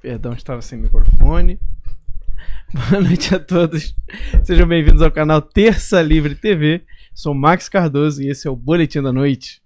Perdão, estava sem microfone. Boa noite a todos. Sejam bem-vindos ao canal Terça Livre TV. Sou Max Cardoso e esse é o Boletim da Noite.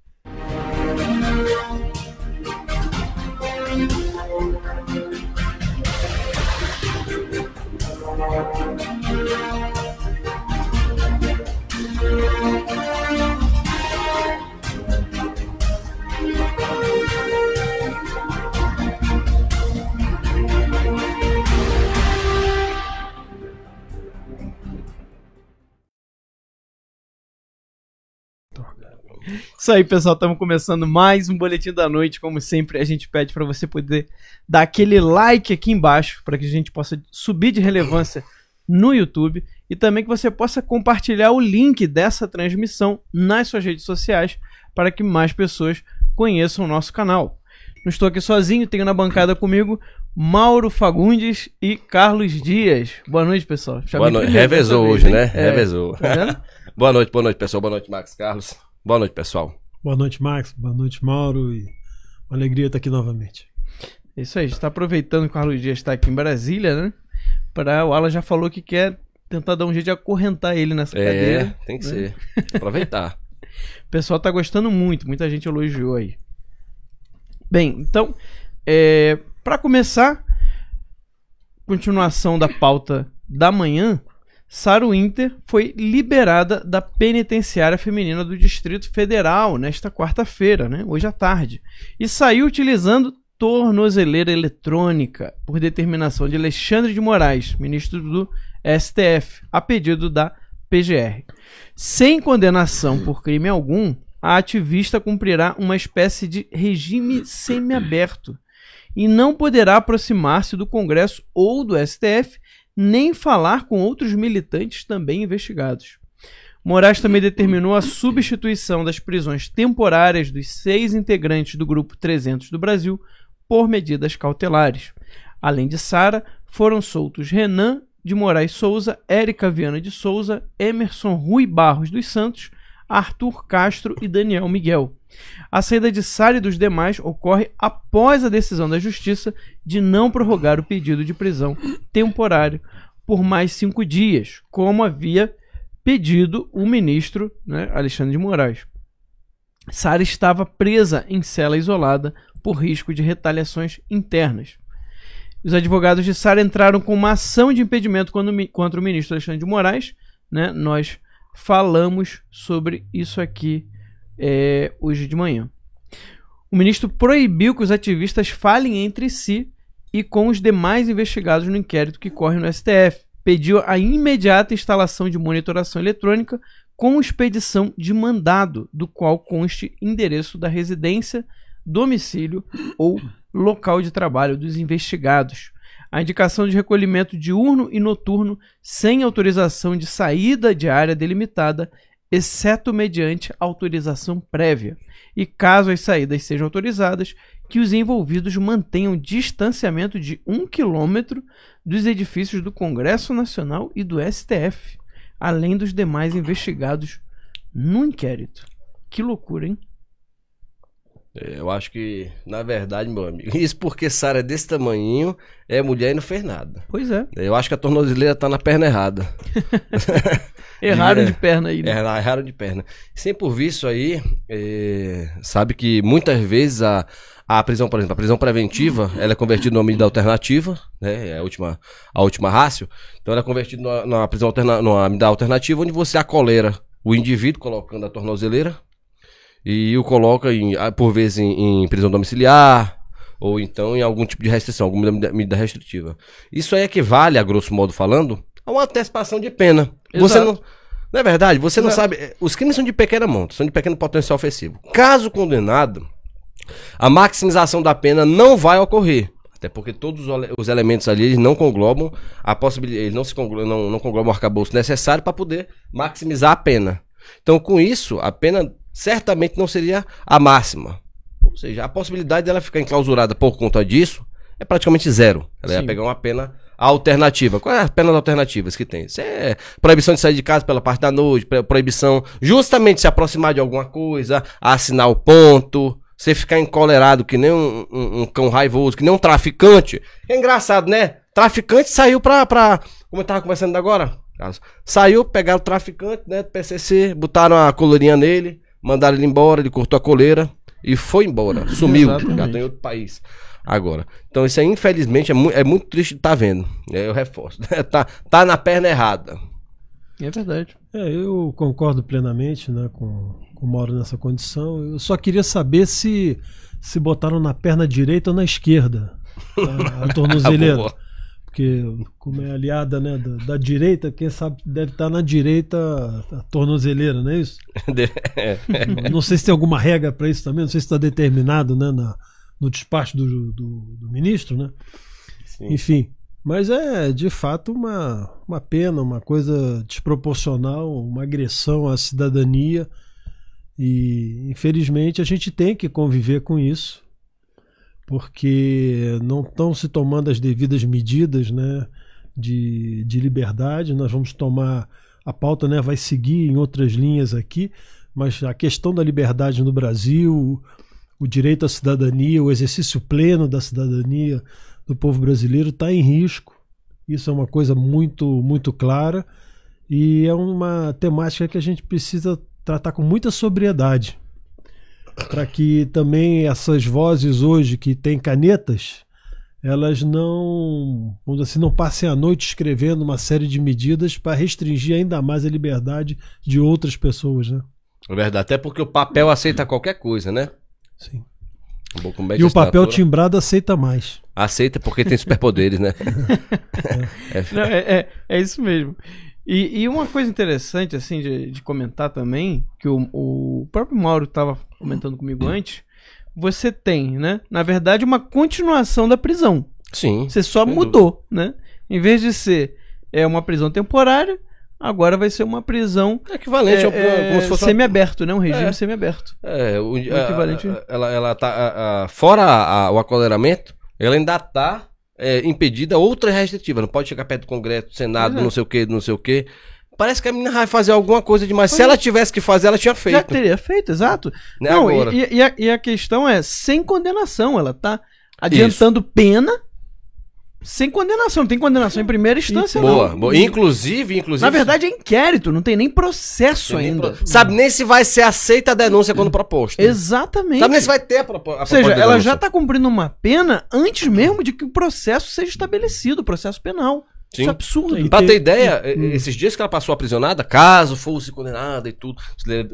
Isso aí, pessoal. Estamos começando mais um Boletim da Noite. Como sempre, a gente pede para você poder dar aquele like aqui embaixo para que a gente possa subir de relevância no YouTube e também que você possa compartilhar o link dessa transmissão nas suas redes sociais para que mais pessoas conheçam o nosso canal. Não estou aqui sozinho, tenho na bancada comigo Mauro Fagundes e Carlos Dias. Boa noite, pessoal. boa noite. Né? Revezou hoje, né? É. Revezou. Tá Boa noite, boa noite, pessoal. Boa noite, Max Carlos. Boa noite, pessoal. Boa noite, Max. Boa noite, Mauro. E uma alegria estar aqui novamente. Isso aí, a gente está aproveitando que o Carlos Dias está aqui em Brasília, né? Para o Alan já falou que quer tentar dar um jeito de acorrentar ele nessa é, cadeira. É, tem que né? ser. Aproveitar. o pessoal tá gostando muito, muita gente elogiou aí. Bem, então, é, para começar, continuação da pauta da manhã, Saru Inter foi liberada da penitenciária feminina do Distrito Federal nesta quarta-feira, né? hoje à tarde, e saiu utilizando tornozeleira eletrônica por determinação de Alexandre de Moraes, ministro do STF, a pedido da PGR. Sem condenação por crime algum, a ativista cumprirá uma espécie de regime semiaberto e não poderá aproximar-se do Congresso ou do STF nem falar com outros militantes também investigados. Moraes também determinou a substituição das prisões temporárias dos seis integrantes do Grupo 300 do Brasil por medidas cautelares. Além de Sara, foram soltos Renan de Moraes Souza, Érica Viana de Souza, Emerson Rui Barros dos Santos, Arthur Castro e Daniel Miguel. A saída de e dos demais ocorre após a decisão da Justiça de não prorrogar o pedido de prisão temporário por mais cinco dias, como havia pedido o ministro né, Alexandre de Moraes. Sara estava presa em cela isolada por risco de retaliações internas. Os advogados de Sara entraram com uma ação de impedimento contra o ministro Alexandre de Moraes. Né? Nós falamos sobre isso aqui é, hoje de manhã. O ministro proibiu que os ativistas falem entre si e com os demais investigados no inquérito que corre no STF. Pediu a imediata instalação de monitoração eletrônica com expedição de mandado, do qual conste endereço da residência, domicílio ou local de trabalho dos investigados. A indicação de recolhimento diurno e noturno sem autorização de saída de área delimitada exceto mediante autorização prévia, e caso as saídas sejam autorizadas, que os envolvidos mantenham distanciamento de um quilômetro dos edifícios do Congresso Nacional e do STF, além dos demais investigados no inquérito. Que loucura, hein? É, eu acho que, na verdade, meu amigo, isso porque Sara é desse tamanhinho, é mulher e não fez nada. Pois é. é. Eu acho que a tornozeleira tá na perna errada. erraram de perna aí, né? Erraram de perna. Sem por vício aí, é, sabe que muitas vezes a, a prisão, por exemplo, a prisão preventiva, ela é convertida numa medida alternativa, né? É a última, a última rácio. Então ela é convertida numa, numa prisão alterna, numa medida alternativa, onde você acolera o indivíduo colocando a tornozeleira e o coloca, em, ah, por vezes, em, em prisão domiciliar, ou então em algum tipo de restrição, alguma medida restritiva. Isso aí equivale, é a grosso modo falando, a uma antecipação de pena. Exato. Você não. Não é verdade? Você não, não é. sabe. Eh, os crimes são de pequena monta, são de pequeno potencial ofensivo. Caso condenado, a maximização da pena não vai ocorrer. Até porque todos os elementos ali eles não conglobam a possibilidade. Eles não, se conglobam, não, não conglobam o arcabouço necessário para poder maximizar a pena. Então, com isso, a pena certamente não seria a máxima. Ou seja, a possibilidade dela ficar enclausurada por conta disso é praticamente zero. Ela Sim. ia pegar uma pena alternativa. Qual é as penas alternativas que tem? Isso é proibição de sair de casa pela parte da noite, proibição justamente de se aproximar de alguma coisa, assinar o ponto. Você ficar encolerado que nem um, um, um cão raivoso, que nem um traficante. É engraçado, né? Traficante saiu pra. pra como eu tava conversando agora, Saiu, pegaram o traficante, né? Do PCC, botaram a colorinha nele mandaram ele embora, ele cortou a coleira e foi embora. Hum, Sumiu, já tem em outro país agora. Então isso aí, infelizmente, é, mu é muito triste de tá vendo. É, eu reforço. tá, tá na perna errada. É verdade. É, eu concordo plenamente né, com, com o Mauro nessa condição. Eu só queria saber se se botaram na perna direita ou na esquerda. A, a tornozeleira porque como é aliada né, da, da, direita, quem sabe deve estar tá na direita a tornozeleira, não é isso? É. não sei se tem alguma regra para isso também, não sei se está determinado né, na, no despacho do, do, do ministro, né? Sim. Enfim, mas é de fato uma, uma pena, uma coisa desproporcional, uma agressão à cidadania. E infelizmente a gente tem que conviver com isso porque não estão se tomando as devidas medidas né, de, de liberdade. Nós vamos tomar a pauta, né, vai seguir em outras linhas aqui, mas a questão da liberdade no Brasil, o direito à cidadania, o exercício pleno da cidadania do povo brasileiro está em risco. Isso é uma coisa muito, muito clara e é uma temática que a gente precisa tratar com muita sobriedade para que também essas vozes hoje que têm canetas, elas não, assim, não passem a noite escrevendo uma série de medidas para restringir ainda mais a liberdade de outras pessoas, né? É verdade, até porque o papel aceita qualquer coisa, né? Sim. Um e o papel timbrado aceita mais. Aceita porque tem superpoderes, né? é. Não, é, é, é, isso mesmo. E, e, uma coisa interessante, assim, de, de comentar também, que o, o próprio Mauro estava comentando comigo antes, você tem, né? Na verdade, uma continuação da prisão. Sim. Você só mudou, dúvida. né? Em vez de ser é, uma prisão temporária, agora vai ser uma prisão é equivalente é, ao, é, como se fosse semiaberto, né? Um é. regime é, semiaberto. É, o, é o equivalente. A, ela, ela tá a, a, fora o acoleramento, ela ainda tá é, impedida outra restritiva. Não pode chegar perto do Congresso, do Senado, não sei o que, não sei o que. Parece que a menina vai fazer alguma coisa demais. se ela é. tivesse que fazer, ela tinha feito. Já teria feito, exato. Né, não, agora. E, e, a, e, a, questão é, sem condenação, ela tá adiantando Isso. pena sem condenação, não tem condenação em primeira instância, boa, não. Boa, inclusive, inclusive. Na verdade é inquérito, não tem nem processo tem ainda. Nem pro... Sabe nem se vai ser aceita a denúncia quando proposta. Exatamente. Sabe nem se vai ter a, proposta. Ou seja, ela já está cumprindo uma pena antes mesmo de que o processo seja estabelecido, o processo penal. Sim. Isso é absurdo. E pra ter, ideia, e... Hum. esses dias que ela passou aprisionada, caso fosse condenada e tudo,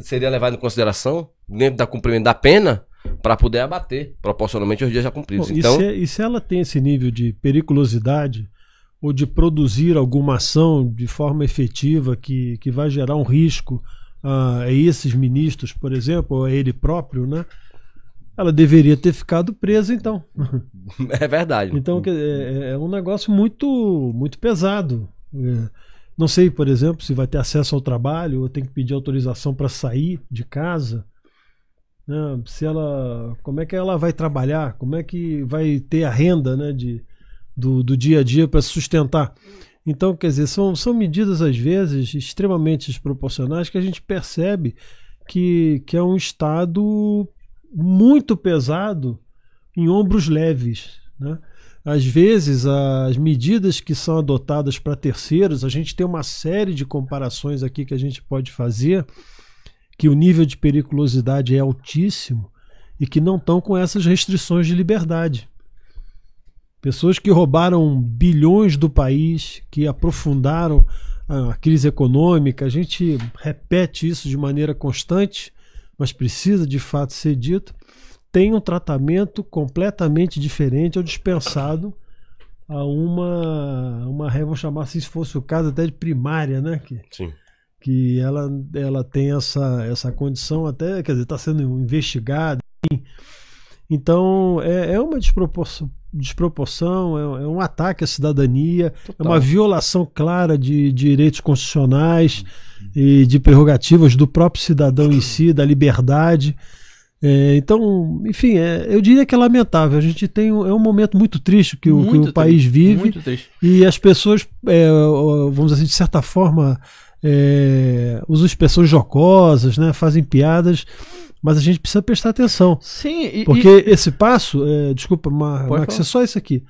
seria levado em consideração, dentro da cumprimento da pena, para poder abater proporcionalmente os dias já cumpridos. Bom, então... E se, e, se, ela tem esse nível de periculosidade ou de produzir alguma ação de forma efetiva que, que vai gerar um risco a, ah, a esses ministros, por exemplo, ou a ele próprio, né? ela deveria ter ficado presa então. É verdade. então é, é, é, um negócio muito, muito pesado. É, não sei, por exemplo, se vai ter acesso ao trabalho ou tem que pedir autorização para sair de casa. Né? Se ela, como é que ela vai trabalhar? Como é que vai ter a renda, né, de, do, do dia a dia para sustentar? Então, quer dizer, são, são medidas às vezes extremamente desproporcionais que a gente percebe que, que é um Estado muito pesado em ombros leves. Né? Às vezes, as medidas que são adotadas para terceiros, a gente tem uma série de comparações aqui que a gente pode fazer, que o nível de periculosidade é altíssimo e que não estão com essas restrições de liberdade. Pessoas que roubaram bilhões do país, que aprofundaram a crise econômica, a gente repete isso de maneira constante mas precisa de fato ser dito, tem um tratamento completamente diferente ou dispensado a uma, uma vamos chamar assim, se fosse o caso, até de primária, né? Que, Sim. Que ela, ela tem essa, essa condição até, quer dizer, está sendo investigada. Então, é, é uma desproporção, desproporção é, é um ataque à cidadania, Total. é uma violação clara de, direitos constitucionais e de prerrogativas do próprio cidadão em si, da liberdade. É, então, enfim, é, eu diria que é lamentável. A gente tem um, é um momento muito triste que o, que o triste, país vive e as pessoas, é, vamos dizer, assim, de certa forma, usam é, expressões jocosas, né, fazem piadas, mas a gente precisa prestar atenção. Sim, e, porque e... esse passo, é, desculpa, Mar, Max, é só isso aqui,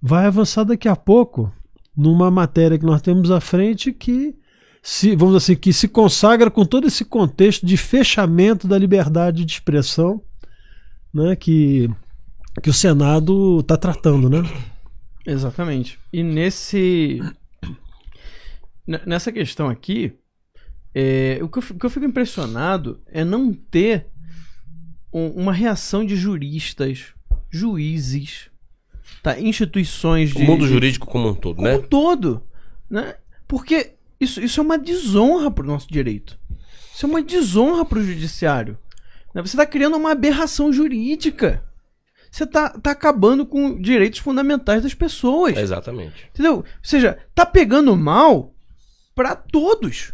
vai avançar daqui a pouco numa matéria que nós temos à frente que se, vamos dizer assim, que se consagra com todo esse contexto de fechamento da liberdade de expressão né, que, que o Senado está tratando, né? Exatamente. E nesse nessa questão aqui, é, o, que eu, o, que eu, fico impressionado é não ter um, uma reação de juristas, juízes, tá? instituições de. O mundo jurídico como um todo, como né? Como um todo. Né? Porque isso, isso é uma desonra para o nosso direito. Isso é uma desonra para o judiciário. Né? Você está criando uma aberração jurídica. Você está tá acabando com direitos fundamentais das pessoas. Exatamente. Entendeu? Ou seja, tá pegando mal para todos.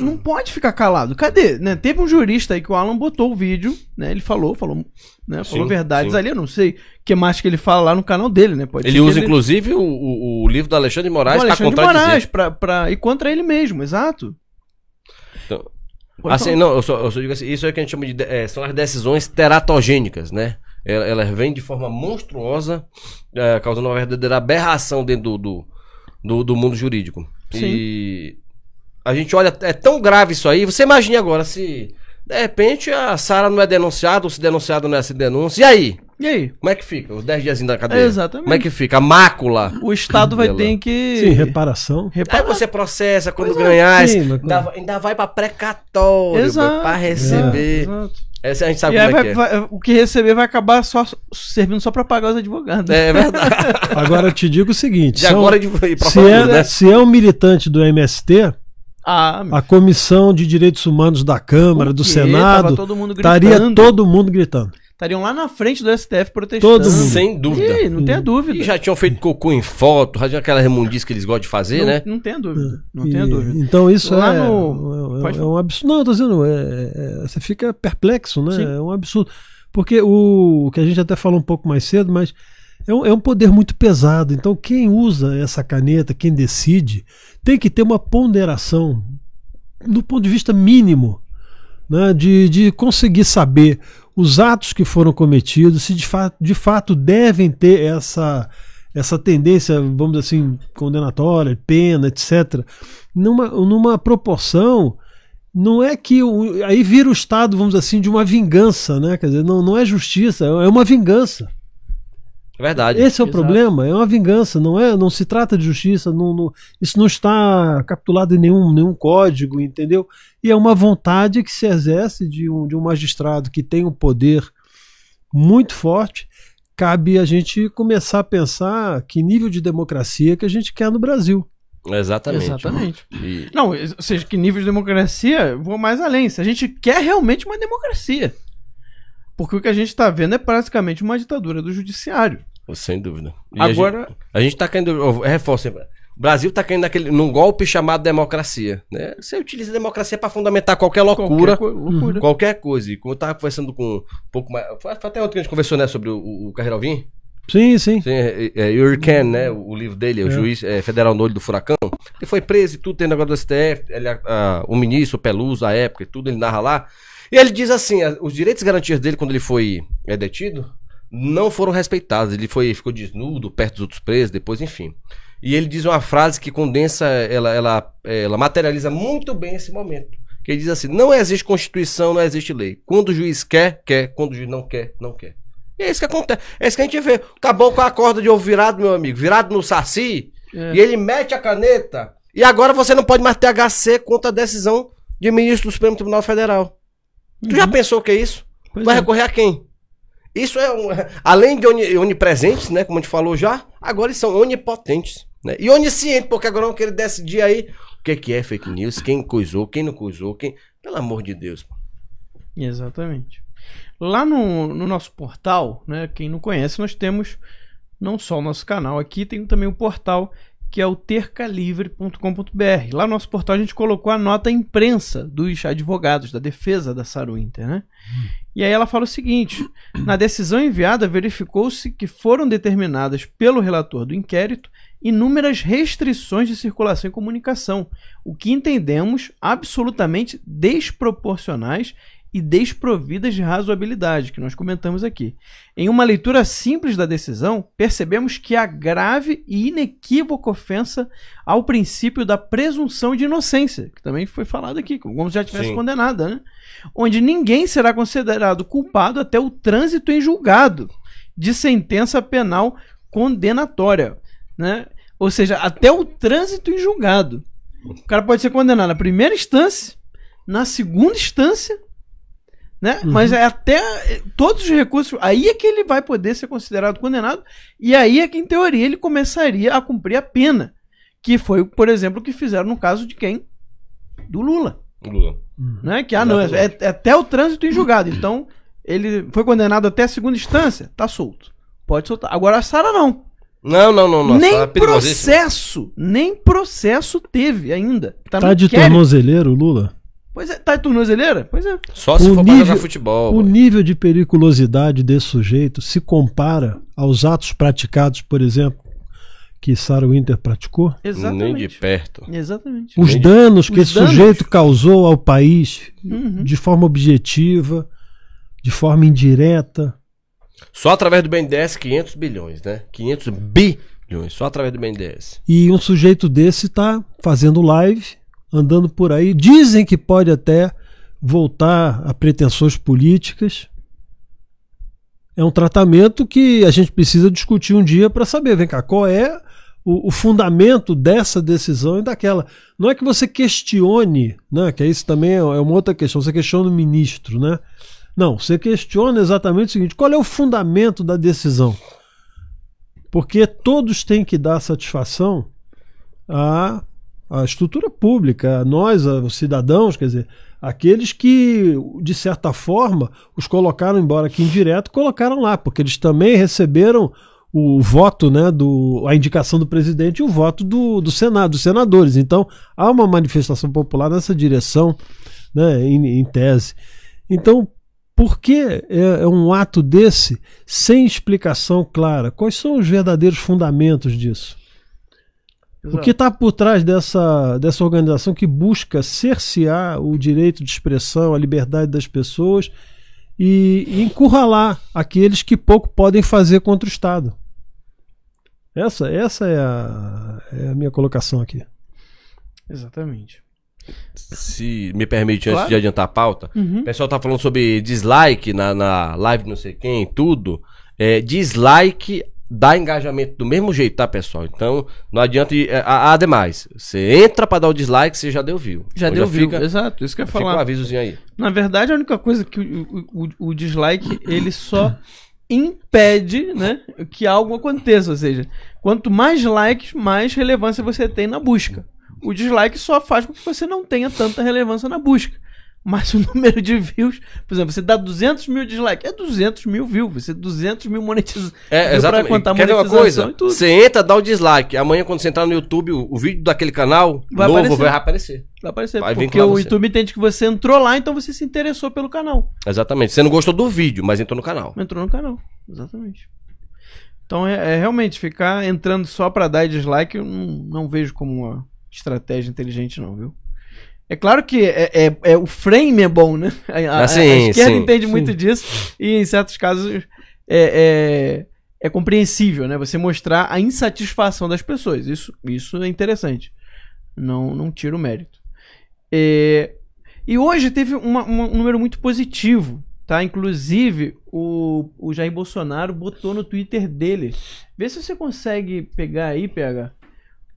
Não pode ficar calado. Cadê? Né? Teve um jurista aí que o Alan botou o vídeo, né? Ele falou, falou, né? Falou verdades sim. ali, eu não sei o que mais que ele fala lá no canal dele, né? Pode ele usa, ele... inclusive, o, o, livro do Alexandre de Moraes para Alexandre Moraes, pra, pra, e contra ele mesmo, exato. Então, assim, não, eu só, eu só, digo assim, isso é o que a gente chama de... É, são as decisões teratogênicas, né? É, elas ela vêm de forma monstruosa, é, causando uma verdadeira aberração dentro do, do, do, do mundo jurídico. Sim. E a gente olha, é tão grave isso aí. Você imagine agora se de repente a Sara não é denunciada, ou se denunciado não é se denúncia. E aí? E aí? Como é que fica? Os 10 dias da cadeia? É exatamente. Como é que fica? A mácula. O Estado vai ter que. Sim, reparação. Reparação. Aí você processa quando é. ganhar. Sim, sim, mas... ainda, ainda vai pra precatório exato, pra é, receber. É, exato. Essa a gente sabe e como é vai, é que é. Vai, o que receber vai acabar só servindo só pra pagar os advogados. É verdade. agora eu te digo o seguinte: se, agora é, de, se, é, né? se é um militante do MST, ah, a Comissão de Direitos Humanos da Câmara, do Senado, todo estaria todo mundo gritando. Estariam lá na frente do STF protestando. Todo Sem dúvida. E, não tem dúvida. E já tinham feito cocô em foto, já aquela remundice que eles gostam de fazer, não, né? Não tem dúvida. Não e, dúvida. Então isso lá é, no... é, é um absurdo. Não, eu tô dizendo, é, é, é, você fica perplexo, né? Sim. É um absurdo. Porque o, o que a gente até falou um pouco mais cedo, mas é um, é um poder muito pesado. Então, quem usa essa caneta, quem decide, tem que ter uma ponderação, do ponto de vista mínimo, né, de, de conseguir saber os atos que foram cometidos, se de, de fato devem ter essa, essa tendência, vamos dizer assim, condenatória, pena, etc., numa, numa proporção. Não é que. O, aí vira o Estado, vamos dizer assim, de uma vingança, né? Quer dizer, não, não é justiça, é uma vingança. É verdade. Esse é o Exato. problema, é uma vingança, não é? Não se trata de justiça, não, não, isso não está capturado em nenhum, nenhum código, entendeu? E é uma vontade que se exerce de um, de um magistrado que tem um poder muito forte. Cabe a gente começar a pensar que nível de democracia que a gente quer no Brasil. Exatamente. Exatamente. E... Não, ou seja, que nível de democracia, vou mais além. Se a gente quer realmente uma democracia. Porque o que a gente está vendo é praticamente uma ditadura do judiciário. Sem dúvida. E Agora. A gente, está caindo. Reforço O Brasil está caindo naquele, num golpe chamado democracia. Né? Você utiliza a democracia para fundamentar qualquer loucura. Qualquer, co loucura. qualquer coisa. E como eu estava conversando com um pouco mais. Foi até outro que a gente conversou né, sobre o, o Alvim? Sim, sim. sim é, é, Hurricane, é, né? O livro dele, é. o é. juiz é, federal no olho do furacão. Ele foi preso e tudo, tem negócio do STF, ele, a, o ministro, o Peluso, a época e tudo, ele narra lá. E ele diz assim: a, os direitos e garantias dele quando ele foi é, detido não foram respeitadas. Ele foi, ficou desnudo, perto dos outros presos, depois, enfim. E ele diz uma frase que condensa, ela, ela, ela materializa muito bem esse momento. Que ele diz assim: não existe Constituição, não existe lei. Quando o juiz quer, quer. Quando o juiz não quer, não quer. E é isso que acontece. É isso que a gente vê. acabou com a corda de ovo virado, meu amigo, virado no saci, é. e ele mete a caneta. E agora você não pode mais ter HC contra a decisão de ministro do Supremo Tribunal Federal. Uhum. Tu já uhum. pensou o que é isso? Pois Vai é. recorrer a quem? Isso é um, além de onipresentes, né, como a gente falou já, agora eles são onipotentes, né? E oniscientes, porque agora não que ele decidir aí o que é, que é fake news, quem coisou, quem não coisou, quem, pelo amor de Deus. Exatamente. Lá no, no nosso portal, né, quem não conhece, nós temos não só o nosso canal aqui, tem também o portal que é o tercalivre.com.br. Lá no nosso portal a gente colocou a nota imprensa dos advogados da defesa da Inter né? Hum. E aí ela fala o seguinte: na decisão enviada verificou-se que foram determinadas pelo relator do inquérito inúmeras restrições de circulação e comunicação, o que entendemos absolutamente desproporcionais e desprovidas de razoabilidade, que nós comentamos aqui. Em uma leitura simples da decisão, percebemos que há grave e inequívoca ofensa ao princípio da presunção de inocência, que também foi falado aqui, como se já tivesse Sim. condenada, né? Onde ninguém será considerado culpado até o trânsito em julgado de sentença penal condenatória, né? Ou seja, até o trânsito em julgado. O cara pode ser condenado na primeira instância, na segunda instância né? Uhum. Mas é até eh, todos os recursos, aí é que ele vai poder ser considerado condenado e aí é que em teoria ele começaria a cumprir a pena, que foi, por exemplo, o que fizeram no caso de quem? Do Lula. Lula. Hum. Né? Que ah, não, é, é, é, até o trânsito em julgado. Então, ele foi condenado até a segunda instância, tá solto. Pode soltar. Agora a Sara não. Não, não, não, não. Nem é processo, nem processo teve ainda. Tá, tá de tornozeleiro, Lula? Pois é, tá em tornozeleira? Pois é. Só se o for nível, futebol. O ué. nível de periculosidade desse sujeito se compara aos atos praticados, por exemplo, que Sarah Winter praticou? Exatamente. Nem de perto. Exatamente. Os danos que Os esse danos. sujeito causou ao país uhum. de forma objetiva, de forma indireta. Só através do BNDES, 500 bilhões, né? 500 bilhões, só através do BNDES. E um sujeito desse está fazendo live andando por aí. Dizem que pode até voltar a pretensões políticas. É um tratamento que a gente precisa discutir um dia para saber, vem cá, qual é o, o, fundamento dessa decisão e daquela. Não é que você questione, né? Que isso também é, é uma outra questão, você questiona o ministro, né? Não, você questiona exatamente o seguinte: qual é o fundamento da decisão? Porque todos têm que dar satisfação a a estrutura pública, nós, os cidadãos, quer dizer, aqueles que, de certa forma, os colocaram, embora que indireto, colocaram lá, porque eles também receberam o voto, né, do, a indicação do presidente e o voto do, do Senado, dos senadores. Então, há uma manifestação popular nessa direção, né, em, em tese. Então, por que é, é um ato desse sem explicação clara? Quais são os verdadeiros fundamentos disso? Exato. O que está por trás dessa, dessa organização que busca cercear o direito de expressão, a liberdade das pessoas e, encurralar aqueles que pouco podem fazer contra o Estado? Essa, essa é, a, é a minha colocação aqui. Exatamente. Se me permite, claro. antes de adiantar a pauta, uhum. o pessoal está falando sobre dislike na, na live, não sei quem, tudo. É, dislike dá engajamento do mesmo jeito, tá, pessoal? Então, não adianta. É, a, demais, você entra para dar o dislike, você já deu view. Já deu já view, fica, exato. Isso que eu ia falar. Fica um avisozinho aí. Na verdade, a única coisa que o, o, o dislike, ele só impede né, que algo aconteça. Ou seja, quanto mais likes, mais relevância você tem na busca. O dislike só faz com que você não tenha tanta relevância na busca mas o número de views, por exemplo, você dá 200 mil dislikes, é 200 mil views, você 200 mil monetizações. É, exatamente. Contar Quer ver uma coisa? Você entra, dá o dislike, amanhã quando você entrar no YouTube, o, o vídeo daquele canal vai novo aparecer. vai aparecer. Vai aparecer, vai porque o você. YouTube entende que você entrou lá, então você se interessou pelo canal. Exatamente, você não gostou do vídeo, mas entrou no canal. Entrou no canal, exatamente. Então, é, é realmente, ficar entrando só pra dar dislike, eu não, não vejo como uma estratégia inteligente não, viu? É claro que é, é, é, o frame é bom, né? A, ah, sim, a esquerda sim, entende sim. muito disso e, em certos casos, é, é, é, compreensível, né? Você mostrar a insatisfação das pessoas. Isso, isso é interessante. Não, não tira o mérito. E, é, e hoje teve uma, uma, um número muito positivo, tá? Inclusive, o, o Jair Bolsonaro botou no Twitter dele. Vê se você consegue pegar aí, pega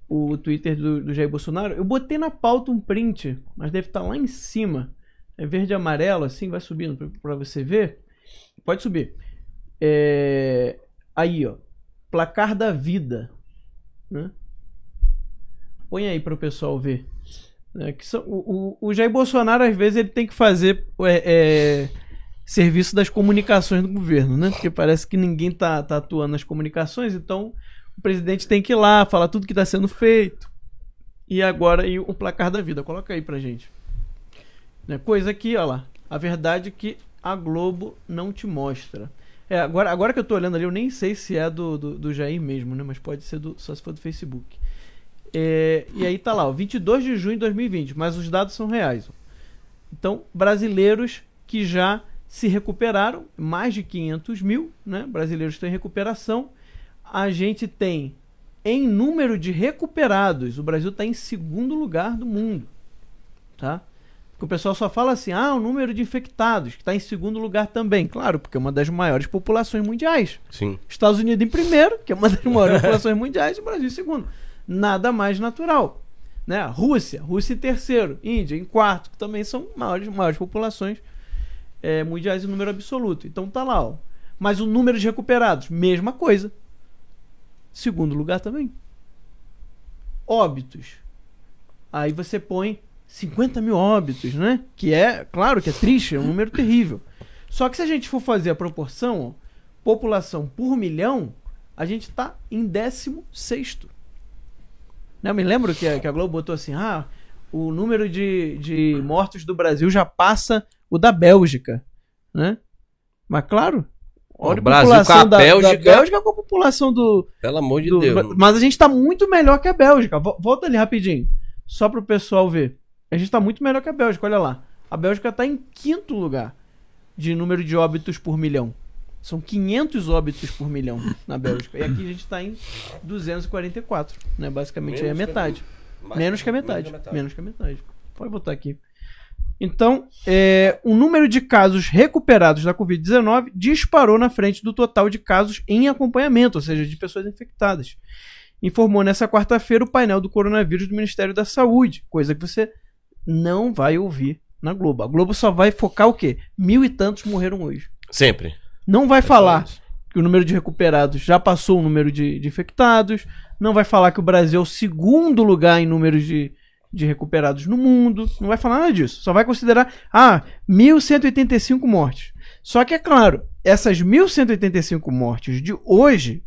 o Twitter do, do Jair Bolsonaro, eu botei na pauta um print, mas deve estar tá lá em cima. É verde e amarelo, assim, vai subindo para você ver. Pode subir. É... Aí, ó. Placar da vida. Né? Põe aí para o pessoal ver. É, que são, o, o, o, Jair Bolsonaro, às vezes, ele tem que fazer é, é, serviço das comunicações do governo, né? Porque parece que ninguém tá, tá atuando nas comunicações, então o presidente tem que ir lá, falar tudo que está sendo feito. E agora e o placar da vida. Coloca aí pra gente. Né? Coisa aqui, olha lá. A verdade é que a Globo não te mostra. É, agora, agora que eu tô olhando ali, eu nem sei se é do, do, do Jair mesmo, né? Mas pode ser do, só se for do Facebook. É, e aí tá lá, ó, 22 de junho de 2020, mas os dados são reais. Ó. Então, brasileiros que já se recuperaram, mais de 500 mil, né? Brasileiros estão em recuperação, a gente tem em número de recuperados, o Brasil está em segundo lugar do mundo, tá? Porque o pessoal só fala assim, ah, o número de infectados, que está em segundo lugar também. Claro, porque é uma das maiores populações mundiais. Sim. Estados Unidos em primeiro, que é uma das maiores populações mundiais, e o Brasil em segundo. Nada mais natural. Né? Rússia, Rússia em terceiro, Índia em quarto, que também são maiores, maiores populações é, mundiais em número absoluto. Então tá lá, ó. Mas o número de recuperados, mesma coisa. Segundo lugar também. Óbitos. Aí você põe 50 mil óbitos, né? Que é, claro que é triste, é um número terrível. Só que se a gente for fazer a proporção, população por milhão, a gente está em 16. Né? Eu me lembro que a, que a Globo botou assim: ah, o número de, de mortos do Brasil já passa o da Bélgica. Né? Mas claro, Olha o Brasil com a Bélgica. Da, da Bélgica com a população do. Pelo amor de do, Deus. Mas a gente tá muito melhor que a Bélgica. Volta ali rapidinho. Só pro pessoal ver. A gente tá muito melhor que a Bélgica, olha lá. A Bélgica tá em quinto lugar de número de óbitos por milhão. São 500 óbitos por milhão na Bélgica. E aqui a gente está em 244, né? Basicamente menos é a metade. Que, menos, que a metade. menos que a metade. Menos que a metade. Pode botar aqui. Então, é, o número de casos recuperados da Covid-19 disparou na frente do total de casos em acompanhamento, ou seja, de pessoas infectadas. Informou nessa quarta-feira o painel do coronavírus do Ministério da Saúde, coisa que você não vai ouvir na Globo. A Globo só vai focar o quê? Mil e tantos morreram hoje. Sempre. Não vai é falar que o número de recuperados já passou o número de, de infectados, não vai falar que o Brasil é o segundo lugar em números de, de recuperados no mundo, não vai falar nada disso. Só vai considerar, ah, 1185 mortes. Só que é claro, essas 1185 mortes de hoje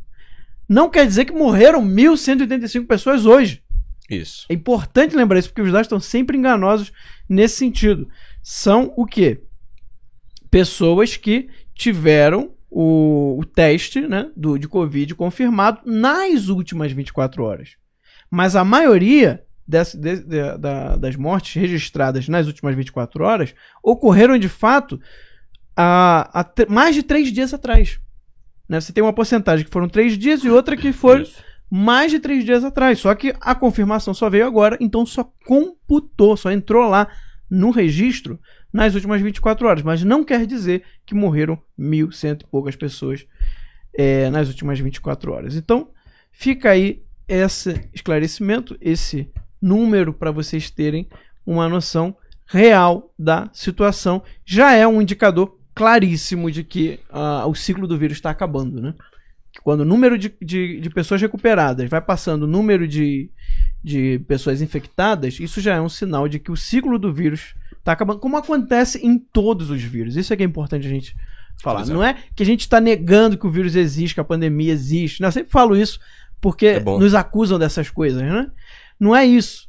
não quer dizer que morreram 1185 pessoas hoje. Isso. É importante lembrar isso porque os dados estão sempre enganosos nesse sentido. São o quê? Pessoas que tiveram o, o teste né, do, de Covid confirmado nas últimas 24 horas. Mas a maioria desse, de, de, da, das mortes registradas nas últimas 24 horas ocorreram de fato há, mais de três dias atrás. Né? Você tem uma porcentagem que foram três dias e outra que foi Isso. mais de três dias atrás. Só que a confirmação só veio agora, então só computou, só entrou lá no registro nas últimas 24 horas. Mas não quer dizer que morreram mil cento e poucas pessoas é, nas últimas 24 horas. Então fica aí esse esclarecimento, esse número para vocês terem uma noção real da situação. Já é um indicador claríssimo de que uh, o ciclo do vírus está acabando, né? Quando o número de, de, de, pessoas recuperadas vai passando o número de, de pessoas infectadas, isso já é um sinal de que o ciclo do vírus está acabando, como acontece em todos os vírus. Isso é que é importante a gente falar. É. Não é que a gente está negando que o vírus existe, que a pandemia existe. Eu sempre falo isso porque é nos acusam dessas coisas, né? Não é isso.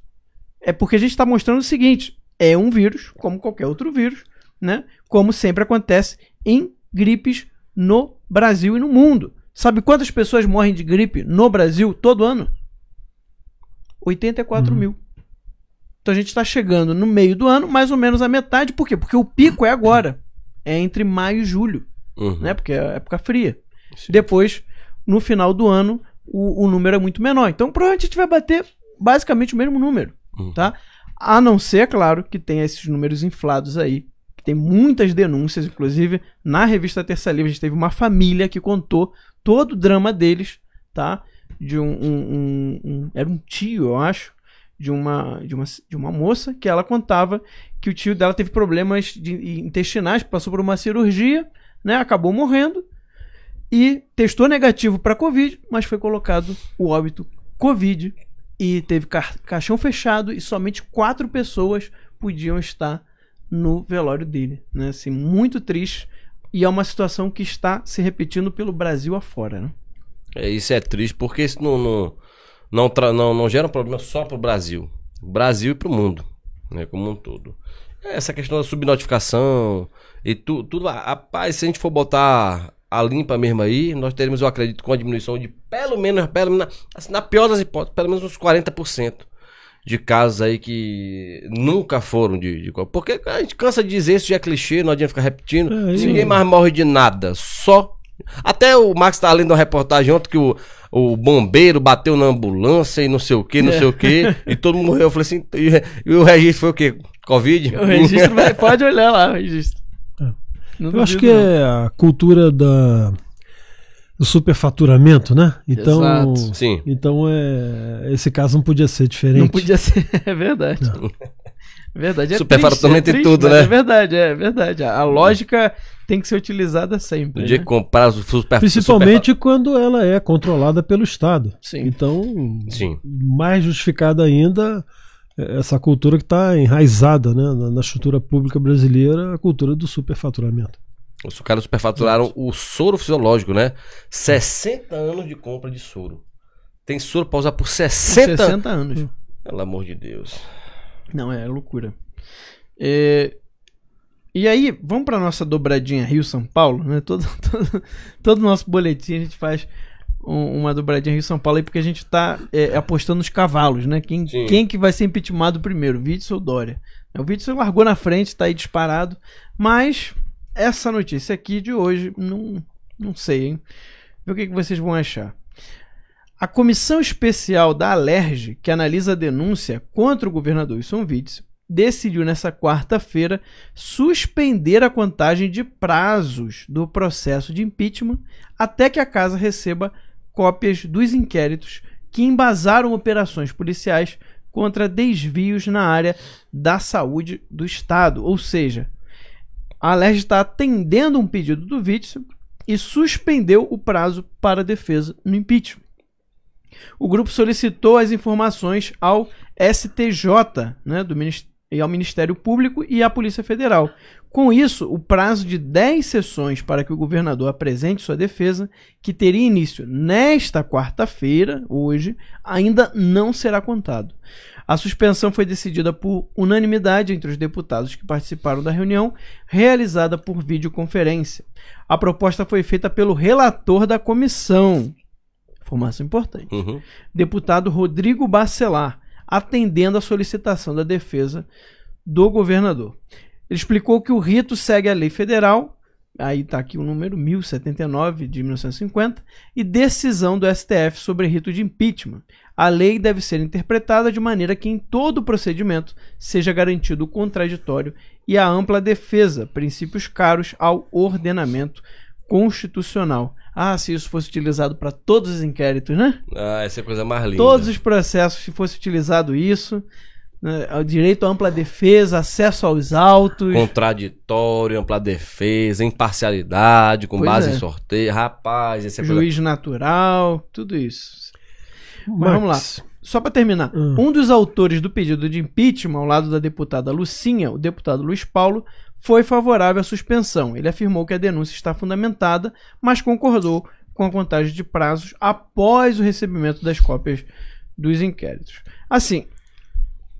É porque a gente está mostrando o seguinte: é um vírus, como qualquer outro vírus, né? Como sempre acontece em gripes no Brasil e no mundo. Sabe quantas pessoas morrem de gripe no Brasil todo ano? 84 uhum. mil. Então a gente está chegando no meio do ano, mais ou menos a metade. Por quê? Porque o pico é agora. É entre maio e julho. Uhum. Né? Porque é época fria. Sim. Depois, no final do ano, o, o número é muito menor. Então provavelmente a gente vai bater basicamente o mesmo número, uhum. tá? A não ser, claro, que tenha esses números inflados aí, que tem muitas denúncias, inclusive na revista Terça Livre a gente teve uma família que contou todo o drama deles, tá? De um, um, um, um era um tio, eu acho, de uma, de uma de uma moça que ela contava que o tio dela teve problemas de, intestinais, passou por uma cirurgia, né? Acabou morrendo e testou negativo para Covid, mas foi colocado o óbito Covid e teve ca caixão fechado e somente quatro pessoas podiam estar no velório dele, né? Assim, muito triste e é uma situação que está se repetindo pelo Brasil afora, né? É, isso é triste porque isso não não, não, não, não gera um problema só para o Brasil, Brasil e para o mundo, né? Como um todo. É essa questão da subnotificação e tu, tudo, rapaz, se a gente for botar a limpa mesmo aí, nós teremos, eu acredito, com a diminuição de pelo menos, pelo menos assim, na pior das hipóteses, pelo menos uns 40% de casos aí que nunca foram de, de Porque a gente cansa de dizer, isso já é clichê, não adianta ficar repetindo. É, ninguém mais morre de nada, só. Até o Max tá lendo uma reportagem ontem que o, o bombeiro bateu na ambulância e não sei o que, não é. sei o que, e todo mundo morreu. Eu falei assim, e, e o registro foi o quê? Covid? O registro vai, pode olhar lá, o registro. É. Não eu acho que não. é a cultura da do superfaturamento, né? Então, Exato. Sim. então é, esse caso não podia ser diferente. Não podia ser, é verdade. Não. É verdade, é Superfaturamento é em tudo, né? É verdade, é verdade. A lógica tem que ser utilizada sempre. De né? comprar o super, Principalmente quando ela é controlada pelo Estado. Sim. Então, Sim. mais justificada ainda é, essa cultura que está enraizada né, na estrutura pública brasileira, a cultura do superfaturamento. Os caras superfaturaram o soro fisiológico, né? 60 hum. anos de compra de soro. Tem soro pra usar por 60, 60 anos. Pelo amor de Deus. Não, é loucura. É... E aí, vamos pra nossa dobradinha Rio-São Paulo, né? Todo, todo, todo nosso boletim a gente faz um, uma dobradinha Rio-São Paulo aí, porque a gente tá é, apostando nos cavalos, né? Quem, quem que vai ser impeachmentado primeiro, Vítor ou Dória? O Vítor largou na frente, tá aí disparado, mas essa notícia aqui de hoje, não, não sei, hein? Ver o que, que vocês vão achar. A comissão especial da Alerj, que analisa a denúncia contra o governador Wilson Witzel, decidiu nessa quarta-feira suspender a contagem de prazos do processo de impeachment até que a casa receba cópias dos inquéritos que embasaram operações policiais contra desvios na área da saúde do Estado. Ou seja, a Alerj está atendendo um pedido do Witzel e suspendeu o prazo para defesa no impeachment. O grupo solicitou as informações ao STJ, né, do e ao Ministério Público e à Polícia Federal. Com isso, o prazo de 10 sessões para que o governador apresente sua defesa, que teria início nesta quarta-feira, hoje, ainda não será contado. A suspensão foi decidida por unanimidade entre os deputados que participaram da reunião, realizada por videoconferência. A proposta foi feita pelo relator da comissão. Informação importante. Uhum. Deputado Rodrigo Bacelar, atendendo à solicitação da defesa do governador. Ele explicou que o rito segue a lei federal, aí está aqui o número 1079 de 1950, e decisão do STF sobre rito de impeachment. A lei deve ser interpretada de maneira que em todo o procedimento seja garantido o contraditório e a ampla defesa, princípios caros ao ordenamento constitucional. Ah, se isso fosse utilizado para todos os inquéritos, né? Ah, essa é a coisa mais linda. Todos os processos, se fosse utilizado isso, né? direito à ampla defesa, acesso aos autos. Contraditório, ampla defesa, imparcialidade, com pois base é. em sorteio. Rapaz, é Juiz coisa... natural, tudo isso. Mas vamos lá. Só para terminar, hum. um dos autores do pedido de impeachment ao lado da deputada Lucinha, o deputado Luiz Paulo, foi favorável à suspensão. Ele afirmou que a denúncia está fundamentada, mas concordou com a contagem de prazos após o recebimento das cópias dos inquéritos. Assim,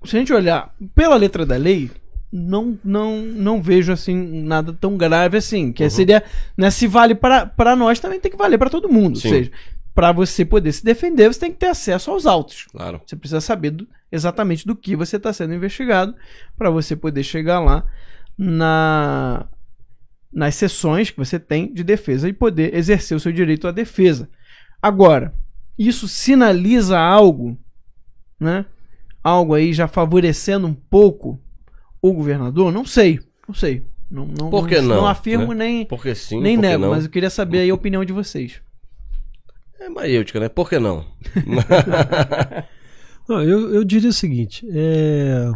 se a gente olhar pela letra da lei, não, não, não vejo assim nada tão grave assim. Que uhum. seria, né, se vale para nós, também tem que valer para todo mundo. Sim. Ou seja, para você poder se defender, você tem que ter acesso aos autos. Claro. Você precisa saber do, exatamente do que você está sendo investigado para você poder chegar lá na, nas sessões que você tem de defesa e poder exercer o seu direito à defesa. Agora, isso sinaliza algo, né? Algo aí já favorecendo um pouco o governador? Não sei, não sei. Não, não, Por que não, não afirmo né? nem, Porque sim, nem nego, mas eu queria saber a opinião de vocês. É Maíltica, né? Por que não? não eu, eu diria o seguinte: é...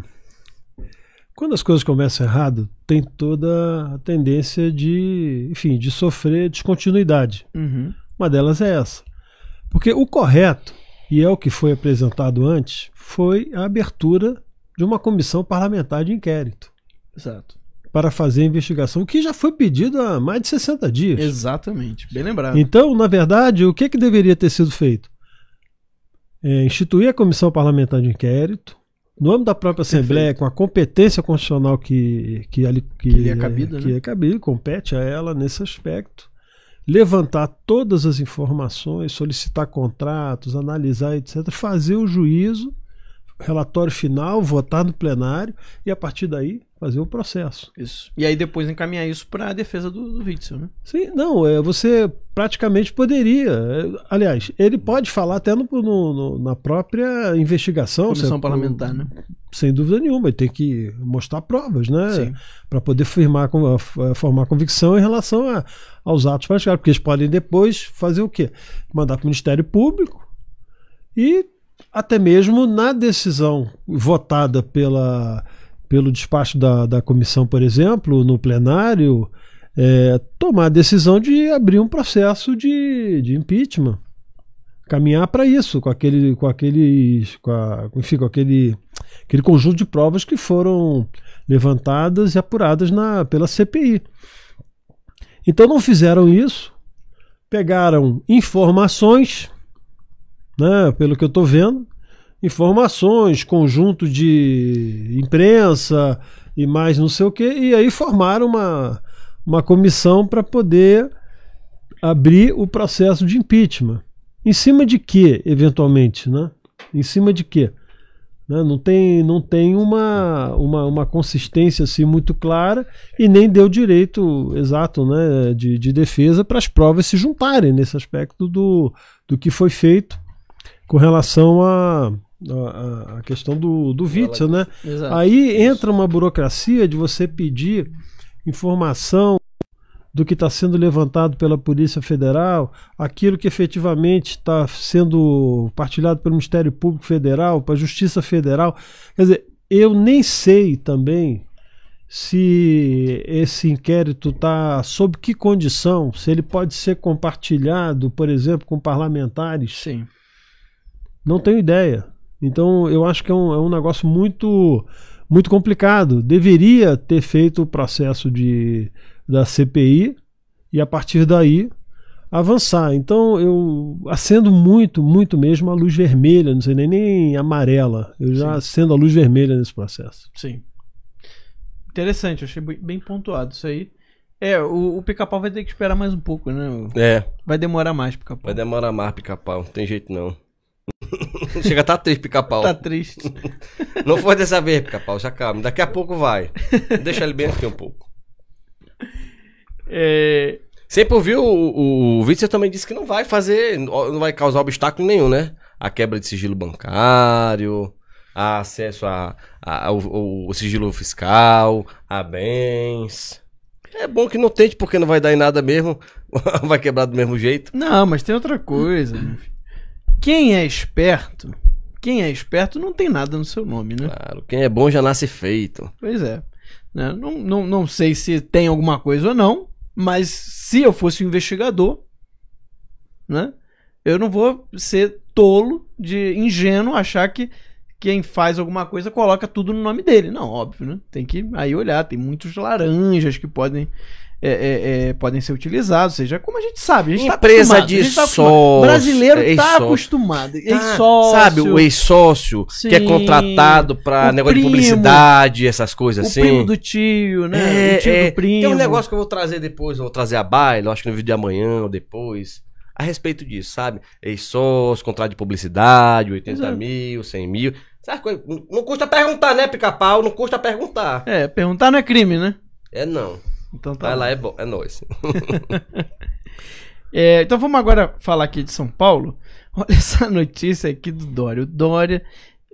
quando as coisas começam errado, tem toda a tendência de, enfim, de sofrer descontinuidade. Uhum. Uma delas é essa. Porque o correto, e é o que foi apresentado antes, foi a abertura de uma comissão parlamentar de inquérito. Exato para fazer a investigação, o que já foi pedido há mais de 60 dias. Exatamente, bem lembrado. Então, na verdade, o que, que deveria ter sido feito? É, instituir a comissão parlamentar de inquérito, no âmbito da própria Perfeito. Assembleia, com a competência constitucional que, que, ali, que, que lhe é cabida, né? é, né? que é cabida, compete a ela nesse aspecto, levantar todas as informações, solicitar contratos, analisar, etc., fazer o juízo relatório final, votar no plenário e a partir daí fazer o processo. Isso. E aí depois encaminhar isso para a defesa do, do Witzel, né? Sim, não, é, você praticamente poderia. É, aliás, ele pode falar até no, no, na própria investigação. Comissão você, parlamentar, com, né? Sem dúvida nenhuma, ele tem que mostrar provas, né? Para poder firmar, é, formar convicção em relação a, aos atos praticados. Porque eles podem depois fazer o quê? Mandar para o Ministério Público e até mesmo na decisão votada pela, pelo despacho da, da comissão, por exemplo, no plenário, é, tomar a decisão de abrir um processo de, de impeachment. Caminhar para isso, com aquele, com aqueles, com a, enfim, com aquele, aquele conjunto de provas que foram levantadas e apuradas na, pela CPI. Então não fizeram isso, pegaram informações né, pelo que eu estou vendo, informações, conjunto de imprensa e mais não sei o que, e aí formaram uma, uma comissão para poder abrir o processo de impeachment. Em cima de que, eventualmente, né? Em cima de que? Né? Não tem, não tem uma, uma, uma consistência assim, muito clara e nem deu direito exato né, de, de defesa para as provas se juntarem nesse aspecto do, do que foi feito com relação à a, a, a, questão do, do Witzel, né? Exato. Aí entra uma burocracia de você pedir informação do que está sendo levantado pela Polícia Federal, aquilo que efetivamente está sendo partilhado pelo Ministério Público Federal, para a Justiça Federal. Quer dizer, eu nem sei também se esse inquérito está sob que condição, se ele pode ser compartilhado, por exemplo, com parlamentares. Sim. Não tenho ideia. Então eu acho que é um, é um negócio muito muito complicado. Deveria ter feito o processo de, da CPI e a partir daí avançar. Então eu acendo muito, muito mesmo a luz vermelha, não sei nem, nem amarela. Eu já Sim. acendo a luz vermelha nesse processo. Sim. Interessante, achei bem pontuado isso aí. É, o, o pica-pau vai ter que esperar mais um pouco, né? É. Vai demorar mais pica-pau. Vai demorar mais pica-pau, não tem jeito não. Chega, tá triste, pica-pau. Tá triste. Não foi dessa vez, pica-pau, já calma. Daqui a pouco vai. Deixa ele bem aqui um pouco. É... Sempre ouviu o, o também disse que não vai fazer, não vai causar obstáculo nenhum, né? A quebra de sigilo bancário, a acesso a, a, a o, sigilo fiscal, a bens. É bom que não tente, porque não vai dar em nada mesmo. vai quebrar do mesmo jeito. Não, mas tem outra coisa. Meu filho. Quem é esperto, quem é esperto não tem nada no seu nome, né? Claro, quem é bom já nasce feito. Pois é. Né? Não, não, não sei se tem alguma coisa ou não, mas se eu fosse um investigador, né? Eu não vou ser tolo de ingênuo achar que quem faz alguma coisa coloca tudo no nome dele. Não, óbvio, né? Tem que aí olhar, tem muitos laranjas que podem. É, é, é, podem ser utilizados, ou seja, como a gente sabe, a gente tá empresa tá de tá sócio, brasileiro está acostumado, tá, sócio sabe o ex-sócio que é contratado para negócio primo, de publicidade, essas coisas o assim, o primo do tio, né, é, o tio do é. primo. Tem um negócio que eu vou trazer depois, vou trazer a baila, acho que no vídeo de amanhã ou depois a respeito disso, sabe? Ex-sócio, contrato de publicidade, 80 Exato. mil, 100 mil. Sabe Não custa perguntar, né, pica-pau? Não custa perguntar. É, perguntar não é crime, né? É não. Então tá. Vai lá, é bom, é nóis. é, então vamos agora falar aqui de São Paulo. Olha essa notícia aqui do Dória. O Dória,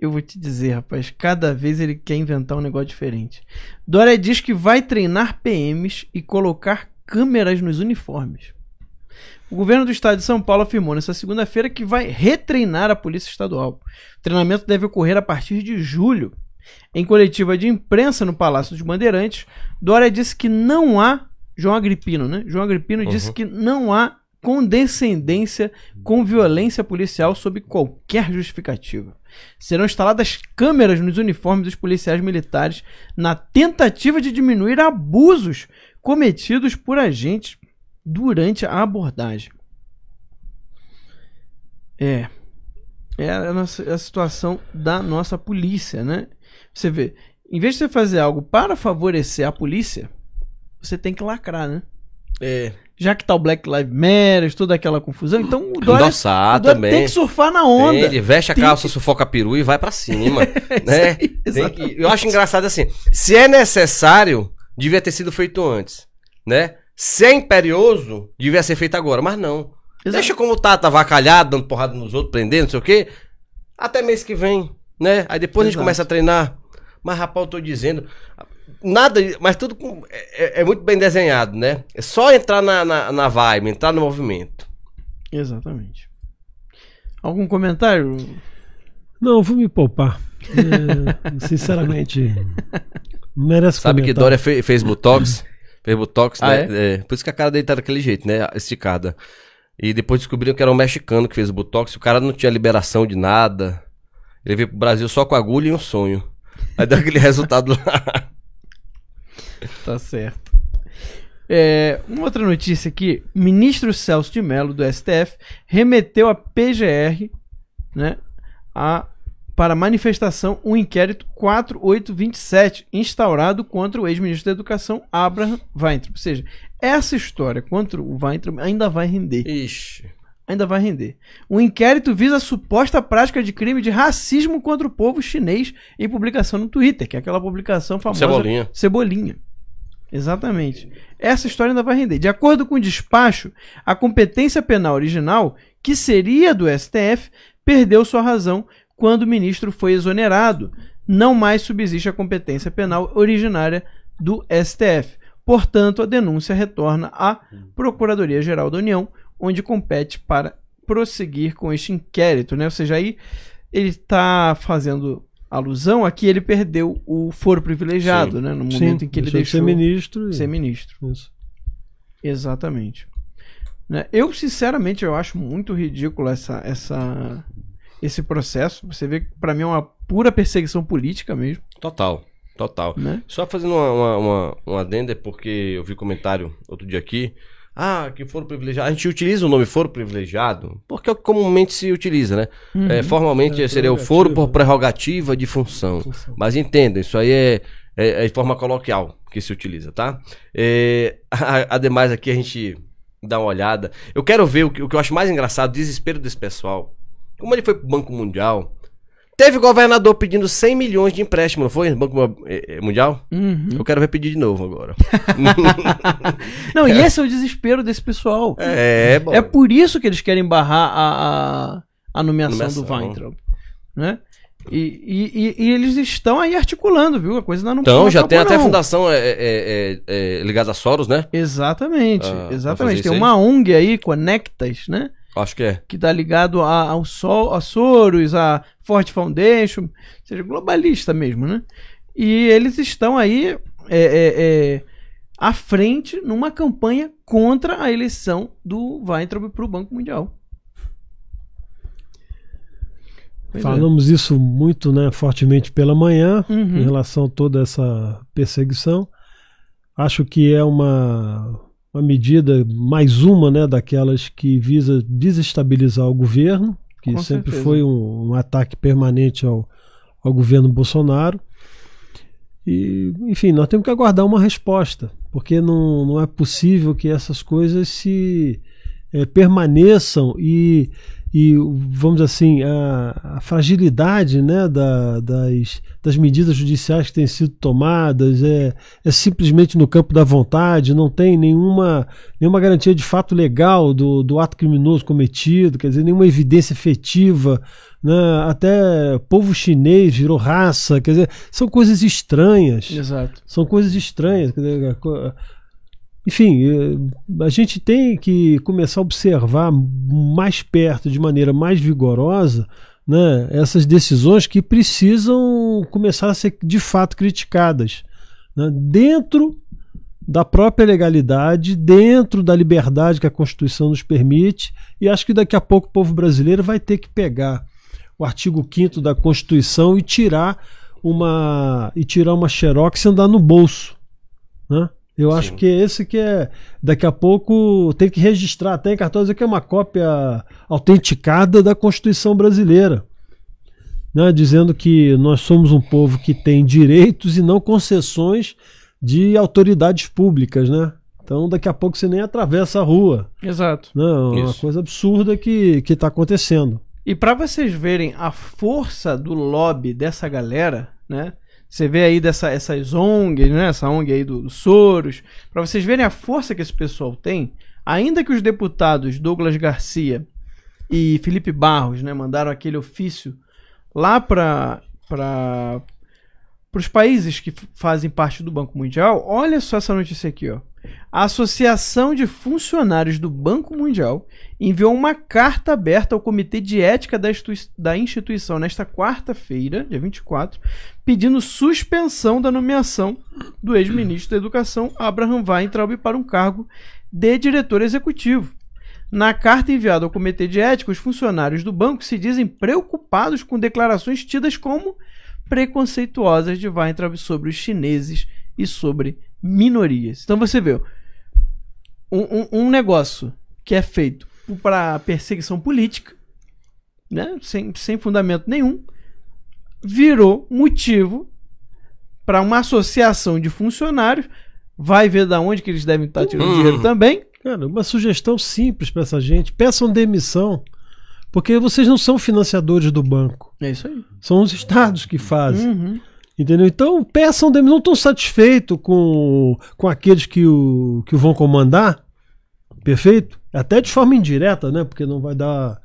eu vou te dizer, rapaz, cada vez ele quer inventar um negócio diferente. Dória diz que vai treinar PMs e colocar câmeras nos uniformes. O governo do estado de São Paulo afirmou nesta segunda-feira que vai retreinar a Polícia Estadual. O treinamento deve ocorrer a partir de julho. Em coletiva de imprensa no Palácio dos Bandeirantes, Dória disse que não há. João Agripino, né? João Agripino uhum. disse que não há condescendência com violência policial sob qualquer justificativa. Serão instaladas câmeras nos uniformes dos policiais militares na tentativa de diminuir abusos cometidos por agentes durante a abordagem. É. É a, nossa, é a situação da nossa polícia, né? Você vê, em vez de você fazer algo para favorecer a polícia, você tem que lacrar, né? É. Já que tá o Black Lives Matter, toda aquela confusão, então o Dória, o Dória também. tem que surfar na onda. Tem, ele veste a calça, que... sufoca peru e vai para cima. né? É aí, que... eu acho engraçado assim, se é necessário, devia ter sido feito antes, né? Se é imperioso, devia ser feito agora, mas não. Exato. Deixa como tá, tá vacalhado, dando porrada nos outros, prendendo, não sei o quê. Até mês que vem, né? Aí depois Exato. a gente começa a treinar. Mas, rapaz, eu tô dizendo. Nada, mas tudo com, é, é, é, muito bem desenhado, né? É só entrar na, na, na vibe, entrar no movimento. Exatamente. Algum comentário? Não, vou me poupar. É, sinceramente, merece Sabe que Dória fez, fez botox? Botox, ah, né? É? É. Por isso que a cara dele tá daquele jeito, né? Esticada. E depois descobriram que era um mexicano que fez o Botox. O cara não tinha liberação de nada. Ele veio pro Brasil só com agulha e um sonho. Aí deu aquele resultado lá. Tá certo. É, uma outra notícia aqui. Ministro Celso de Mello, do STF, remeteu a PGR, né? A para manifestação o um inquérito 4827, instaurado contra o ex-ministro da Educação, Abraham Weintraub. Ou seja, essa história contra o Weintraub ainda vai render. Ixi. Ainda vai render. O inquérito visa a suposta prática de crime de racismo contra o povo chinês em publicação no Twitter, que é aquela publicação famosa. Cebolinha. Cebolinha. Exatamente. Essa história ainda vai render. De acordo com o despacho, a competência penal original, que seria do STF, perdeu sua razão quando o ministro foi exonerado, não mais subsiste a competência penal originária do STF. Portanto, a denúncia retorna à Procuradoria-Geral da União, onde compete para prosseguir com este inquérito, né? Ou seja, aí ele está fazendo alusão a que ele perdeu o foro privilegiado, Sim. né? No momento Sim, em que ele deixou, de ser ministro. Ser ministro. Isso. Exatamente. Né? Eu, sinceramente, eu acho muito ridículo essa, essa esse processo. Você vê que para mim é uma pura perseguição política mesmo. Total, total. Né? Só fazendo uma, uma, uma, uma adenda, é porque eu vi comentário outro dia aqui. Ah, que foro privilegiado. A gente utiliza o nome foro privilegiado porque é o que comumente se utiliza, né? Uhum. É, formalmente é, seria o foro por prerrogativa de função. função. Mas entenda, isso aí é, é, é, de forma coloquial que se utiliza, tá? É, ademais, aqui a gente dá uma olhada. Eu quero ver o que, o que eu acho mais engraçado, o desespero desse pessoal. Como ele foi pro Banco Mundial, teve governador pedindo 100 milhões de empréstimo, não foi? No Banco eh, eh, Mundial? Uhum. Eu quero ver pedir de novo agora. não, e esse é o desespero desse pessoal. É, é, bom. é por isso que eles querem barrar a, a, a nomeação, nomeação, do Weintraub. Né? E, e, e, eles estão aí articulando, viu? A coisa ainda não Então, já tem até fundação é, é, é, é, ligada a Soros, né? Exatamente, ah, exatamente. Tem uma aí? ONG aí, Conectas, né? Acho que é. Que está ligado a, ao Sol, a Soros, a Forte Foundation, seja, globalista mesmo, né? E eles estão aí é, é, é, à frente numa campanha contra a eleição do Weintraub para o Banco Mundial. Pois é. Falamos é. isso muito né, fortemente pela manhã, uhum. em relação a toda essa perseguição. Acho que é uma uma medida, mais uma né, daquelas que visa desestabilizar o governo, que Com sempre certeza. foi um, um, ataque permanente ao, ao governo Bolsonaro. E, enfim, nós temos que aguardar uma resposta, porque não, não é possível que essas coisas se é, permaneçam e e vamos assim a, a fragilidade né, da, das, das medidas judiciais que têm sido tomadas é, é simplesmente no campo da vontade, não tem nenhuma, nenhuma garantia de fato legal do, do ato criminoso cometido, quer dizer, nenhuma evidência efetiva, né, até povo chinês virou raça, quer dizer, são coisas estranhas. Exato. São coisas estranhas. Quer dizer, enfim, eh, a gente tem que começar a observar mais perto, de maneira mais vigorosa, né, essas decisões que precisam começar a ser de fato criticadas né, dentro da própria legalidade, dentro da liberdade que a Constituição nos permite, e acho que daqui a pouco o povo brasileiro vai ter que pegar o artigo 5 da Constituição e tirar uma e tirar uma xerox e andar no bolso, né? Eu Sim. acho que é esse que é. Daqui a pouco tem que registrar até em dizer que é uma cópia autenticada da Constituição brasileira. Né? Dizendo que nós somos um povo que tem direitos e não concessões de autoridades públicas, né? Então daqui a pouco você nem atravessa a rua. Exato. Não, é uma coisa absurda que está acontecendo. E para vocês verem a força do lobby dessa galera, né? Você vê aí dessa, essas ONGs, né? Essa ONG aí do, do Soros. Para vocês verem a força que esse pessoal tem, ainda que os deputados Douglas Garcia e Felipe Barros, né, mandaram aquele ofício lá para para os países que fazem parte do Banco Mundial. Olha só essa notícia aqui, ó a Associação de Funcionários do Banco Mundial enviou uma carta aberta ao Comitê de Ética da, da instituição nesta quarta-feira, dia 24, pedindo suspensão da nomeação do ex-ministro da Educação, Abraham Weintraub, para um cargo de diretor executivo. Na carta enviada ao Comitê de Ética, os funcionários do banco se dizem preocupados com declarações tidas como preconceituosas de Weintraub sobre os chineses e sobre minorias. Então você vê um, um, um negócio que é feito para perseguição política, né, sem, sem fundamento nenhum, virou motivo para uma associação de funcionários. Vai ver da onde que eles devem estar tirando uhum. dinheiro também. Cara, uma sugestão simples para essa gente: peçam demissão. Porque vocês não são financiadores do banco. É isso aí. São os estados que fazem. Uhum. Entendeu? Então peçam, não estão satisfeitos com, com aqueles que o, que o vão comandar, perfeito? Até de forma indireta, né? Porque não vai dar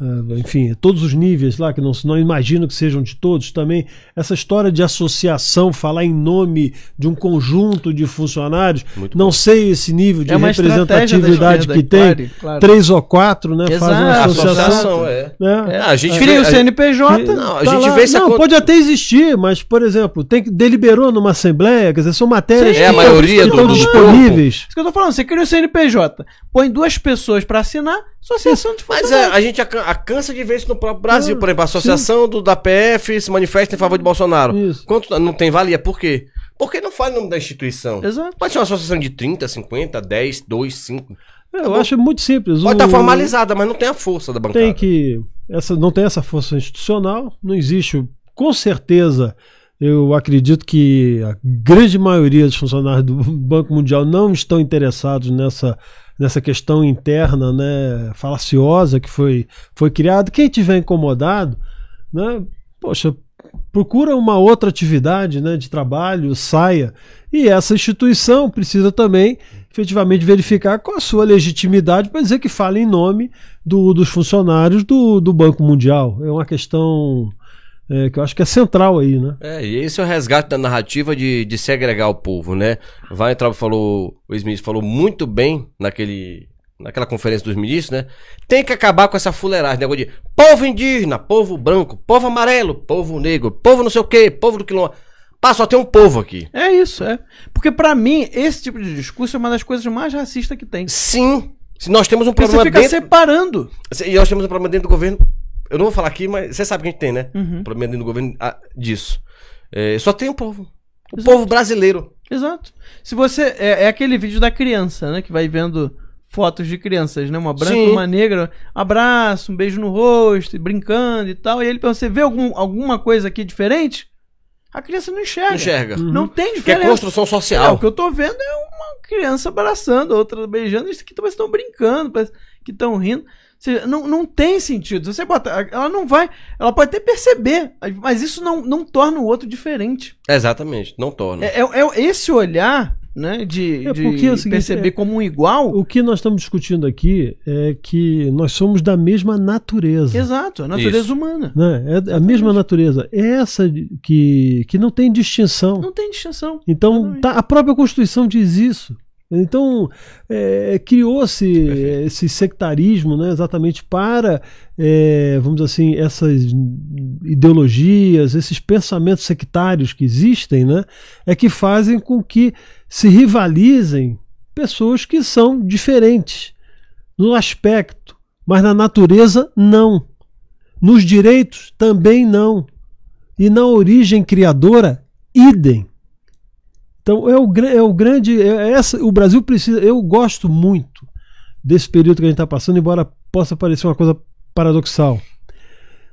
ah, enfim, todos os níveis lá, que não, não imagino que sejam de todos também, essa história de associação, falar em nome de um conjunto de funcionários, Muito não bom. sei esse nível de é representatividade que tem, claro, claro. três ou quatro, né, fazem uma associação. É. Né? é. a gente Cria o CNPJ. não, a tá gente vê se não, pode até existir, mas, por exemplo, tem que deliberou numa assembleia, quer dizer, são matérias Sim, que, é, a maioria que, do, estão do disponíveis. Corpo. Isso que eu tô falando, você cria o CNPJ, põe duas pessoas para assinar, Associação de Mas é, a gente a, a cansa de ver isso no próprio Brasil. Por exemplo, a associação do, da PF se manifesta em favor de Bolsonaro. Isso. Quanto, não tem valia. Por quê? Porque não fala o nome da instituição. Exato. Pode ser uma associação de 30, 50, 10, 2, 5. É, eu acho muito simples. Pode tá o... estar formalizada, mas não tem a força da bancada. Tem que. Essa, não tem essa força institucional, não existe. Com certeza, eu acredito que a grande maioria dos funcionários do Banco Mundial não estão interessados nessa nessa questão interna, né, falaciosa que foi foi criado. Quem tiver incomodado, né, poxa, procura uma outra atividade, né, de trabalho, saia. E essa instituição precisa também efetivamente verificar qual a sua legitimidade para dizer que fala em nome do, dos funcionários do, do Banco Mundial. É uma questão é, que eu acho que é central aí, né? É, e esse é o resgate da narrativa de, de segregar o povo, né? Weintraub falou, o ex-ministro falou muito bem naquele, naquela conferência dos ministros, né? Tem que acabar com essa fuleiragem, negócio de povo indígena, povo branco, povo amarelo, povo negro, povo não sei o quê, povo do quilombo. Pá, só tem um povo aqui. É isso, é. Porque para mim, esse tipo de discurso é uma das coisas mais racistas que tem. Sim. Se nós temos um problema. Você fica dentro... separando. E nós temos um problema dentro do governo eu não vou falar aqui, mas você sabe que a gente tem, né? Uhum. Problema dentro do governo ah, disso. É, só tem o povo. O Exato. povo brasileiro. Exato. Se você. É, é, aquele vídeo da criança, né? Que vai vendo fotos de crianças, né? Uma branca, e uma negra, abraço, um beijo no rosto, brincando e tal. E ele pergunta: você vê algum, alguma coisa aqui diferente? A criança não enxerga. Não enxerga. Uhum. Não tem diferença. Que é construção social. É, o que eu tô vendo é uma criança abraçando, outra beijando, e que estão brincando, que estão rindo seja, não, não tem sentido. Você bota. Ela não vai. Ela pode até perceber, mas isso não, não torna o outro diferente. Exatamente, não torna. É, é, é esse olhar. Né, de, é porque, de é perceber é, como um igual. O que nós estamos discutindo aqui é que nós somos da mesma natureza. Exato, a natureza isso. humana. Né? É Exatamente. a mesma natureza. É essa que, que não tem distinção. Não tem distinção. Então, tá, a própria Constituição diz isso. Então, é, é criou-se esse sectarismo né, exatamente para, é, vamos assim, essas ideologias, esses pensamentos sectários que existem, né, é que fazem com que se rivalizem pessoas que são diferentes no aspecto, mas na natureza, não. Nos direitos, também não. E na origem criadora, idem. Então é o, é o grande. É, é essa, o Brasil precisa. Eu gosto muito desse período que a gente está passando, embora possa parecer uma coisa paradoxal.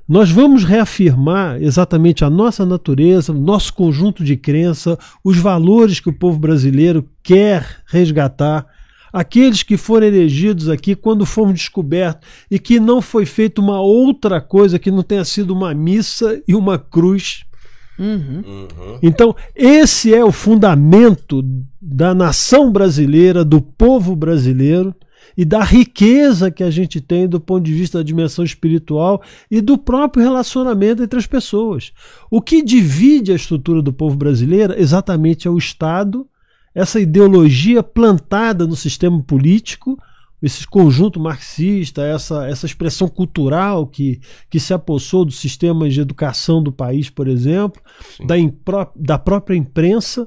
Nós vamos reafirmar exatamente a nossa natureza, nosso conjunto de crença, os valores que o povo brasileiro quer resgatar, aqueles que foram elegidos aqui quando foram descobertos e que não foi feita uma outra coisa que não tenha sido uma missa e uma cruz Uhum. Uhum. Então, esse é o fundamento da nação brasileira, do povo brasileiro e da riqueza que a gente tem do ponto de vista da dimensão espiritual e do próprio relacionamento entre as pessoas. O que divide a estrutura do povo brasileiro exatamente é o Estado, essa ideologia plantada no sistema político esse conjunto marxista, essa, essa expressão cultural que, que se apossou dos sistemas de educação do país, por exemplo, da, da própria imprensa,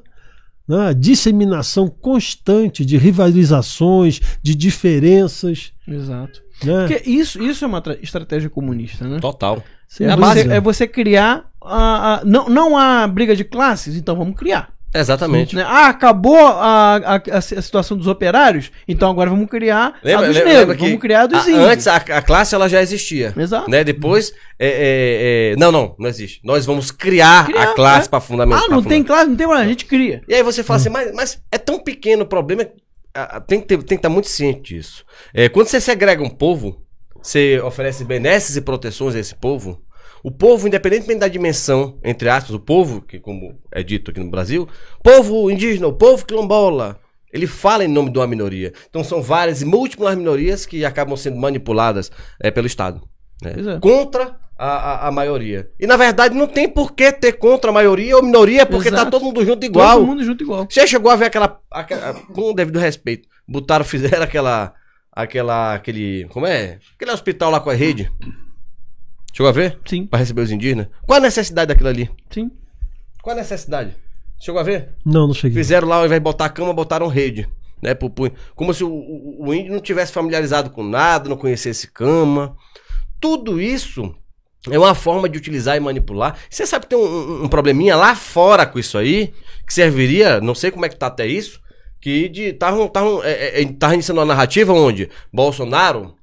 né? a disseminação constante de rivalizações, de diferenças. Exato. Né? Porque isso, isso é uma estratégia comunista, né? Total. Sim, é, você, é, você, criar. A, a, não, não há briga de classes, então vamos criar. Exatamente. Né? Ah, acabou a, a, a, situação dos operários? Então agora vamos criar lembra, a dos negros, vamos criar a dos a, índios. Antes a, a, classe ela já existia. Exato. Né? Depois, é, é, é, não, não, não existe. Nós vamos criar, criar a classe né? para fundamentar. Ah, não tem classe, não tem problema, a gente cria. E aí você fala assim, hum. mas, mas é tão pequeno o problema, tem que, ter, tem que estar muito ciente disso. É, quando você segrega um povo, você oferece benesses e proteções a esse povo, o povo, independentemente da dimensão, entre aspas, o povo, que como é dito aqui no Brasil, povo indígena, o povo quilombola, ele fala em nome de uma minoria. Então são várias e múltiplas minorias que acabam sendo manipuladas é, pelo Estado. Né? É. Contra a, a, a, maioria. E na verdade não tem por que ter contra a maioria ou minoria, porque tá Exato. tá todo mundo junto igual. Todo mundo junto igual. Você chegou a ver aquela. aquela com o devido respeito. Botaram, fizeram aquela. aquela. aquele. Como é? Aquele hospital lá com a rede. Chegou a ver? Sim. Para receber os indígenas? Qual a necessidade daquilo ali? Sim. Qual a necessidade? Chegou a ver? Não, não cheguei. Fizeram lá, ao invés de botar cama, botaram rede. Né, pro, pro, como se o, o, o índio não tivesse familiarizado com nada, não conhecesse cama. Tudo isso é uma forma de utilizar e manipular. Você sabe que tem um, um, probleminha lá fora com isso aí, que serviria, não sei como é que tá até isso, que de. Tá, tá, é, é, é tá iniciando uma narrativa onde Bolsonaro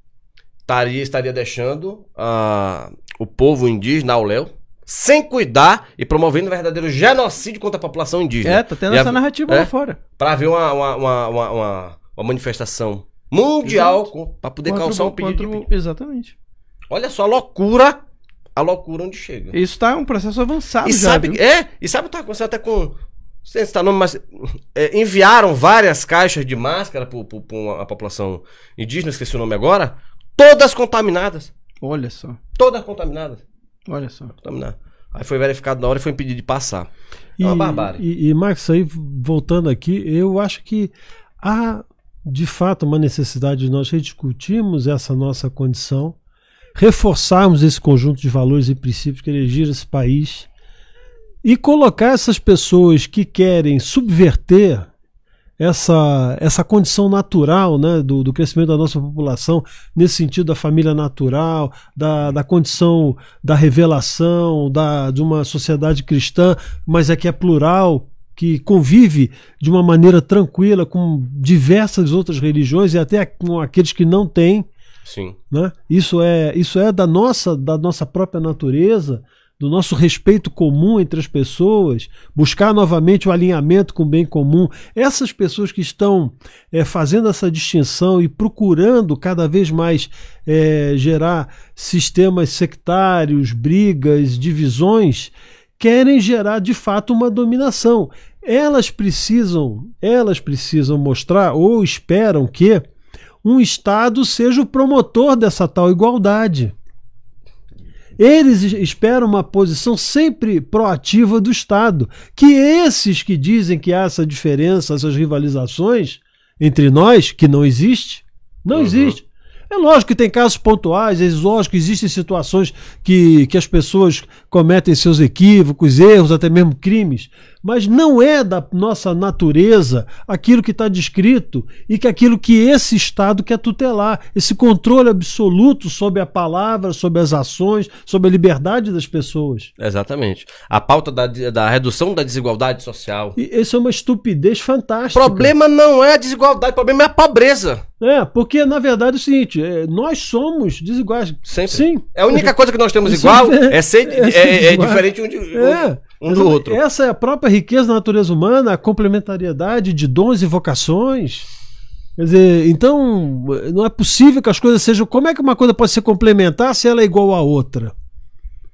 estaria, estaria deixando uh, o povo indígena ao léu, sem cuidar e promovendo um verdadeiro genocídio contra a população indígena. É, tá tendo e essa a, narrativa é, lá fora. Pra haver uma, uma, uma, uma, uma manifestação mundial com, pra poder contra calçar o, um pedido, pedido. Exatamente. Olha só a loucura a loucura onde chega. Isso tá um processo avançado e já, sabe, viu? É, e sabe o que tá acontecendo até com... Não sei se tá nome, mas... É, enviaram várias caixas de máscara para a população indígena, esqueci o nome agora, Todas contaminadas. Olha só. Todas contaminadas. Olha só. Contaminadas. Aí foi verificado na hora e foi impedido de passar. E, é uma barbárie. E, e, Max, aí voltando aqui, eu acho que há de fato uma necessidade de nós rediscutirmos essa nossa condição, reforçarmos esse conjunto de valores e princípios que elegir esse país e colocar essas pessoas que querem subverter essa, essa condição natural né, do, do crescimento da nossa população, nesse sentido da família natural, da, da condição da revelação, da, de uma sociedade cristã, mas é que é plural, que convive de uma maneira tranquila com diversas outras religiões e até com aqueles que não têm. Sim. Né? Isso, é, isso é da nossa, da nossa própria natureza do nosso respeito comum entre as pessoas, buscar novamente o alinhamento com o bem comum. Essas pessoas que estão é, fazendo essa distinção e procurando cada vez mais é, gerar sistemas sectários, brigas, divisões, querem gerar de fato uma dominação. Elas precisam, elas precisam mostrar ou esperam que um Estado seja o promotor dessa tal igualdade. Eles esperam uma posição sempre proativa do Estado. Que esses que dizem que há essa diferença, essas rivalizações entre nós, que não existe, não uhum. existe. É lógico que tem casos pontuais, é lógico que existem situações que, que as pessoas cometem seus equívocos, erros, até mesmo crimes mas não é da nossa natureza aquilo que está descrito e que aquilo que esse Estado quer tutelar, esse controle absoluto sobre a palavra, sobre as ações, sobre a liberdade das pessoas. Exatamente. A pauta da, da redução da desigualdade social. E isso é uma estupidez fantástica. O problema não é a desigualdade, o problema é a pobreza. É, porque na verdade é o seguinte, é, nós somos desiguais. Sempre. Sim. É a única coisa que nós temos igual é, é, ser, é, é, é diferente um de, um, é um do outro. Essa é a própria riqueza da natureza humana, a complementariedade de dons e vocações. Quer dizer, então não é possível que as coisas sejam. Como é que uma coisa pode ser complementar se ela é igual à outra?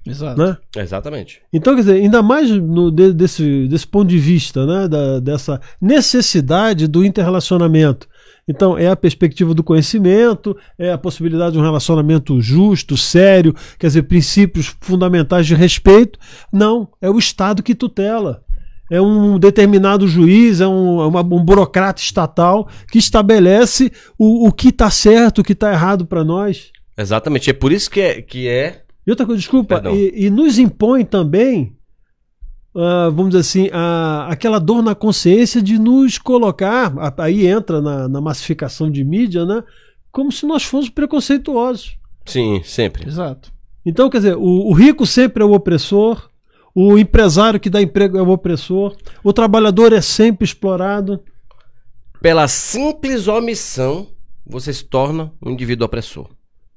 Exato. Né? Exatamente. Então, quer dizer, ainda mais no, desse, desse ponto de vista, né? Da, dessa necessidade do interrelacionamento. Então, é a perspectiva do conhecimento, é a possibilidade de um relacionamento justo, sério, quer dizer, princípios fundamentais de respeito. Não, é o Estado que tutela. É um determinado juiz, é um, é uma, um burocrata estatal que estabelece o, o que está certo, o que está errado para nós. Exatamente, é por isso que é. Que é... E outra coisa, desculpa, e, e nos impõe também uh, vamos dizer assim, a, aquela dor na consciência de nos colocar, aí entra na, na massificação de mídia, né? Como se nós fôssemos preconceituosos. Sim, sempre. Exato. Então, quer dizer, o, o rico sempre é o opressor, o empresário que dá emprego é o opressor, o trabalhador é sempre explorado. Pela simples omissão, você se torna um indivíduo opressor.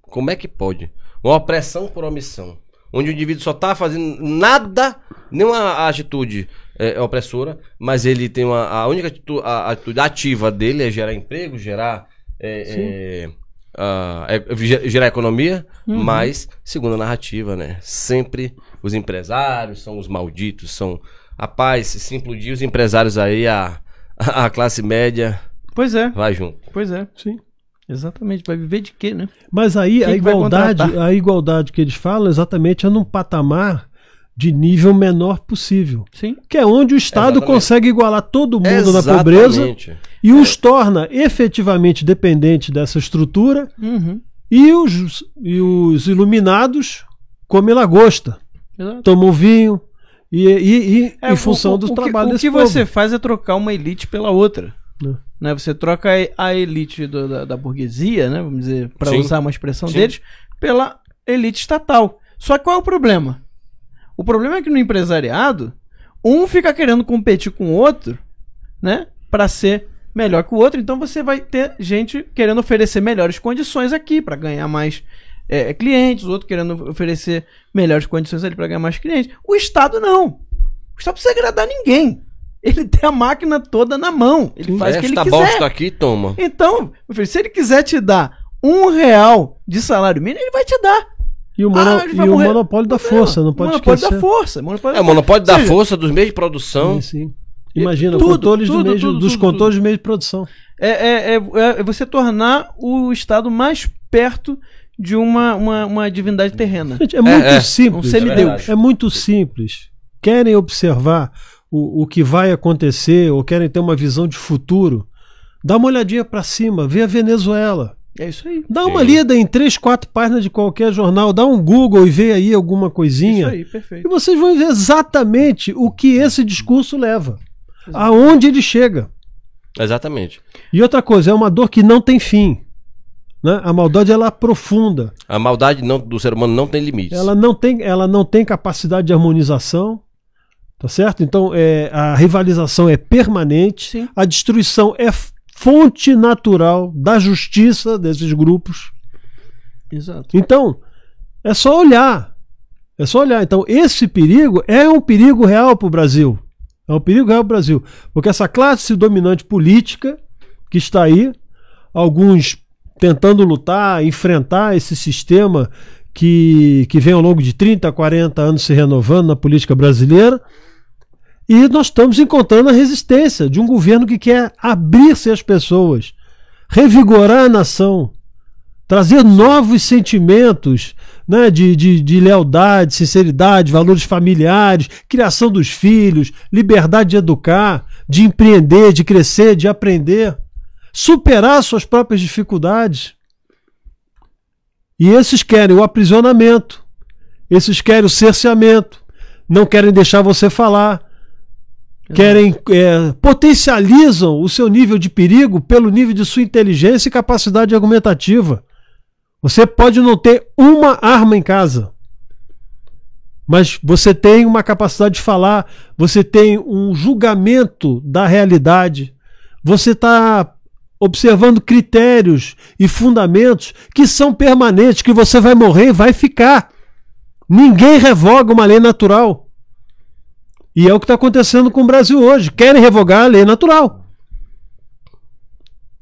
Como é que pode? Uma opressão por omissão onde o indivíduo só está fazendo nada, nenhuma atitude é, é, opressora, mas ele tem uma. A única atitude, a atitude ativa dele é gerar emprego, gerar. É, é, é gerar economia, uhum. mas, segundo a narrativa, né? Sempre os empresários são os malditos, são. Rapaz, se implodir os empresários aí, a, a classe média. Pois é. Vai junto. Pois é, sim. Exatamente, vai viver de quê, né? Mas aí a igualdade, a igualdade que eles falam exatamente é num patamar de nível menor possível. Sim. Que é onde o Estado exatamente. consegue igualar todo mundo exatamente. na pobreza e é. os torna efetivamente dependente dessa estrutura. Uhum. E os, e os iluminados comem lagosta, Exato. tomam vinho, e, e, e é, em função o, do o trabalho que, desse O que povo. você faz é trocar uma elite pela outra. É. Né? Você troca a elite do, da, da, burguesia, né? Vamos dizer, para usar uma expressão Sim. deles, pela elite estatal. Só que qual é o problema? O problema é que no empresariado, um fica querendo competir com o outro, né? Para ser melhor que o outro. Então você vai ter gente querendo oferecer melhores condições aqui para ganhar mais é, clientes, o outro querendo oferecer melhores condições ali para ganhar mais clientes. O Estado não. O Estado não precisa agradar ninguém. Ele tem a máquina toda na mão. Ele faz Esta o que ele quiser. bosta aqui, toma. Então, filho, se ele quiser te dar um real de salário mínimo, ele vai te dar. E o, mono, ah, e o monopólio da força, não pode monopólio esquecer. Da força, monopólio é, o monopólio da seja, força dos meios de produção. Sim, sim. Imagina, tudo, controles tudo, do meio, tudo, dos controles do meio de produção. É, é, é, é, você tornar o Estado mais perto de uma, uma, uma divindade terrena. Gente, é, é muito é. simples. Um semideus. É muito simples. Querem observar o, o que vai acontecer ou querem ter uma visão de futuro, dá uma olhadinha para cima, vê a Venezuela. É isso aí. Dá uma lida em três, quatro páginas de qualquer jornal, dá um Google e vê aí alguma coisinha. Isso aí, perfeito. E vocês vão ver exatamente o que esse discurso leva, exatamente. aonde ele chega. Exatamente. E outra coisa, é uma dor que não tem fim. Né? A maldade ela aprofunda. É a maldade não, do ser humano não tem limites. Ela não tem, ela não tem capacidade de harmonização. Tá certo? Então é, a rivalização é permanente, Sim. a destruição é fonte natural da justiça desses grupos. Exato. Então, é só olhar. É só olhar. Então, esse perigo é um perigo real para o Brasil. É um perigo real para o Brasil. Porque essa classe dominante política que está aí, alguns tentando lutar, enfrentar esse sistema que, que vem ao longo de 30, 40 anos se renovando na política brasileira. E nós estamos encontrando a resistência de um governo que quer abrir-se às pessoas, revigorar a nação, trazer novos sentimentos né, de, de, de lealdade, sinceridade, valores familiares, criação dos filhos, liberdade de educar, de empreender, de crescer, de aprender, superar suas próprias dificuldades. E esses querem o aprisionamento, esses querem o cerceamento, não querem deixar você falar, querem é, potencializam o seu nível de perigo pelo nível de sua inteligência e capacidade argumentativa. Você pode não ter uma arma em casa, mas você tem uma capacidade de falar, você tem um julgamento da realidade, você está observando critérios e fundamentos que são permanentes, que você vai morrer e vai ficar. Ninguém revoga uma lei natural. E é o que está acontecendo com o Brasil hoje. Querem revogar a lei natural.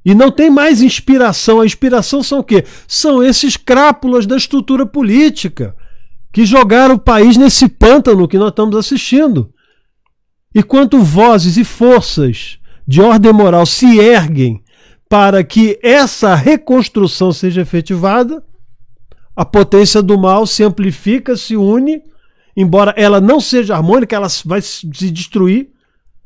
E não tem mais inspiração. A inspiração são o quê? São esses crápulas da estrutura política que jogaram o país nesse pântano que nós estamos assistindo. E quanto vozes e forças de ordem moral se erguem para que essa reconstrução seja efetivada, a potência do mal se amplifica, se une embora ela não seja harmônica, ela vai se destruir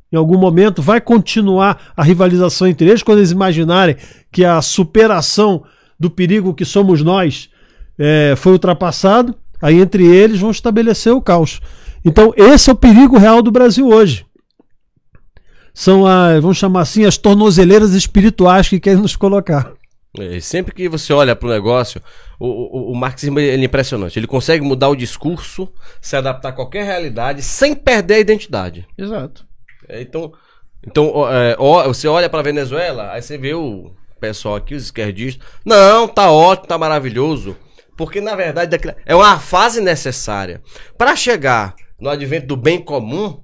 em algum momento, vai continuar a rivalização entre eles, quando eles imaginarem que a superação do perigo que somos nós é, foi ultrapassado, aí entre eles vão estabelecer o caos. Então, esse é o perigo real do Brasil hoje. São, a, vamos chamar assim, as tornozeleiras espirituais que querem nos colocar. É, sempre que você olha para o negócio, o, o, marxismo ele é impressionante. Ele consegue mudar o discurso, se adaptar a qualquer realidade, sem perder a identidade. Exato. É, então, então é, ó, você olha para a Venezuela, aí você vê o pessoal aqui, os esquerdistas. Não, tá ótimo, tá maravilhoso. Porque, na verdade, é uma fase necessária. Para chegar no advento do bem comum,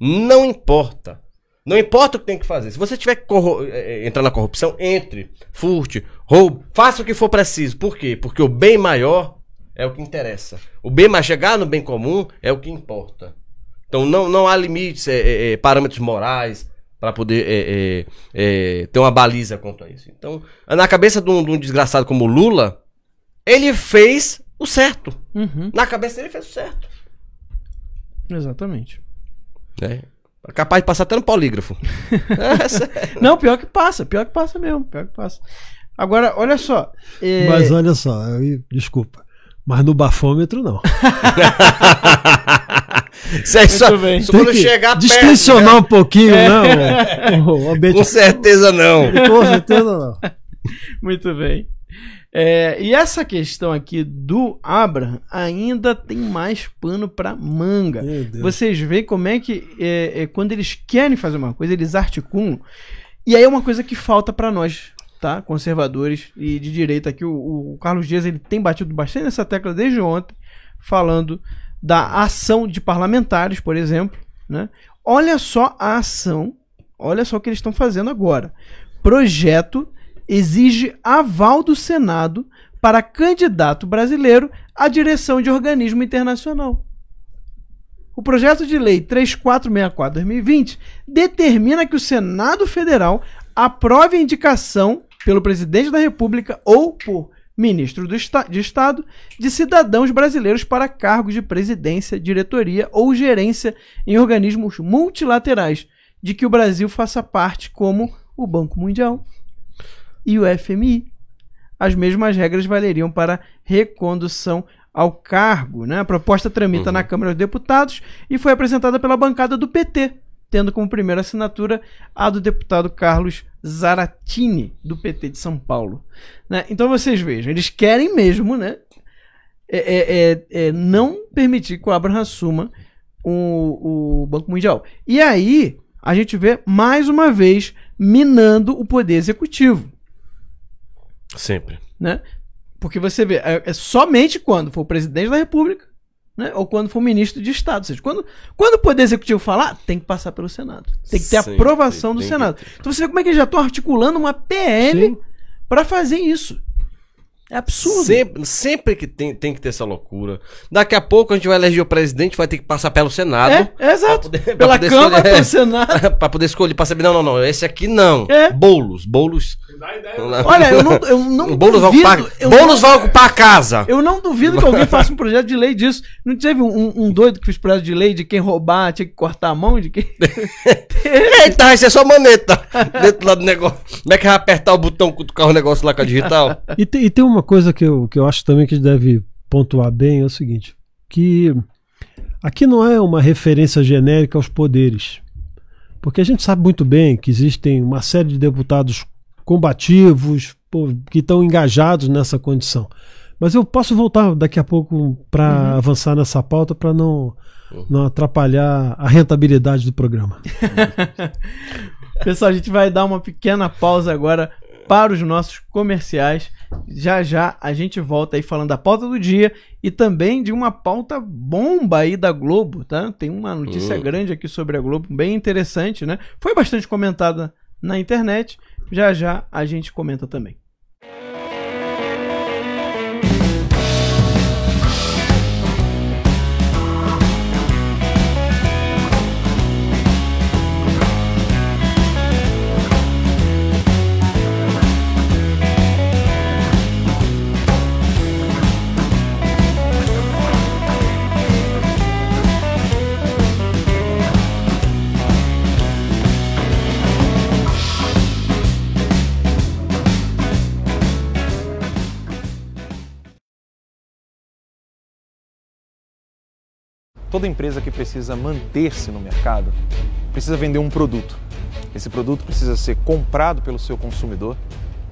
não importa não importa o que tem que fazer. Se você tiver que é, é, entrar na corrupção, entre, furte, roube, faça o que for preciso. Por quê? Porque o bem maior é o que interessa. O bem mais chegar no bem comum é o que importa. Então não, não há limites, é, é, é parâmetros morais para poder é, ter uma baliza quanto a isso. Então, na cabeça de um, de um desgraçado como Lula, ele fez o certo. Uhum. Na cabeça dele fez o certo. Exatamente. É. Capaz de passar até no polígrafo. É, é. não, pior que passa, pior que passa mesmo, pior que passa. Agora, olha só. É... Mas olha só, eu... desculpa. Mas no bafômetro, não. É Muito só, bem. só quando chegar Distensionar né? um pouquinho, é. não. Com certeza não. Com certeza não. Muito bem. É, e essa questão aqui do Abraham ainda tem mais pano para manga. Vocês veem como é que é, é, quando eles querem fazer uma coisa, eles articulam. E aí é uma coisa que falta para nós, tá? Conservadores e de direita aqui. O, o Carlos Dias ele tem batido bastante nessa tecla desde ontem, falando da ação de parlamentares, por exemplo. Né? Olha só a ação, olha só o que eles estão fazendo agora. Projeto exige aval do Senado para candidato brasileiro à direção de organismo internacional. O projeto de lei 3464-2020 determina que o Senado Federal aprove a indicação pelo presidente da República ou por ministro do esta de Estado de cidadãos brasileiros para cargos de presidência, diretoria ou gerência em organismos multilaterais de que o Brasil faça parte, como o Banco Mundial, e o FMI. As mesmas regras valeriam para recondução ao cargo. Né? A proposta tramita uhum. na Câmara dos Deputados e foi apresentada pela bancada do PT, tendo como primeira assinatura a do deputado Carlos Zaratini, do PT de São Paulo. Né? Então vocês vejam, eles querem mesmo né, é, é, é, é não permitir que o Abraham assuma o, o Banco Mundial. E aí a gente vê mais uma vez minando o poder executivo. Sempre. Né? Porque você vê, é, é somente quando for o presidente da República né? ou quando for ministro de Estado. Ou seja, quando, quando o Poder Executivo falar, tem que passar pelo Senado. Tem que ter aprovação do Senado. Então você vê como é que eles já estão articulando uma PL para fazer isso. É absurdo. Sempre, sempre que tem, tem que ter essa loucura. Daqui a pouco a gente vai eleger o presidente, vai ter que passar pelo Senado. É, é exato. Poder, Pela Câmara, pelo é, Senado. para poder escolher, para saber, não, não, não, esse aqui não. É. Bolos, bolos né? Olha, eu não, eu não Boulos duvido. Vai ocupar, Boulos não, vai ocupar a casa. Eu não duvido que alguém faça um projeto de lei disso. Não teve um, um doido que fez projeto de lei de quem roubar tinha que cortar a mão de quem. Eita, isso é só maneta dentro lá do negócio. Como é que vai apertar o botão o carro o negócio lá com a digital? e, tem, e tem uma coisa que eu, que eu acho também que a gente deve pontuar bem: é o seguinte. Que aqui não é uma referência genérica aos poderes. Porque a gente sabe muito bem que existem uma série de deputados combativos, pô, que estão engajados nessa condição. Mas eu posso voltar daqui a pouco para uhum. avançar nessa pauta para não, uhum. não atrapalhar a rentabilidade do programa. Pessoal, a gente vai dar uma pequena pausa agora para os nossos comerciais. Já já a gente volta aí falando da pauta do dia e também de uma pauta bomba aí da Globo, tá? Tem uma notícia uhum. grande aqui sobre a Globo, bem interessante, né? Foi bastante comentada na internet. Já já a gente comenta também. Toda empresa que precisa manter-se no mercado precisa vender um produto. Esse produto precisa ser comprado pelo seu consumidor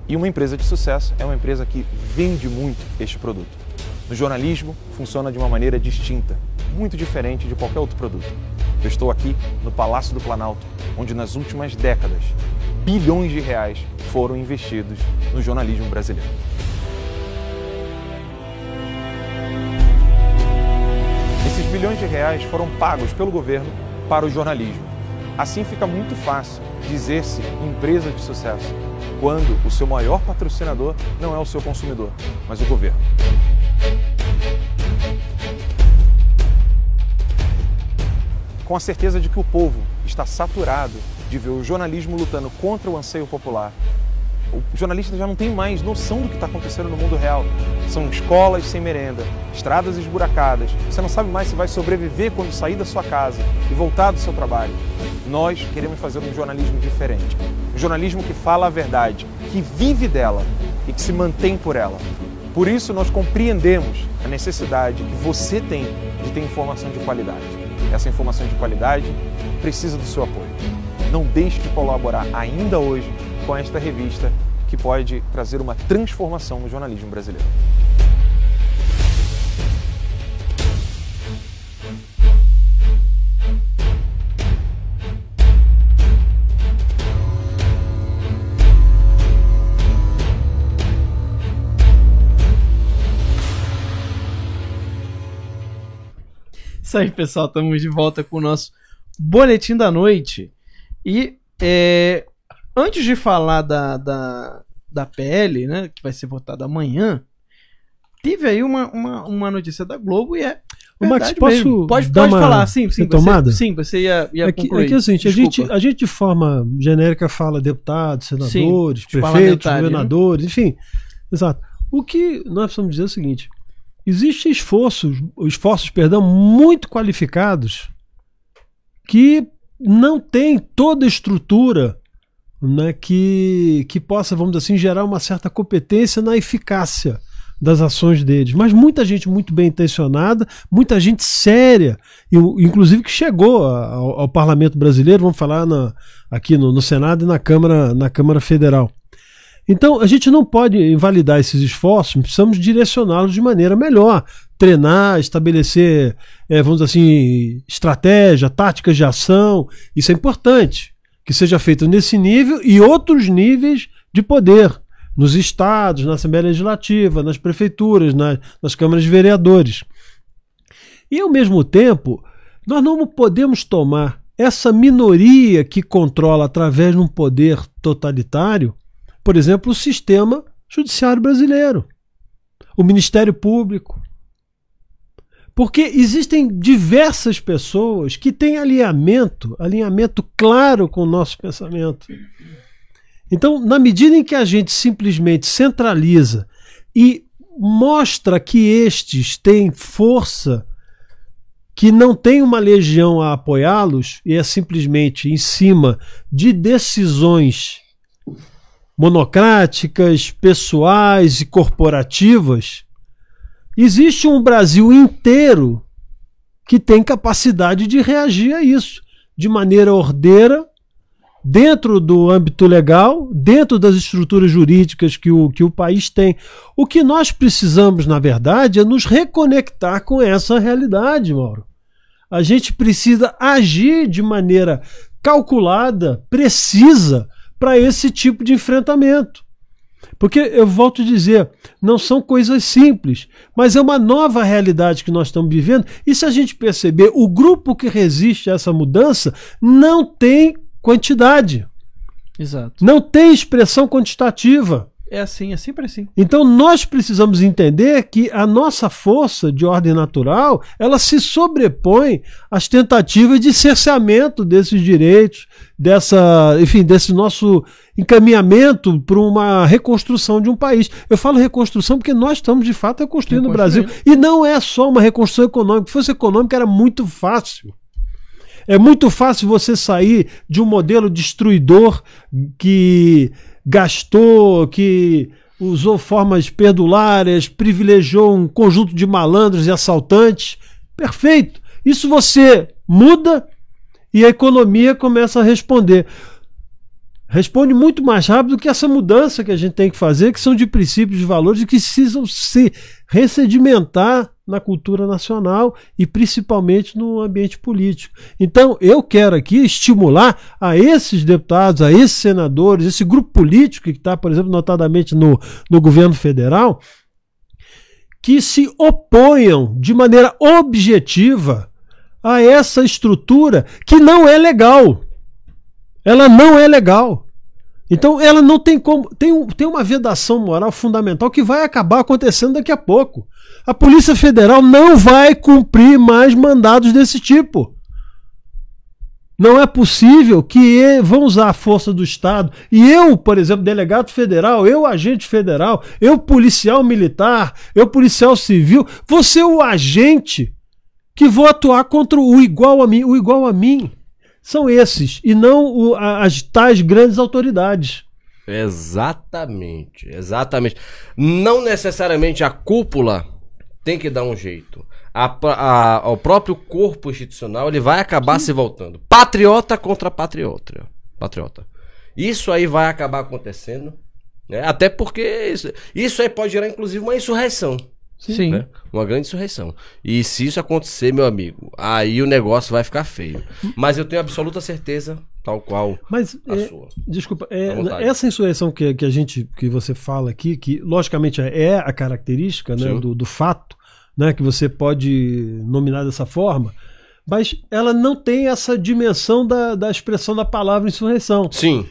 e uma empresa de sucesso é uma empresa que vende muito este produto. No jornalismo, funciona de uma maneira distinta, muito diferente de qualquer outro produto. Eu estou aqui no Palácio do Planalto, onde nas últimas décadas bilhões de reais foram investidos no jornalismo brasileiro. bilhões de reais foram pagos pelo governo para o jornalismo. Assim fica muito fácil dizer-se empresa de sucesso, quando o seu maior patrocinador não é o seu consumidor, mas o governo. Com a certeza de que o povo está saturado de ver o jornalismo lutando contra o anseio popular o jornalista já não tem mais noção do que está acontecendo no mundo real. São escolas sem merenda, estradas esburacadas. Você não sabe mais se vai sobreviver quando sair da sua casa e voltar do seu trabalho. Nós queremos fazer um jornalismo diferente. Um jornalismo que fala a verdade, que vive dela e que se mantém por ela. Por isso, nós compreendemos a necessidade que você tem de ter informação de qualidade. Essa informação de qualidade precisa do seu apoio. Não deixe de colaborar ainda hoje com esta revista que pode trazer uma transformação no jornalismo brasileiro. Isso aí, pessoal. Estamos de volta com o nosso Boletim da Noite. E é, Antes de falar da, da, da PL, né, que vai ser votada amanhã, tive aí uma, uma, uma notícia da Globo e é. O Max, posso mesmo. pode, falar, sim, sim. Retomada? Você, sim, você ia, ia é que é concluir. que assim, a, gente, a gente de forma genérica fala deputados, senadores, sim, prefeitos, né? governadores, né? enfim. Exato. O que nós precisamos dizer é o seguinte: existem esforços, esforços, perdão, muito qualificados que não têm toda a estrutura né, que, que possa, vamos dizer assim, gerar uma certa competência na eficácia das ações deles. Mas muita gente muito bem intencionada, muita gente séria, inclusive que chegou ao, ao parlamento brasileiro, vamos falar na, aqui no, no Senado e na Câmara, na Câmara Federal. Então, a gente não pode invalidar esses esforços, precisamos direcioná-los de maneira melhor, treinar, estabelecer, é, vamos dizer assim, estratégia, táticas de ação, isso é importante que seja feito nesse nível e outros níveis de poder, nos estados, na Assembleia Legislativa, nas prefeituras, nas, nas câmaras de vereadores. E, ao mesmo tempo, nós não podemos tomar essa minoria que controla através de um poder totalitário, por exemplo, o sistema judiciário brasileiro, o Ministério Público, porque existem diversas pessoas que têm alinhamento, alinhamento claro com o nosso pensamento. Então, na medida em que a gente simplesmente centraliza e mostra que estes têm força, que não tem uma legião a apoiá-los e é simplesmente em cima de decisões monocráticas, pessoais e corporativas, Existe um Brasil inteiro que tem capacidade de reagir a isso de maneira ordeira, dentro do âmbito legal, dentro das estruturas jurídicas que o, que o país tem. O que nós precisamos, na verdade, é nos reconectar com essa realidade, Mauro. A gente precisa agir de maneira calculada, precisa, para esse tipo de enfrentamento. Porque eu volto a dizer, não são coisas simples, mas é uma nova realidade que nós estamos vivendo. E se a gente perceber, o grupo que resiste a essa mudança não tem quantidade. Exato. Não tem expressão quantitativa. É assim, é sempre assim. Então nós precisamos entender que a nossa força de ordem natural, ela se sobrepõe às tentativas de cerceamento desses direitos, dessa, enfim, desse nosso encaminhamento para uma reconstrução de um país. Eu falo reconstrução porque nós estamos de fato reconstruindo o Brasil e não é só uma reconstrução econômica. Se fosse econômica era muito fácil. É muito fácil você sair de um modelo destruidor que gastou, que usou formas perdulárias, privilegiou um conjunto de malandros e assaltantes. Perfeito. Isso você muda e a economia começa a responder responde muito mais rápido que essa mudança que a gente tem que fazer, que são de princípios e valores que precisam se ressedimentar na cultura nacional e principalmente no ambiente político. Então, eu quero aqui estimular a esses deputados, a esses senadores, esse grupo político que está, por exemplo, notadamente no, no governo federal, que se oponham de maneira objetiva a essa estrutura que não é legal. Ela não é legal. Então ela não tem como. Tem, tem uma vedação moral fundamental que vai acabar acontecendo daqui a pouco. A Polícia Federal não vai cumprir mais mandados desse tipo. Não é possível que vão usar a força do Estado. E eu, por exemplo, delegado federal, eu, agente federal, eu, policial militar, eu, policial civil, você é o agente que vou atuar contra o igual a mim. O igual a mim são esses, e não o, as tais grandes autoridades. Exatamente, exatamente. Não necessariamente a cúpula tem que dar um jeito. A, a, o próprio corpo institucional ele vai acabar Sim. se voltando. Patriota contra patriota. patriota. Isso aí vai acabar acontecendo. Né? Até porque isso, isso aí pode gerar, inclusive, uma insurreição. Sim. Né? uma grande insurreição. E se isso acontecer, meu amigo, aí o negócio vai ficar feio. Mas eu tenho absoluta certeza, tal qual Mas, a é, sua. Desculpa, é, essa insurreição que, que a gente que você fala aqui, que logicamente é, é a característica né, do, do fato, né, que você pode nominar dessa forma mas ela não tem essa dimensão da, da expressão da palavra insurreição. Sim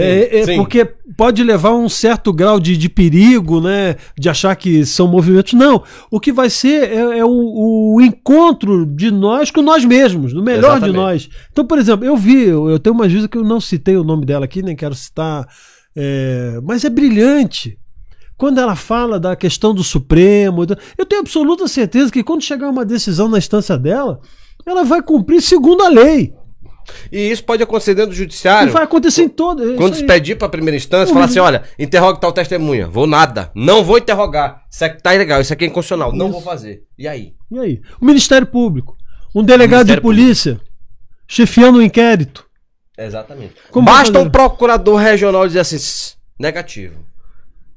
é, é, é porque pode levar um certo grau de, de perigo, né? De achar que são movimentos. Não. O que vai ser é, é o, o, encontro de nós com nós mesmos, do melhor Exatamente. de nós. Então, por exemplo, eu vi, eu, eu tenho uma juíza que eu não citei o nome dela aqui, nem quero citar, é, mas é brilhante. Quando ela fala da questão do Supremo, então, eu tenho absoluta certeza que quando chegar uma decisão na instância dela, ela vai cumprir segundo a lei. E isso pode acontecer dentro do judiciário. E vai acontecer em todo. É quando despedir para a primeira instância, uhum. falar assim: olha, interroga tal testemunha. Vou nada. Não vou interrogar. Isso aqui tá ilegal, isso aqui é inconstitucional. Isso. Não vou fazer. E aí? E aí? O Ministério Público, um delegado de polícia, Público. chefiando um inquérito. Exatamente. Como Basta um procurador regional dizer assim: negativo.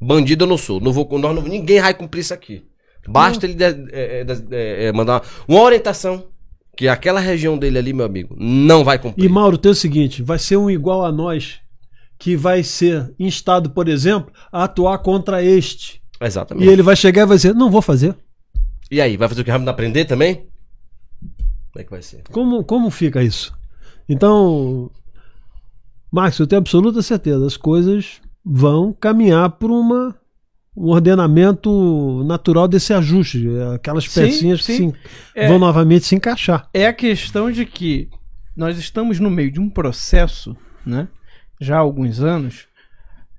Bandido eu não sou. Não vou, nós não, ninguém vai cumprir isso aqui. Basta uhum. ele de, de, é, é, de, mandar uma orientação que aquela região dele ali, meu amigo, não vai cumprir. E Mauro, tem o seguinte: vai ser um igual a nós, que vai ser instado, por exemplo, a atuar contra este. Exatamente. E ele vai chegar e vai dizer: não vou fazer. E aí, vai fazer o que rápido aprender também? Como é que vai ser? Como, como fica isso? Então, Max, eu tenho absoluta certeza, as coisas vão caminhar para uma o ordenamento natural desse ajuste, aquelas pecinhas sim, sim. que se, é, vão novamente se encaixar. É a questão de que nós estamos no meio de um processo, né, já há alguns anos,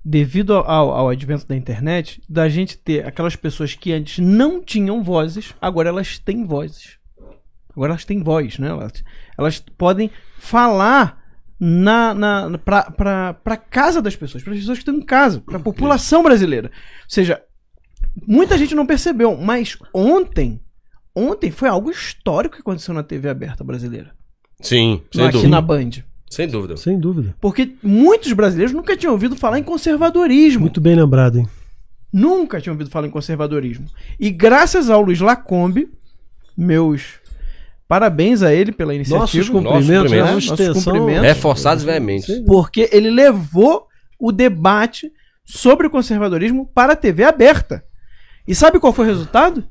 devido ao, ao advento da internet, da gente ter aquelas pessoas que antes não tinham vozes, agora elas têm vozes. Agora elas têm voz, né? Elas, elas podem falar na, na para casa das pessoas, para as pessoas que estão em casa, para a população brasileira. Ou seja, muita gente não percebeu, mas ontem, ontem foi algo histórico que aconteceu na TV aberta brasileira. Sim, sem Aqui dúvida. na Band. Sem dúvida. Sem dúvida. Porque muitos brasileiros nunca tinham ouvido falar em conservadorismo. Muito bem lembrado, hein? Nunca tinham ouvido falar em conservadorismo. E graças ao Luiz Lacombe, meus Parabéns a ele pela iniciativa. Nossos cumprimentos, né? Nossos cumprimentos. Reforçados veementes. Porque ele levou o debate sobre o conservadorismo para a TV aberta. E sabe qual foi o resultado?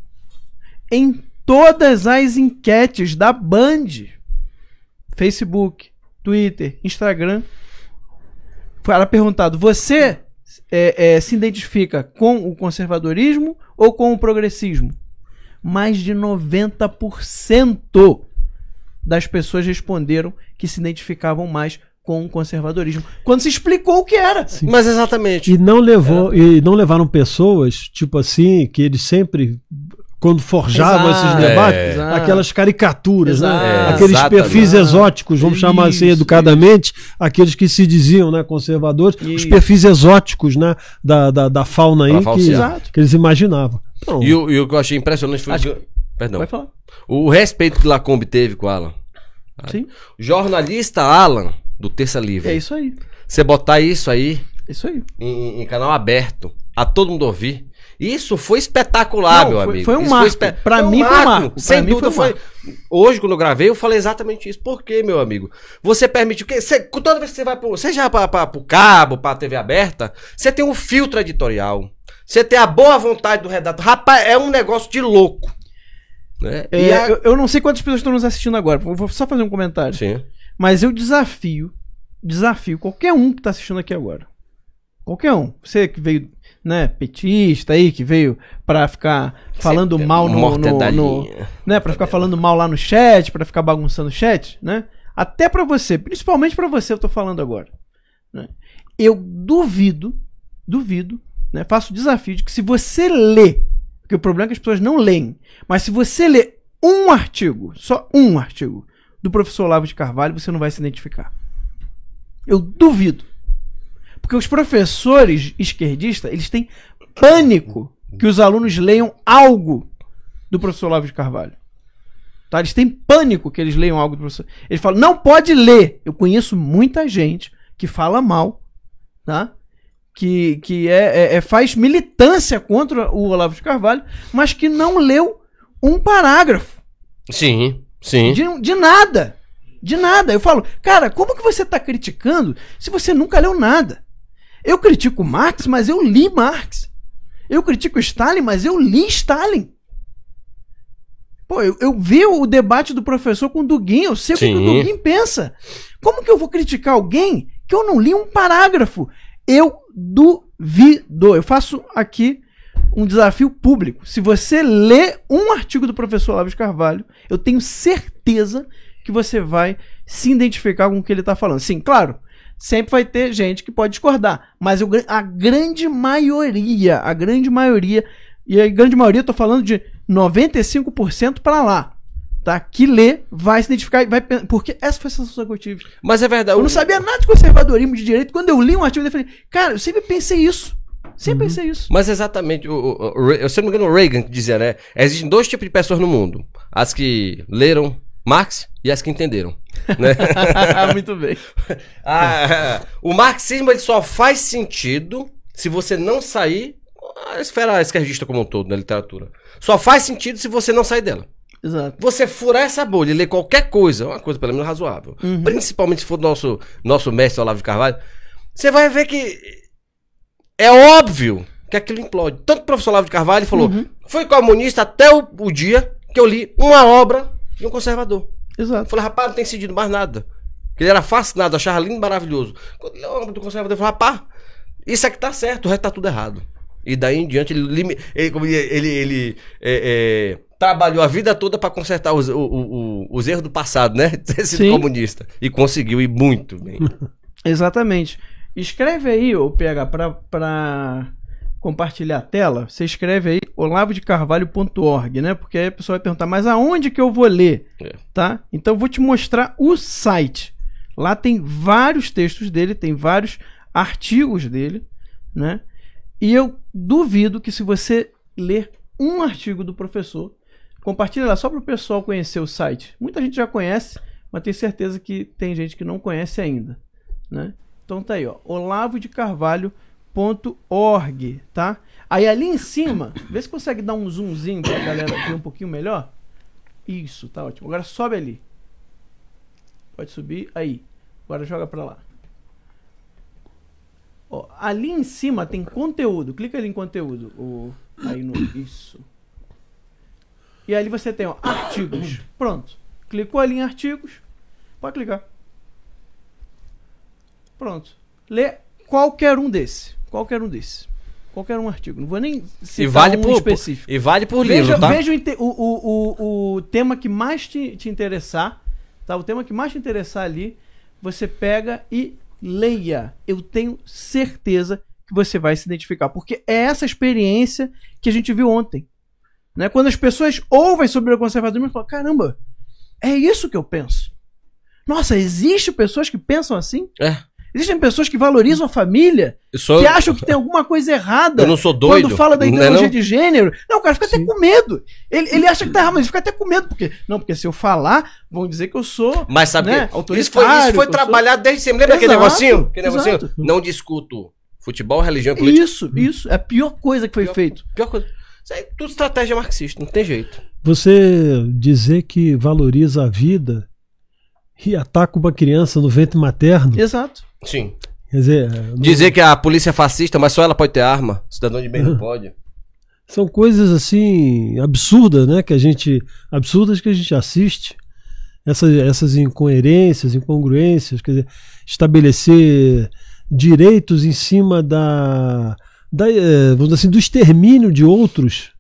Em todas as enquetes da Band, Facebook, Twitter, Instagram, era perguntado: você é, é, se identifica com o conservadorismo ou com o progressismo? mais de 90% das pessoas responderam que se identificavam mais com o conservadorismo. Quando se explicou o que era. Sim. Mas exatamente. E não levou é. e não levaram pessoas, tipo assim, que eles sempre quando forjavam Exato, esses debates, é. aquelas caricaturas, né? É, aqueles perfis exóticos, vamos isso, chamar assim educadamente, isso. aqueles que se diziam né, conservadores, isso. os perfis exóticos né, da, da, da fauna aí que, que, eles imaginavam. E, o, e o que eu achei impressionante foi. Acho... Perdão. Vai falar. O respeito que Lacombe teve com o Alan. Ah, Sim. Jornalista Alan, do Terça Livre. É isso aí. Você botar isso aí. Isso aí. Em, em canal aberto, a todo mundo ouvir. Isso foi espetacular, não, meu foi, amigo. Foi um isso marco. pra foi mim um marco. foi um marco. Sem pra dúvida foi, um foi, Hoje, quando eu gravei, eu falei exatamente isso. Por quê, meu amigo? Você permite o quê? Você, toda vez que você vai pro. Seja pra, pra, pro cabo, pra TV aberta, você tem um filtro editorial. Você tem a boa vontade do redator. Rapaz, é um negócio de louco. Né? É, a... eu, eu, não sei quantas pessoas estão nos assistindo agora. Vou só fazer um comentário. Sim. Mas eu desafio, desafio qualquer um que está assistindo aqui agora. Qualquer um. Você que veio né, petista aí que veio para ficar falando Sempre é mal no, no, no né, para ficar falando mal lá no chat, para ficar bagunçando o chat, né? Até para você, principalmente para você eu tô falando agora, né? Eu duvido, duvido, né? Faço o desafio de que se você lê, porque o problema é que as pessoas não leem, mas se você lê um artigo, só um artigo do professor Olavo de Carvalho, você não vai se identificar. Eu duvido. Porque os professores esquerdistas, eles têm pânico que os alunos leiam algo do professor Olavo de Carvalho. Tá? Eles têm pânico que eles leiam algo do professor. Eles falam, não pode ler. Eu conheço muita gente que fala mal, tá? que, que é, é, é faz militância contra o Olavo de Carvalho, mas que não leu um parágrafo. Sim, sim. De, de nada. De nada. Eu falo, cara, como que você está criticando se você nunca leu nada? Eu critico Marx, mas eu li Marx. Eu critico Stalin, mas eu li Stalin. Pô, eu, eu vi o debate do professor com o Duguin, eu sei o que o Duguin pensa. Como que eu vou criticar alguém que eu não li um parágrafo? Eu duvido. Eu faço aqui um desafio público. Se você lê um artigo do professor Lávio Carvalho, eu tenho certeza que você vai se identificar com o que ele está falando. Sim, claro, sempre vai ter gente que pode discordar. Mas eu, a grande maioria, a grande maioria, e a grande maioria eu tô falando de 95% para lá. Tá? Que lê, vai se identificar, vai porque essa foi a sensação que eu tive. Mas é verdade. Eu não sabia nada de conservadorismo de direito. Quando eu li um artigo, eu falei, cara, eu sempre pensei isso. Sempre uhum. pensei isso. Mas exatamente, o, o, o, se eu não me engano, o Reagan dizia, né? Existem dois tipos de pessoas no mundo: as que leram Marx e as que entenderam. Né? Muito bem. Ah, o marxismo ele só faz sentido se você não sair a esfera esquerdista como um todo na literatura. Só faz sentido se você não sair dela. Exato. Você furar essa bolha e ler qualquer coisa, uma coisa pelo menos razoável, uhum. principalmente se for nosso nosso mestre Olavo de Carvalho, você vai ver que é óbvio que aquilo implode. Tanto o professor Olavo de Carvalho falou, uhum. fui comunista até o, o dia que eu li uma obra de um conservador. Exato. falei, rapaz, não tem sentido mais nada. ele era fascinado, achava lindo e maravilhoso. Quando ele olhou homem do conservador, eu rapaz, isso é que tá certo, o resto tá tudo errado. E daí em diante ele, ele, ele, ele é, é, trabalhou a vida toda para consertar os, o, o, os erros do passado, né? Ter sido comunista. E conseguiu, e muito bem. Exatamente. Escreve aí, ô PH, para compartilhar a tela, você escreve aí olavodecarvalho.org, né? Porque aí a pessoa vai perguntar, mas aonde que eu vou ler? É. Tá? Então eu vou te mostrar o site. Lá tem vários textos dele, tem vários artigos dele, né? E eu duvido que se você ler um artigo do professor, compartilha lá só para o pessoal conhecer o site. Muita gente já conhece, mas tenho certeza que tem gente que não conhece ainda, né? Então tá aí, ó, olavodecarvalho.org org tá? Aí ali em cima, vê se consegue dar um zoomzinho pra galera ver um pouquinho melhor. Isso, tá ótimo. Agora sobe ali. Pode subir, aí. Agora joga pra lá. Ó, ali em cima tem conteúdo. Clica ali em conteúdo. O, aí no, isso. E ali você tem, ó, artigos. Pronto. Clicou ali em artigos. Pode clicar. Pronto. Lê Qualquer um desse. Qualquer um desse. Qualquer um artigo. Não vou nem citar vale um por, específico. e vale por veja, livro, tá? Veja o, o, o, o tema que mais te, te interessar, tá? O tema que mais te interessar ali, você pega e leia. Eu tenho certeza que você vai se identificar. Porque é essa experiência que a gente viu ontem. Né? Quando as pessoas ouvem sobre o conservadorismo, falam: caramba, é isso que eu penso. Nossa, existe pessoas que pensam assim? É. Existem pessoas que valorizam a família, sou... que acham que tem alguma coisa errada. Eu não sou doido. Quando fala da né, ideologia não não? de gênero. Não, o cara fica Sim. até com medo. Ele, ele acha que tá errado, mas ele fica até com medo. Porque, não, porque se eu falar, vão dizer que eu sou. Mas sabe né, que... Isso foi, isso foi trabalhado sou... desde sempre. Lembra aquele negocinho? Aquele negocinho? Não discuto futebol, religião e política. Isso, isso. É a pior coisa que foi pior, feito. Pior coisa. Isso aí, é tudo estratégia marxista, não tem jeito. Você dizer que valoriza a vida e ataca uma criança no ventre materno. Exato. Sim. Quer dizer. É, não... Dizer é. que a polícia é fascista, mas só ela pode ter arma. cidadão de bem não pode. São coisas assim absurdas, né? Que a gente. Absurdas que a gente assiste. Essas, essas incoerências, incongruências, quer dizer, estabelecer direitos em cima da, da eh, vamos dizer assim, do extermínio de outros.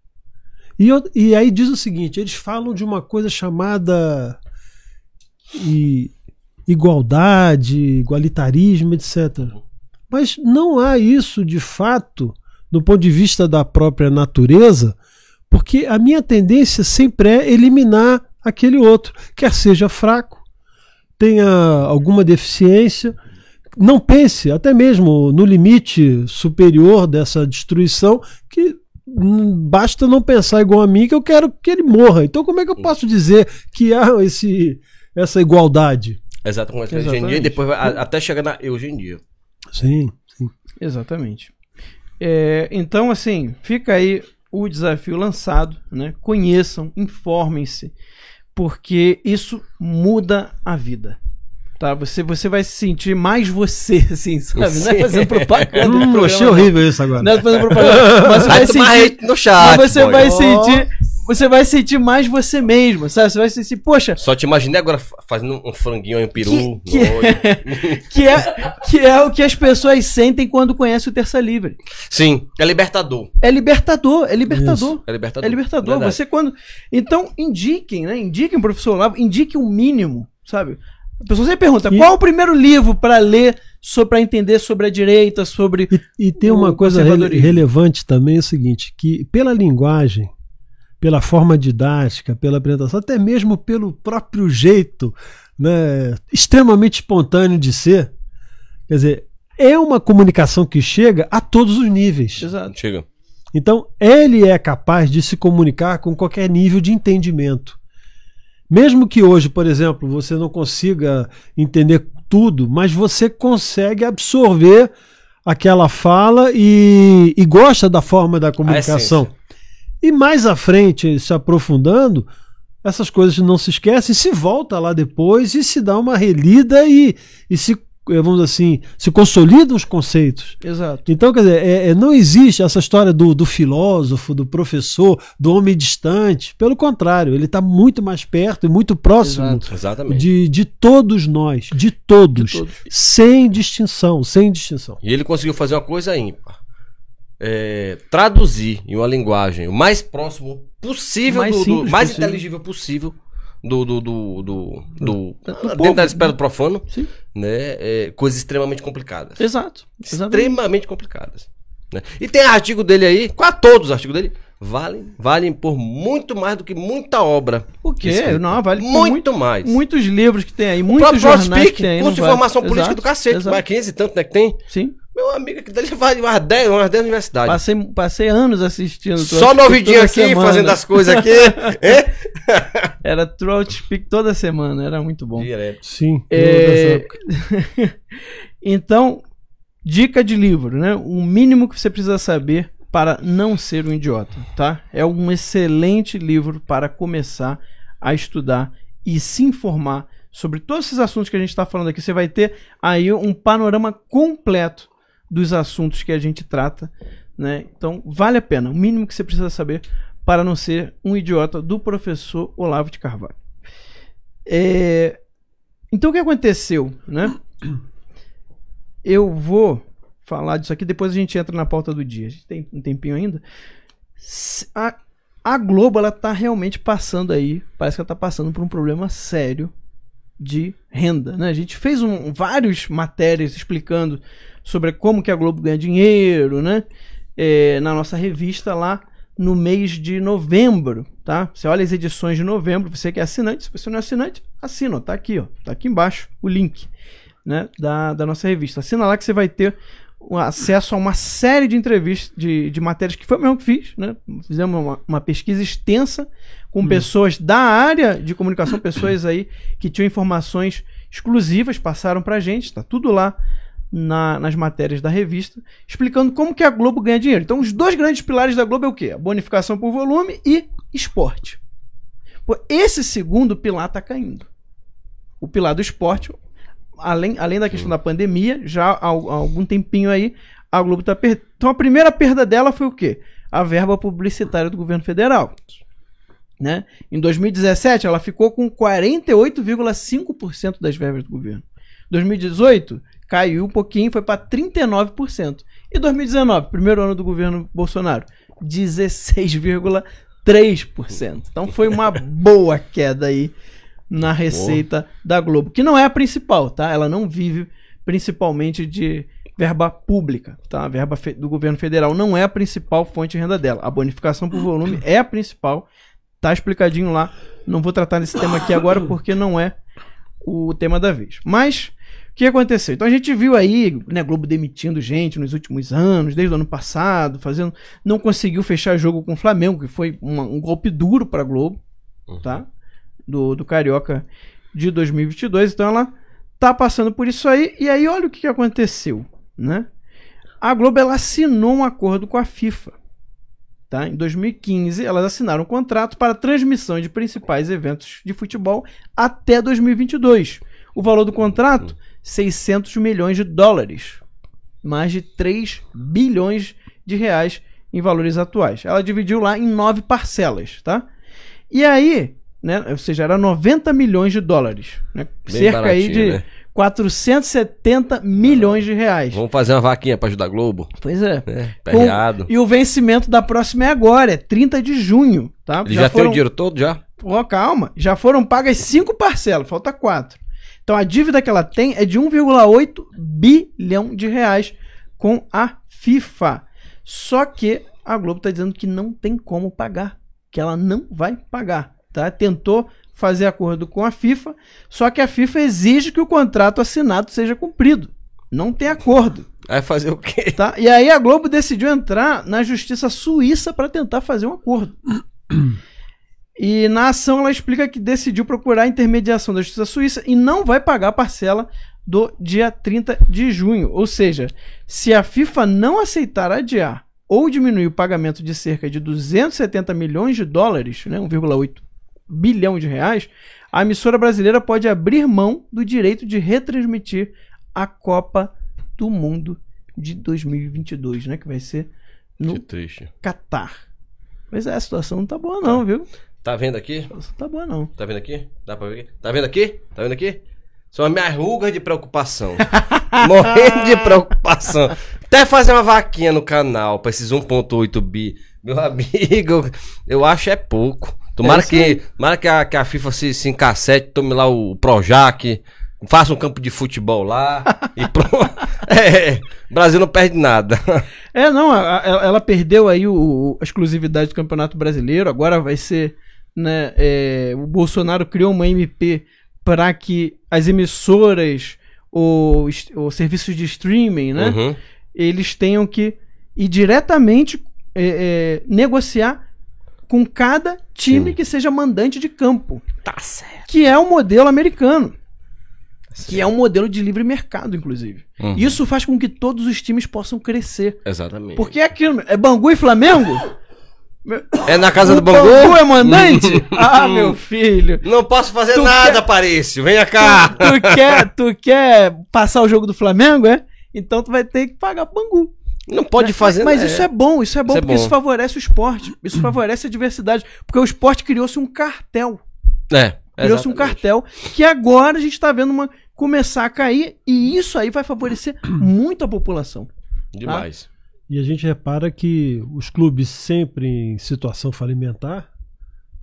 E, e aí diz o seguinte: eles falam de uma coisa chamada e igualdade, igualitarismo, etc. Mas não há isso de fato do ponto de vista da própria natureza, porque a minha tendência sempre é eliminar aquele outro, quer seja fraco, tenha alguma deficiência, não pense até mesmo no limite superior dessa destruição, que basta não pensar igual a mim que eu quero que ele morra. Então como é que eu posso dizer que há esse, essa igualdade? Exato, com essa eugenia e depois vai, a, até chegar na hoje em Sim, sim. Exatamente. É, então, assim, fica aí o desafio lançado, né? Conheçam, informem-se, porque isso muda a vida tá? Você, você vai se sentir mais você, assim, sabe? Sim. Não é fazendo propaganda. Hum, programa, achei horrível isso agora. Não é fazendo propaganda. Mas você vai, sentir. No chat, mas você boy. vai sentir. Você vai sentir mais você mesmo, sabe? Você vai sentir, poxa. Só te imaginei agora fazendo um franguinho em peru. Que, que, é, que, é, que é o que as pessoas sentem quando conhecem o Terça Livre. Sim, é libertador. É libertador, é libertador. Isso. É libertador. É libertador. Verdade. Você quando. Então, indiquem, né? Indiquem o professor Olavo, indiquem o mínimo sabe? A pessoa sempre pergunta: e... qual é o primeiro livro para ler, para entender sobre a direita, sobre. E, e tem uma coisa rele relevante também: é o seguinte, que pela linguagem, pela forma didática, pela apresentação, até mesmo pelo próprio jeito né, extremamente espontâneo de ser, quer dizer, é uma comunicação que chega a todos os níveis. Exato. Chega. Então, ele é capaz de se comunicar com qualquer nível de entendimento. Mesmo que hoje, por exemplo, você não consiga entender tudo, mas você consegue absorver aquela fala e, e gosta da forma da comunicação. E mais à frente, se aprofundando, essas coisas não se esquecem, se volta lá depois e se dá uma relida e, e se eh, vamos assim, se consolidam os conceitos. Exato. Então, quer dizer, é, é, não existe essa história do, do filósofo, do professor, do homem distante. Pelo contrário, ele está muito mais perto e muito próximo Exato. De, de todos nós, de todos, de todos, sem distinção, sem distinção. E ele conseguiu fazer uma coisa ímpar. É, traduzir em uma linguagem o mais próximo possível, mais, do, do mais possível. inteligível possível do. do, do, do, do, ah, do dentro da espera do profano. Sim. Né? É, coisas extremamente complicadas. Exato. Exatamente. Extremamente complicadas. Né? E tem artigo dele aí, quase todos os artigos dele valem, valem por muito mais do que muita obra. O quê? Escrita. Não, vale muito, muito, mais. Muitos livros que tem aí, muitos jornais Speak, que tem aí. Curso de vale. formação política exato, do cacete, exato. mais 15 tanto, né, que tem? Sim. Meu amigo, aqui dali faz umas 10, umas 10 universidades. Passei, passei anos assistindo. Só novidinho aqui, semana. fazendo as coisas aqui. é? era Trout Peak toda semana, era muito bom. Direto. Sim. É... então, dica de livro, né? O mínimo que você precisa saber para não ser um idiota, tá? É um excelente livro para começar a estudar e se informar sobre todos esses assuntos que a gente está falando aqui. Você vai ter aí um panorama completo dos assuntos que a gente trata, né? Então, vale a pena, o mínimo que você precisa saber para não ser um idiota do professor Olavo de Carvalho. É... Então, o que aconteceu, né? Eu vou falar disso aqui, depois a gente entra na pauta do dia. A gente tem um tempinho ainda. A, a Globo, ela tá realmente passando aí, parece que ela está passando por um problema sério de renda, né? A gente fez um, vários matérias explicando sobre como que a Globo ganha dinheiro, né? É, na nossa revista lá no mês de novembro, tá? Você olha as edições de novembro, você que é assinante, se você não é assinante, assina, tá aqui, ó, tá aqui embaixo o link, né, da, da nossa revista. Assina lá que você vai ter acesso a uma série de entrevistas, de, de matérias que foi mesmo que fiz, né? Fizemos uma, uma pesquisa extensa com hum. pessoas da área de comunicação, pessoas aí que tinham informações exclusivas, passaram pra gente, tá tudo lá na, nas matérias da revista, explicando como que a Globo ganha dinheiro. Então, os dois grandes pilares da Globo é o quê? A bonificação por volume e esporte. esse segundo pilar está caindo. O pilar do esporte, além, além da questão da pandemia, já há, há algum tempinho aí, a Globo está perdendo. Então, a primeira perda dela foi o quê? A verba publicitária do governo federal. Né? Em 2017, ela ficou com 48,5% das verbas do governo. 2018, caiu um pouquinho, foi para 39%. E 2019, primeiro ano do governo Bolsonaro, 16,3%. Então foi uma boa queda aí na receita da Globo, que não é a principal, tá? Ela não vive principalmente de verba pública, tá? A verba do governo federal não é a principal fonte de renda dela. A bonificação por volume é a principal, tá explicadinho lá. Não vou tratar desse tema aqui agora porque não é o tema da vez. Mas o que aconteceu? Então a gente viu aí, né, Globo demitindo gente nos últimos anos, desde o ano passado, fazendo, não conseguiu fechar jogo com o Flamengo, que foi uma, um golpe duro para Globo, uhum. tá? Do, do carioca de 2022. Então ela tá passando por isso aí e aí olha o que, que aconteceu, né? A Globo ela assinou um acordo com a FIFA. Tá? Em 2015, elas assinaram um contrato para transmissão de principais eventos de futebol até 2022. O valor do contrato, uhum. 600 milhões de dólares, mais de 3 bilhões de reais em valores atuais. Ela dividiu lá em nove parcelas, tá? E aí, né, ou seja, era 90 milhões de dólares, né? cerca aí de né? 470 milhões de reais. Vamos fazer uma vaquinha para ajudar a Globo? Pois é. é Com, e o vencimento da próxima é agora, é 30 de junho, tá? Ele já, já foram... tem o dinheiro todo já? oh, calma, já foram pagas cinco parcelas, falta quatro. Então a dívida que ela tem é de 1,8 bilhão de reais com a FIFA. Só que a Globo está dizendo que não tem como pagar, que ela não vai pagar, tá? Tentou fazer acordo com a FIFA, só que a FIFA exige que o contrato assinado seja cumprido. Não tem acordo. Vai fazer o quê? Tá? E aí a Globo decidiu entrar na justiça suíça para tentar fazer um acordo. E na ação ela explica que decidiu procurar a intermediação da Justiça Suíça e não vai pagar a parcela do dia 30 de junho. Ou seja, se a FIFA não aceitar adiar ou diminuir o pagamento de cerca de 270 milhões de dólares, né, 1,8 bilhão de reais, a emissora brasileira pode abrir mão do direito de retransmitir a Copa do Mundo de 2022, né, que vai ser no Catar. Mas é, a situação não tá boa não, tá. viu? Tá vendo aqui? Tá boa, não. Tá vendo aqui? Dá pra ver? Aqui? Tá vendo aqui? Tá vendo aqui? São as minhas rugas de preocupação. Morrendo de preocupação. Até fazer uma vaquinha no canal pra esses 1.8 bi. Meu amigo, eu acho é pouco. Tomara, é que, tomara que, a, que a FIFA se, se encassete, tome lá o, Projac, faça um campo de futebol lá e pronto. É, o Brasil não perde nada. É, não, a, a, ela perdeu aí o, a exclusividade do Campeonato Brasileiro, agora vai ser né, é, o Bolsonaro criou uma MP para que as emissoras ou, ou serviços de streaming, né, uhum. eles tenham que ir diretamente é, é, negociar com cada time Sim. que seja mandante de campo. Tá certo. Que é o modelo americano. Que é um modelo de livre mercado, inclusive. Uhum. Isso faz com que todos os times possam crescer. Exatamente. Porque é aquilo. É Bangu e Flamengo? É na casa o do Bangu? Bangu é mandante? ah, meu filho. Não posso fazer tu nada, quer... Aparício. Venha cá. Tu, tu, quer, tu quer passar o jogo do Flamengo, é? Então tu vai ter que pagar Bangu. Não pode fazer Mas isso é bom, isso é bom, isso é porque é bom. isso favorece o esporte. Isso favorece a diversidade. Porque o esporte criou-se um cartel. É. Criou-se um cartel que agora a gente está vendo uma começar a cair e isso aí vai favorecer muito a população. Tá? Demais. Tá? E a gente repara que os clubes sempre em situação falimentar,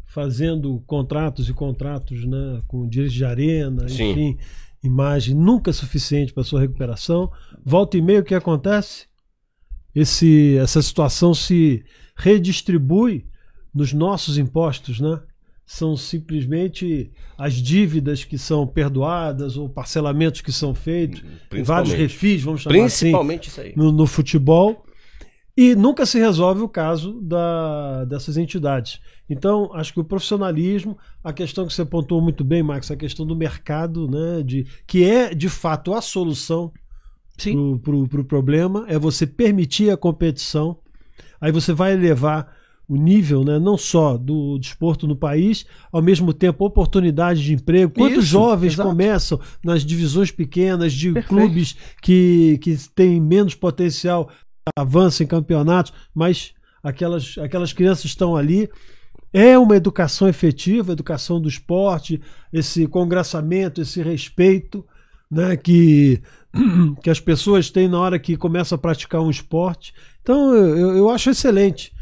fazendo contratos e contratos né, com direitos de arena, Sim. enfim, imagem nunca suficiente para sua recuperação. Volta e meia, o que acontece? Esse, essa situação se redistribui nos nossos impostos, né? São simplesmente as dívidas que são perdoadas ou parcelamentos que são feitos, vários refis, vamos chamar assim, Principalmente assim, isso aí. No, no futebol. E nunca se resolve o caso da, dessas entidades. Então, acho que o profissionalismo, a questão que você pontuou muito bem, Max, a questão do mercado, né, de, que é de fato a solução para o pro, pro problema, é você permitir a competição. Aí você vai elevar o nível, né, não só do desporto no país, ao mesmo tempo oportunidades de emprego. Quantos Isso, jovens exato. começam nas divisões pequenas de Perfeito. clubes que, que têm menos potencial avança em campeonatos, mas aquelas, aquelas crianças estão ali. É uma educação efetiva, educação do esporte, esse congraçamento, esse respeito né, que, que as pessoas têm na hora que começam a praticar um esporte. Então, eu, eu acho excelente.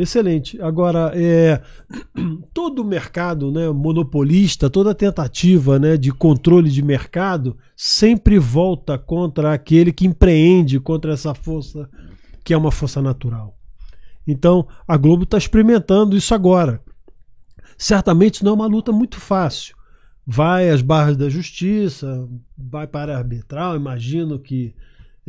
Excelente. Agora, é, todo mercado né, monopolista, toda tentativa né, de controle de mercado sempre volta contra aquele que empreende, contra essa força que é uma força natural. Então, a Globo está experimentando isso agora. Certamente não é uma luta muito fácil. Vai às barras da justiça, vai para a arbitral, imagino que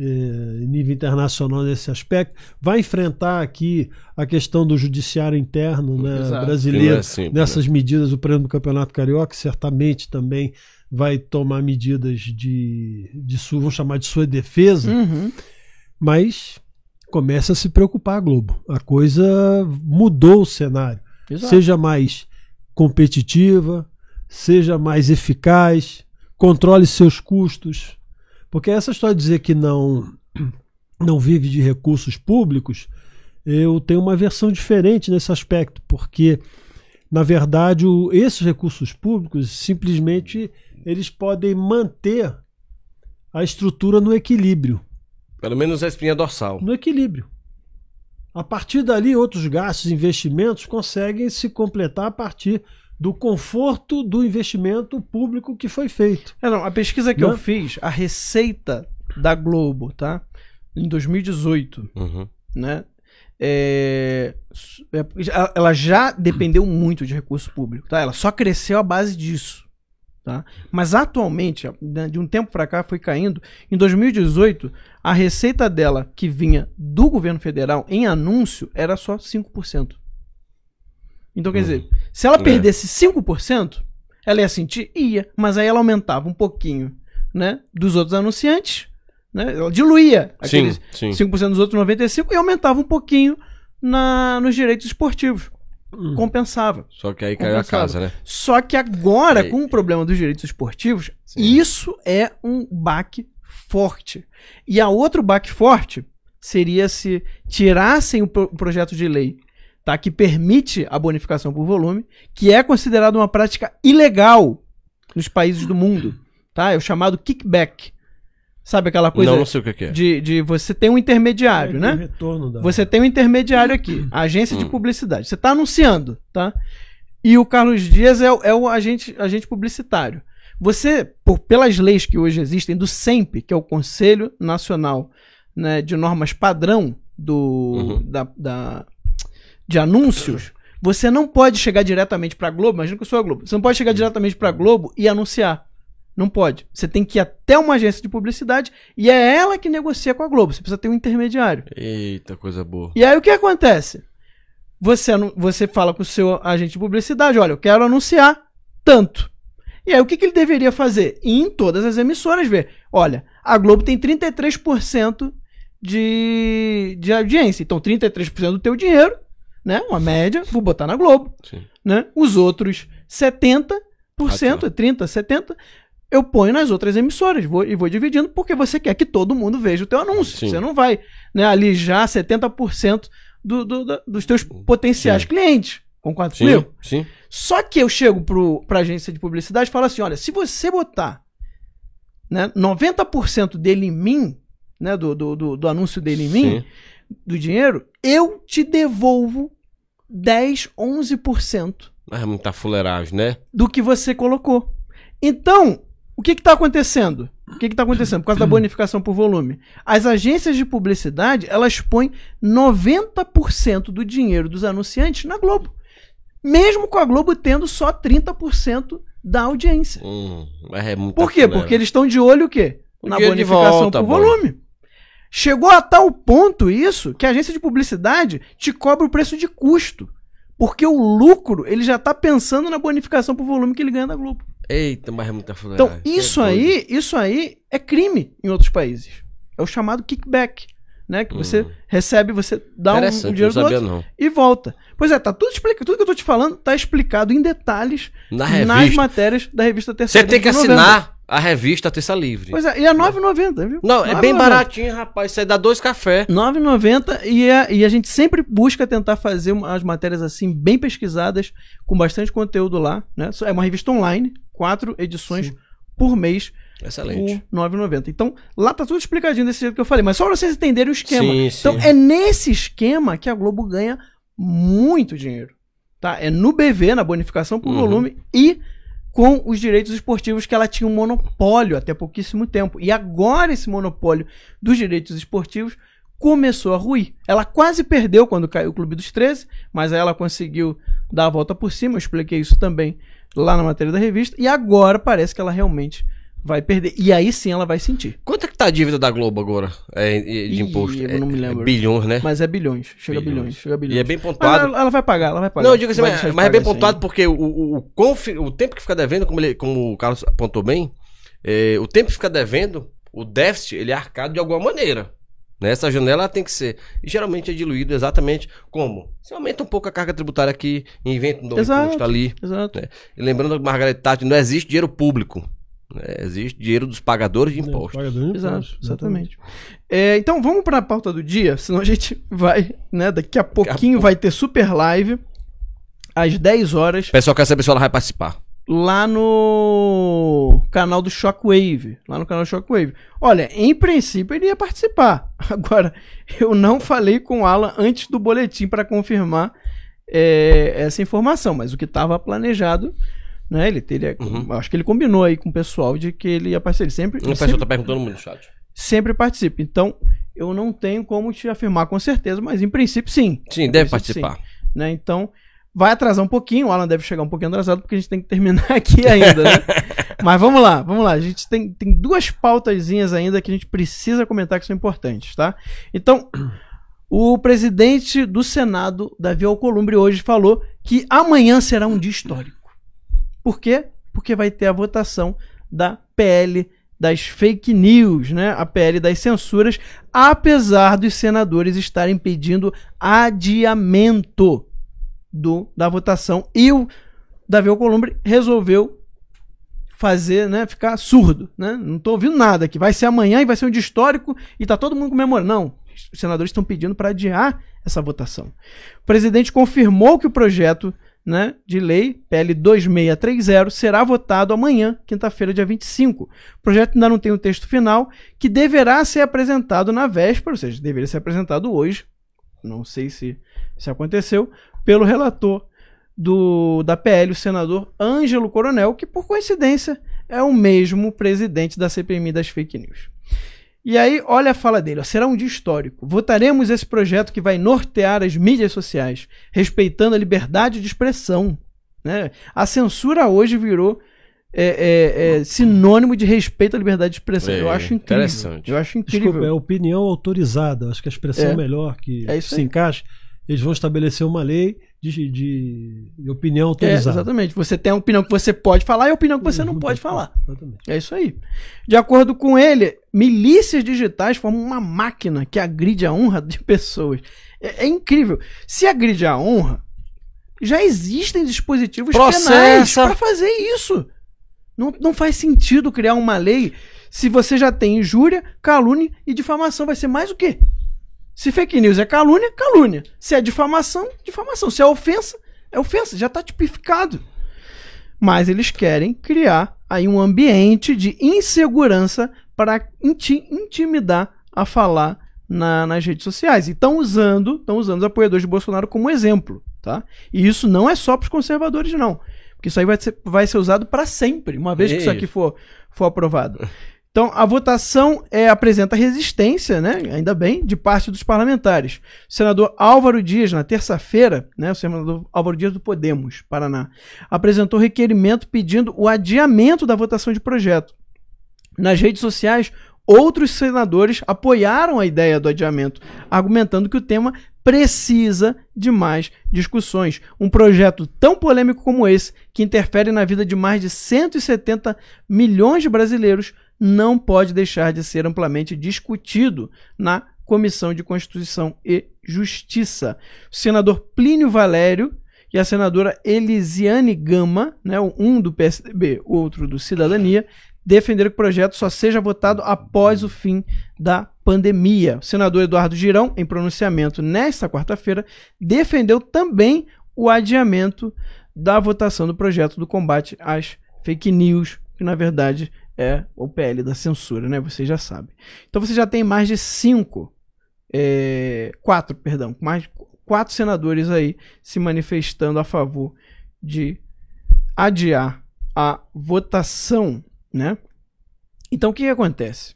eh, nível internacional nesse aspecto, vai enfrentar aqui a questão do judiciário interno né, brasileiro é simples, nessas né? medidas. O prêmio do Campeonato Carioca certamente também vai tomar medidas de, de sua, vamos chamar de sua defesa, uhum. mas começa a se preocupar Globo. A coisa mudou o cenário. Exato. Seja mais competitiva, seja mais eficaz, controle seus custos porque essa história de dizer que não, não vive de recursos públicos, eu tenho uma versão diferente nesse aspecto, porque, na verdade, o, esses recursos públicos simplesmente eles podem manter a estrutura no equilíbrio. Pelo menos a espinha dorsal. No equilíbrio. A partir dali, outros gastos, investimentos conseguem se completar a partir do conforto do investimento público que foi feito. É, não, a pesquisa que não. eu né? fiz, a receita da Globo, tá? Em 2018, uhum. né? É, é ela já dependeu muito de recurso público, tá? Ela só cresceu à base disso, tá? Mas atualmente, né, de um tempo para cá, foi caindo. Em 2018, a receita dela que vinha do governo federal em anúncio era só 5%. Então, quer uhum. dizer, se ela é. perdesse é. 5%, ela ia sentir? Ia, mas aí ela aumentava um pouquinho, né? Dos outros anunciantes, né? Ela diluía aqueles sim, sim. 5% dos outros 95% e aumentava um pouquinho na, nos direitos esportivos. Hum. Compensava. Só que aí caiu a casa, né? Só que agora, aí... com o problema dos direitos esportivos, sim. isso é um baque forte. E a outro baque forte seria se tirassem o, pro projeto de lei tá? que permite a bonificação por volume, que é considerada uma prática ilegal nos países do mundo. Tá? É o chamado kickback. Sabe aquela coisa? Não, não sei o é que é. De, de você tem um intermediário, é, né? Retorno da... Você tem um intermediário aqui, a agência de hum. publicidade. Você está anunciando, tá? E o Carlos Dias é, o, é o agente, agente publicitário. Você, por, pelas leis que hoje existem, do SEMP, que é o Conselho Nacional né, de Normas Padrão do, uhum. da, da de anúncios, você não pode chegar diretamente para a Globo, imagina que eu sou a Globo. Você não pode chegar diretamente para a Globo e anunciar. Não pode. Você tem que ir até uma agência de publicidade e é ela que negocia com a Globo. Você precisa ter um intermediário. Eita, coisa boa. E aí o que acontece? Você, você fala com o seu agente de publicidade: olha, eu quero anunciar tanto. E aí o que, que ele deveria fazer? Ir em todas as emissoras ver: olha, a Globo tem 33% de, de audiência. Então 33% do teu dinheiro né? Uma média, vou botar na Globo. Sim. Né? Os outros 70%, Rádio. 30, 70%, eu ponho nas outras emissoras vou, e vou dividindo, porque você quer que todo mundo veja o teu anúncio. Sim. Você não vai né, ali já 70% do, do, do, dos teus potenciais Sim. clientes. Concorda Sim. comigo? Sim. Só que eu chego pro, a agência de publicidade e falo assim: olha, se você botar né, 90% dele em mim, né, do, do, do, do anúncio dele em mim, do dinheiro, eu te devolvo 10, 11%. É muita fuleiragem, né? Do que você colocou. Então, o que está acontecendo? O que está acontecendo? Por causa da bonificação por volume. As agências de publicidade, elas põem 90% do dinheiro dos anunciantes na Globo. Mesmo com a Globo tendo só 30% da audiência. Hum, é por quê? Fuleira. Porque eles estão de olho o quê? na bonificação volta, por volume. Chegou a tal ponto isso que a agência de publicidade te cobra o preço de custo. Porque o lucro, ele já tá pensando na bonificação pro volume que ele ganha da Globo. Eita, mas é muita fuleiragem. Então, é isso é aí, doido. isso aí é crime em outros países. É o chamado kickback, né? Que hum. você recebe, você dá um, um dinheiro não do outro não. e volta. Pois é, tá tudo explicado, tudo que eu tô te falando tá explicado em detalhes Na nas matérias da revista Terceira. Você tem que assinar a revista Terça Livre. Pois é, e é 9,90, viu? Não, é bem baratinho, rapaz. Isso aí dá dois cafés. 9,90 e, é, e a gente sempre busca tentar fazer as matérias assim, bem pesquisadas, com bastante conteúdo lá. Né? É uma revista online, quatro edições Sim. por mês. Excelente. R$ 9,90. Então, lá tá tudo explicadinho desse jeito que eu falei, mas só pra vocês entenderem o esquema. Sim, então, sim. é nesse esquema que a Globo ganha muito dinheiro. Tá? É no BV, na bonificação por uhum. volume e com os direitos esportivos que ela tinha um monopólio até pouquíssimo tempo. E agora esse monopólio dos direitos esportivos começou a ruir. Ela quase perdeu quando caiu o Clube dos 13, mas aí ela conseguiu dar a volta por cima. Eu expliquei isso também lá na matéria da revista. E agora parece que ela realmente Vai perder. E aí sim ela vai sentir. Quanto é que tá a dívida da Globo agora? É, é de imposto? eu não é, me é lembro. É bilhões, né? Mas é bilhões. Chega bilhões. a bilhões. Chega bilhões. E é bem pontuado. Ela, ela, vai pagar, ela vai pagar. Não, eu digo assim, mas, mas é bem pontuado assim. porque o, o, o, confi, o, tempo que fica devendo, como, ele, como o Carlos apontou bem, é, o tempo que fica devendo, o déficit, ele é arcado de alguma maneira. nessa né? Essa janela tem que ser. E geralmente é diluído exatamente como? Você aumenta um pouco a carga tributária aqui, inventa um novo exato, imposto ali. Exato. Né? E lembrando que Margaret Tati, não existe dinheiro público. É, existe dinheiro dos pagadores de né, impostos. de impostos. Exato, exatamente. exatamente. É, então vamos para a pauta do dia, senão a gente vai, né? Daqui a pouquinho vai ter super live às 10 horas. O pessoal quer saber se ela vai participar. Lá no canal do Shockwave. Lá no canal Shockwave. Olha, em princípio ele ia participar. Agora, eu não falei com o Alan antes do boletim para confirmar é, essa informação, mas o que estava planejado né? Ele teria. Uhum. Acho que ele combinou aí com o pessoal de que ele ia participar. Ele sempre. O pessoal está perguntando muito no chat. Sempre participa. Então, eu não tenho como te afirmar com certeza, mas em princípio sim. Sim, em deve participar. Sim. Né? Então, vai atrasar um pouquinho, o Alan deve chegar um pouquinho atrasado, porque a gente tem que terminar aqui ainda, né? Mas vamos lá, vamos lá. A gente tem, tem duas pautazinhas ainda que a gente precisa comentar que são importantes, tá? Então, o presidente do Senado, Davi Alcolumbre, hoje falou que amanhã será um dia histórico. Por quê? Porque vai ter a votação da PL das fake news, né? a PL das censuras, apesar dos senadores estarem pedindo adiamento do, da votação. E o Davi Alcolumbre resolveu fazer, né, ficar surdo, né? Não tô ouvindo nada aqui. Vai ser amanhã e vai ser um dia histórico e tá todo mundo comemorando. Não, os senadores estão pedindo para adiar essa votação. O presidente confirmou que o projeto né, de lei, PL 2630, será votado amanhã, quinta-feira, dia 25. O projeto ainda não tem o um texto final, que deverá ser apresentado na véspera, ou seja, deveria ser apresentado hoje, não sei se, se aconteceu, pelo relator do, da PL, o senador Ângelo Coronel, que por coincidência é o mesmo presidente da CPMI das fake news. E aí, olha a fala dele: ó, será um dia histórico. Votaremos esse projeto que vai nortear as mídias sociais, respeitando a liberdade de expressão. Né? A censura hoje virou é, é, é sinônimo de respeito à liberdade de expressão. eu é, acho incrível. Interessante. Eu acho incrível. Desculpa, é opinião autorizada. Acho que a expressão é. É melhor que se encaixa. Eles vão estabelecer uma lei de, de, opinião autorizada. É, exatamente. Você tem a opinião que você pode falar e a opinião que você não, pode, pode falar. Exatamente. É isso aí. De acordo com ele, milícias digitais formam uma máquina que agride a honra de pessoas. É, é incrível. Se agride a honra, já existem dispositivos Processa. penais para fazer isso. Não, não faz sentido criar uma lei se você já tem injúria, calúnia e difamação. Vai ser mais o quê? Se fake news é calúnia, calúnia. Se é difamação, difamação. Se é ofensa, é ofensa. Já está tipificado. Mas eles querem criar aí um ambiente de insegurança para inti intimidar a falar na, nas redes sociais. E estão usando, estão usando os apoiadores de Bolsonaro como exemplo. Tá? E isso não é só para os conservadores, não. Porque isso aí vai ser, vai ser usado para sempre, uma vez que isso aqui for, for aprovado. Então, a votação é, apresenta resistência, né, ainda bem, de parte dos parlamentares. O senador Álvaro Dias, na terça-feira, né, o senador Álvaro Dias do Podemos, Paraná, apresentou requerimento pedindo o adiamento da votação de projeto. Nas redes sociais, outros senadores apoiaram a ideia do adiamento, argumentando que o tema precisa de mais discussões. Um projeto tão polêmico como esse, que interfere na vida de mais de 170 milhões de brasileiros, não pode deixar de ser amplamente discutido na Comissão de Constituição e Justiça. O senador Plínio Valério e a senadora Elisiane Gama, né, um do PSDB, outro do Cidadania, defenderam que o projeto só seja votado após o fim da pandemia. O senador Eduardo Girão, em pronunciamento nesta quarta-feira, defendeu também o adiamento da votação do projeto do combate às fake news, que na verdade é o PL da censura, né? Você já sabe. Então você já tem mais de cinco, é, quatro, perdão, mais de quatro senadores aí se manifestando a favor de adiar a votação, né? Então o que, que acontece?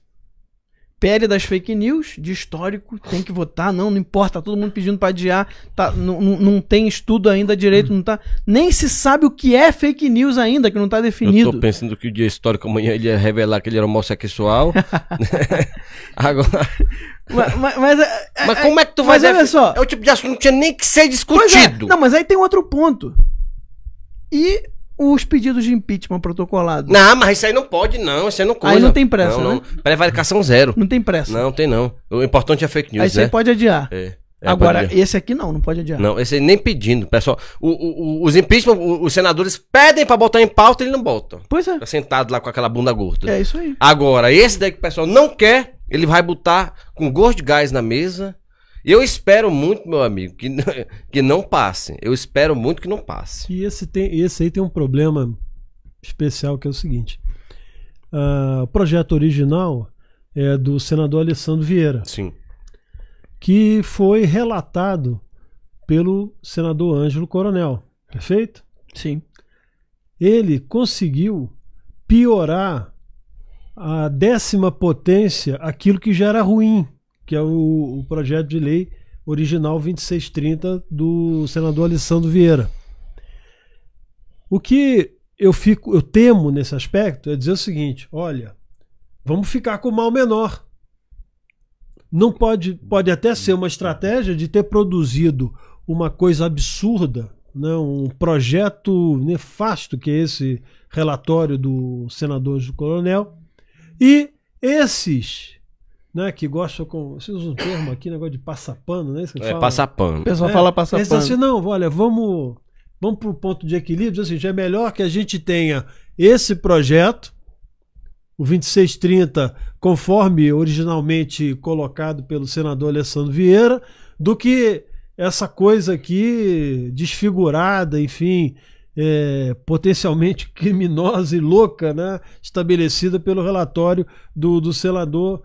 pele das fake news, de histórico, tem que votar, não, não importa, tá todo mundo pedindo para adiar, tá, não, não tem estudo ainda direito, não tá. Nem se sabe o que é fake news ainda, que não tá definido. Eu tô pensando que o dia histórico amanhã ele ia revelar que ele era homossexual. Agora. Mas, mas, mas, é, é, mas, é, como é que tu mas vai. Mas olha só. É o tipo de assunto que não tinha nem que ser discutido. É. Não, mas aí tem outro ponto. E os pedidos de impeachment protocolados. Não, mas isso aí não pode, não. Isso aí não coisa. Aí não tem pressa, não, né? Não. Prevaricação zero. Não tem pressa. Não, tem não. O importante é fake news, aí você né? pode adiar. É. É, Agora, esse aqui não, não pode adiar. Não, esse nem pedindo, pessoal. O, o, o, os impeachment, os senadores pedem pra botar em pauta, e ele não bota. Pois é. Tá sentado lá com aquela bunda gorda. É isso aí. Agora, esse daí que o pessoal não quer, ele vai botar com gosto de gás na mesa eu espero muito, meu amigo, que, que não passe. Eu espero muito que não passe. E esse, tem, esse aí tem um problema especial que é o seguinte: uh, o projeto original é do senador Alessandro Vieira. Sim. Que foi relatado pelo senador Ângelo Coronel. Perfeito? Sim. Ele conseguiu piorar a décima potência aquilo que já era ruim que é o, o projeto de lei original 2630 do senador Alessandro Vieira. O que eu fico, eu temo nesse aspecto é dizer o seguinte: olha, vamos ficar com o mal menor. Não pode, pode até ser uma estratégia de ter produzido uma coisa absurda, né? um projeto nefasto que é esse relatório do senador do Coronel. E esses né, que gostam com. Você usa um termo aqui, negócio de passapano, né? Isso que é, fala. passapano. O pessoal é, fala passapano. Eles assim, não, olha, vamos, vamos para o ponto de equilíbrio. Assim, já é melhor que a gente tenha esse projeto, o 2630, conforme originalmente colocado pelo senador Alessandro Vieira, do que essa coisa aqui desfigurada, enfim, é, potencialmente criminosa e louca, né? estabelecida pelo relatório do, do senador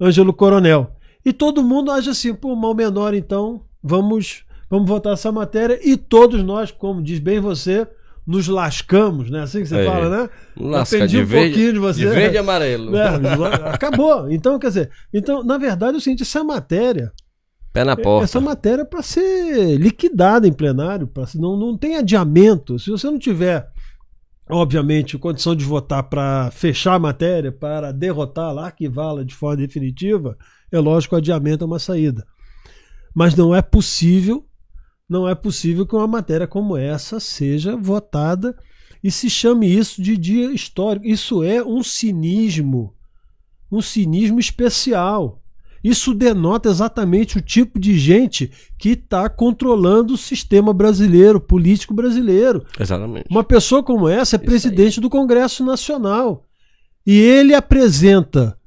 Ângelo Coronel. E todo mundo age assim, pô, mal menor, então vamos vamos votar essa matéria e todos nós, como diz bem você, nos lascamos, né? Assim que você é, fala, né? Lasca, Aprendi um verde, pouquinho de você. De verde e amarelo. É, acabou. Então, quer dizer, então, na verdade é o seguinte, essa matéria. Pé na é, porta. Essa matéria é para ser liquidada em plenário, para não, não tem adiamento. Se você não tiver obviamente, condição de votar para fechar a matéria, para derrotá-la, arquivá-la de forma definitiva, é lógico, o adiamento é uma saída. Mas não é possível, não é possível que uma matéria como essa seja votada e se chame isso de dia histórico. Isso é um cinismo, um cinismo especial. Isso denota exatamente o tipo de gente que está controlando o sistema brasileiro, político brasileiro. Exatamente. Uma pessoa como essa é Isso presidente aí. do Congresso Nacional. E ele apresenta,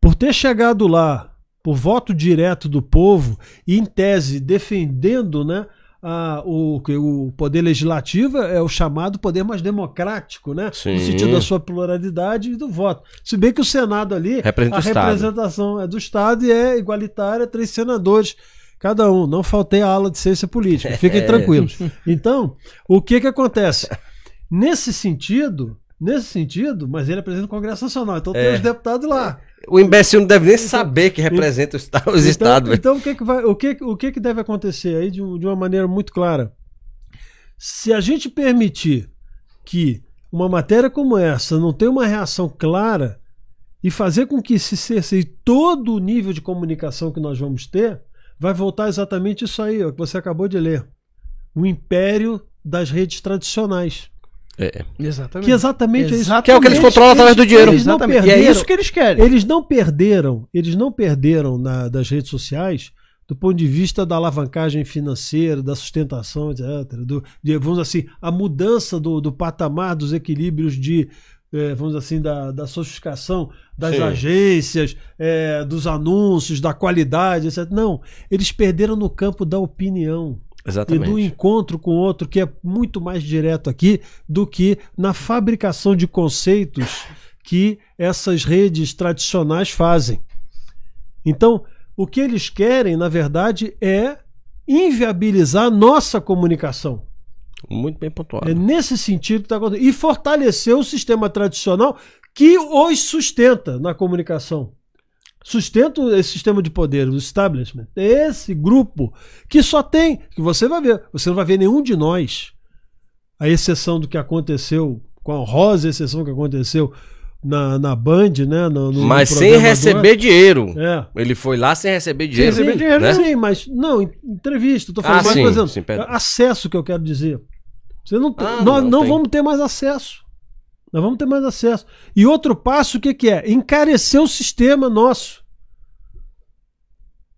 por ter chegado lá, por voto direto do povo, e em tese defendendo, né? Ah, o, o poder legislativo é o chamado poder mais democrático, né? Sim. No sentido da sua pluralidade e do voto. Se bem que o Senado ali, Representa a representação é do Estado e é igualitária, três senadores cada um. Não faltei a aula de ciência política, fiquem é. tranquilos. Então, o que que acontece? Nesse sentido, nesse sentido, mas ele é presidente do Congresso Nacional, então é. tem os deputados lá. O imbecil não deve nem então, saber que representa os, então, estados. Então, o, que, que, vai, o, que, o que, que deve acontecer aí de, de uma maneira muito clara? Se a gente permitir que uma matéria como essa não tenha uma reação clara e fazer com que se cesse todo o nível de comunicação que nós vamos ter, vai voltar exatamente isso aí ó, que você acabou de ler. O império das redes tradicionais. É. Exatamente. Que exatamente, exatamente é isso. Que é o que eles controlam através do dinheiro. Eles não é perderam, e é isso que eles querem. Eles não perderam, eles não perderam na, das redes sociais do ponto de vista da alavancagem financeira, da sustentação, etc. Do, de, vamos assim, a mudança do, do patamar dos equilíbrios de, é, vamos assim, da, da sofisticação das Sim. agências, é, dos anúncios, da qualidade, etc. Não, eles perderam no campo da opinião. Exatamente. e do encontro com outro, que é muito mais direto aqui do que na fabricação de conceitos que essas redes tradicionais fazem. Então, o que eles querem, na verdade, é inviabilizar nossa comunicação. Muito bem pontuado. É nesse sentido que está acontecendo. E fortalecer o sistema tradicional que os sustenta na comunicação sustenta esse sistema de poder, o establishment. É esse grupo que só tem, que você vai ver, você não vai ver nenhum de nós, a exceção do que aconteceu, com a honrosa exceção que aconteceu na, na Band, né? No, no mas sem receber dinheiro. É. Ele foi lá sem receber dinheiro. Sem receber dinheiro, né? Sim, mas não, entrevista, tô ah, falando, ah, mais, sim, por exemplo, sim, acesso que eu quero dizer. Você não, ah, nós não, não vamos ter mais acesso. Nós vamos ter mais acesso. E outro passo, o que, que é? Encarecer o sistema nosso.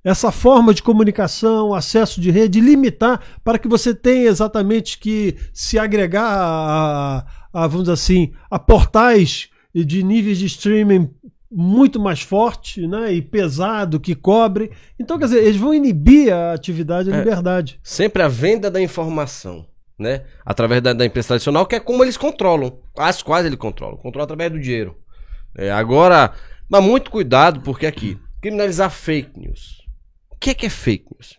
Essa forma de comunicação, acesso de rede, limitar para que você tenha exatamente que se agregar a, a vamos dizer assim, a portais de níveis de streaming muito mais forte né, e pesado, que cobre. Então, quer dizer, eles vão inibir a atividade, a é. liberdade. sempre a venda da informação né? Através da, da imprensa tradicional, que é como eles controlam, as quais eles controlam. Controla através do dinheiro. É, agora, mas muito cuidado, porque aqui, criminalizar fake news. O que é, que é fake news?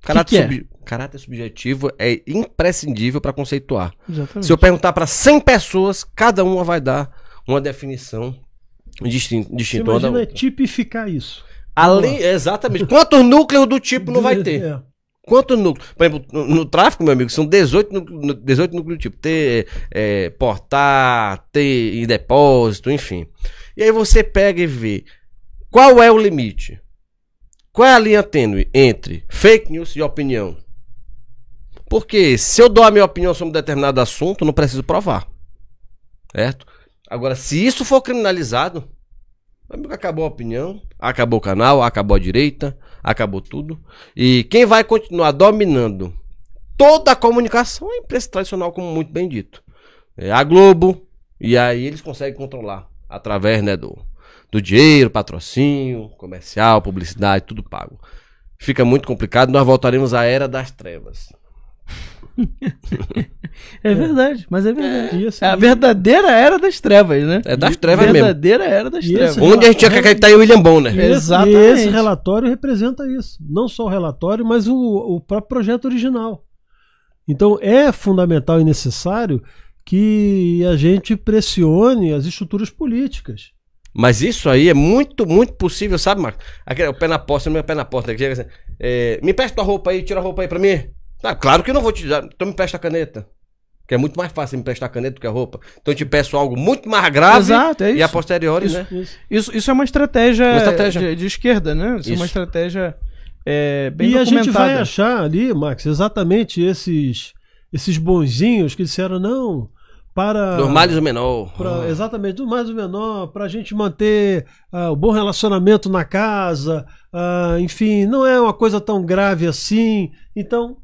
Caráter, que que sub... é? Caráter subjetivo é imprescindível para conceituar. Exatamente. Se eu perguntar para 100 pessoas, cada uma vai dar uma definição distinta. distinta Você imagina tipificar isso. Além, exatamente. Quantos núcleos do tipo não vai é. ter? É. Quanto núcleo? Por exemplo, no, no, tráfico, meu amigo, são 18 núcleos, 18 núcleos tipo. Ter, é, é, portar, ter em depósito, enfim. E aí você pega e vê qual é o limite. Qual é a linha tênue entre fake news e opinião? Porque se eu dou a minha opinião sobre um determinado assunto, não preciso provar. Certo? Agora, se isso for criminalizado, acabou a opinião, acabou o canal, acabou a direita, acabou tudo. E quem vai continuar dominando toda a comunicação é a imprensa tradicional, como muito bem dito. É a Globo, e aí eles conseguem controlar através né, do, do dinheiro, patrocínio, comercial, publicidade, tudo pago. Fica muito complicado, nós voltaremos à era das trevas é verdade, mas é verdade. É, a verdadeira era das trevas, né? É das trevas verdadeira mesmo. verdadeira era das trevas. Onde a gente tinha que acreditar em William Bonner. Né? Exatamente. E esse relatório representa isso. Não só o relatório, mas o, o próprio projeto original. Então é fundamental e necessário que a gente pressione as estruturas políticas. Mas isso aí é muito, muito possível, sabe, Marco? Aquele, o pé na porta, meu é pé na porta. Né? Assim, é, me presta tua roupa aí, tira a roupa aí pra mim. Ah, claro que eu não vou te dar. Então me presta a caneta. Que é muito mais fácil me prestar caneta do que a roupa. Então eu te peço algo muito mais grave Exato, é isso. e a posteriori, isso, né? Isso. isso, isso é uma estratégia, uma estratégia. De, de, esquerda, né? Isso, isso. é uma estratégia é, bem e documentada. E a gente vai achar ali, Max, exatamente esses, esses bonzinhos que disseram, não, para. Do mais do menor. Pra, exatamente, do mais do menor, para a gente manter ah, o bom relacionamento na casa, ah, enfim, não é uma coisa tão grave assim. Então,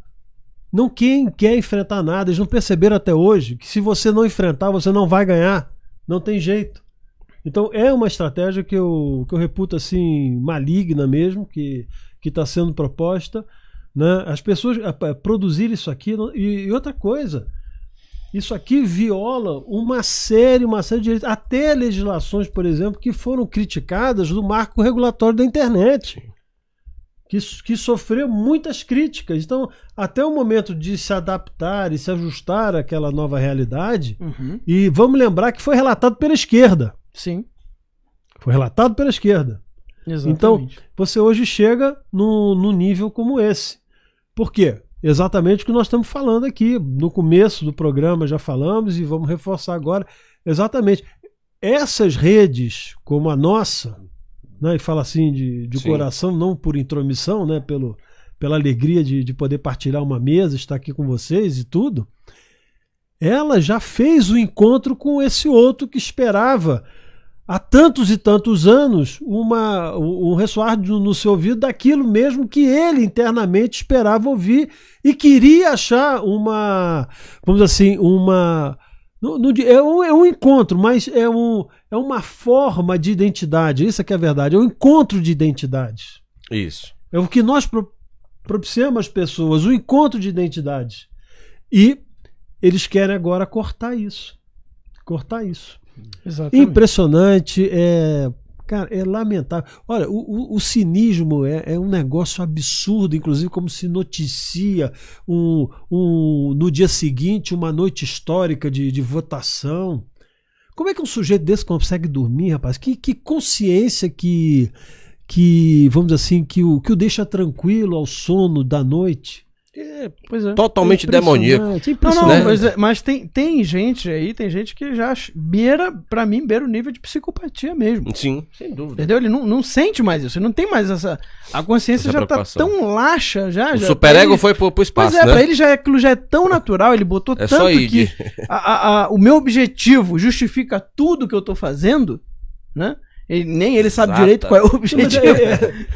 não quem quer enfrentar nada. Eles não perceberam até hoje que se você não enfrentar, você não vai ganhar. Não tem jeito. Então é uma estratégia que eu, que eu reputo assim maligna mesmo, que está sendo proposta. Né? As pessoas a, a produzir isso aqui. E, e, outra coisa, isso aqui viola uma série, uma série de até legislações, por exemplo, que foram criticadas do marco regulatório da internet que, que sofreu muitas críticas. Então, até o momento de se adaptar e se ajustar àquela nova realidade, uhum. e vamos lembrar que foi relatado pela esquerda. Sim. Foi relatado pela esquerda. Exatamente. Então, você hoje chega num, num nível como esse. Por quê? Exatamente o que nós estamos falando aqui. No começo do programa já falamos e vamos reforçar agora. Exatamente. Essas redes, como a nossa, né, e fala assim de, de coração, não por intromissão, né, pelo, pela alegria de, de poder partilhar uma mesa, estar aqui com vocês e tudo, ela já fez o encontro com esse outro que esperava há tantos e tantos anos uma, um ressoar no seu ouvido daquilo mesmo que ele internamente esperava ouvir e queria achar uma, vamos assim, uma no, no, é, um, é um encontro, mas é, um, é uma forma de identidade. Isso é que é verdade. É um encontro de identidades. Isso. É o que nós pro, propiciamos às pessoas, o um encontro de identidades. E eles querem agora cortar isso. Cortar isso. Exatamente. Impressionante. É, Cara, é lamentável. Olha, o, o, o cinismo é, é, um negócio absurdo, inclusive como se noticia um, um, no dia seguinte uma noite histórica de, de votação. Como é que um sujeito desse consegue dormir, rapaz? Que, que consciência que, que, vamos assim, que o, que o deixa tranquilo ao sono da noite? é, é, totalmente é demoníaco. Não, não, né? mas, é, mas, tem, tem gente aí, tem gente que já beira, para mim, beira o nível de psicopatia mesmo. Sim, sem dúvida. Entendeu? Ele não, não sente mais isso, ele não tem mais essa. A consciência essa já tá tão laxa já. O já, superego ele, foi pro, pro espaço. Pois é, né? pra ele já, é, aquilo já é tão natural, ele botou é tanto que a, a, a, o meu objetivo justifica tudo que eu tô fazendo, né? nem ele sabe direito qual é o objetivo.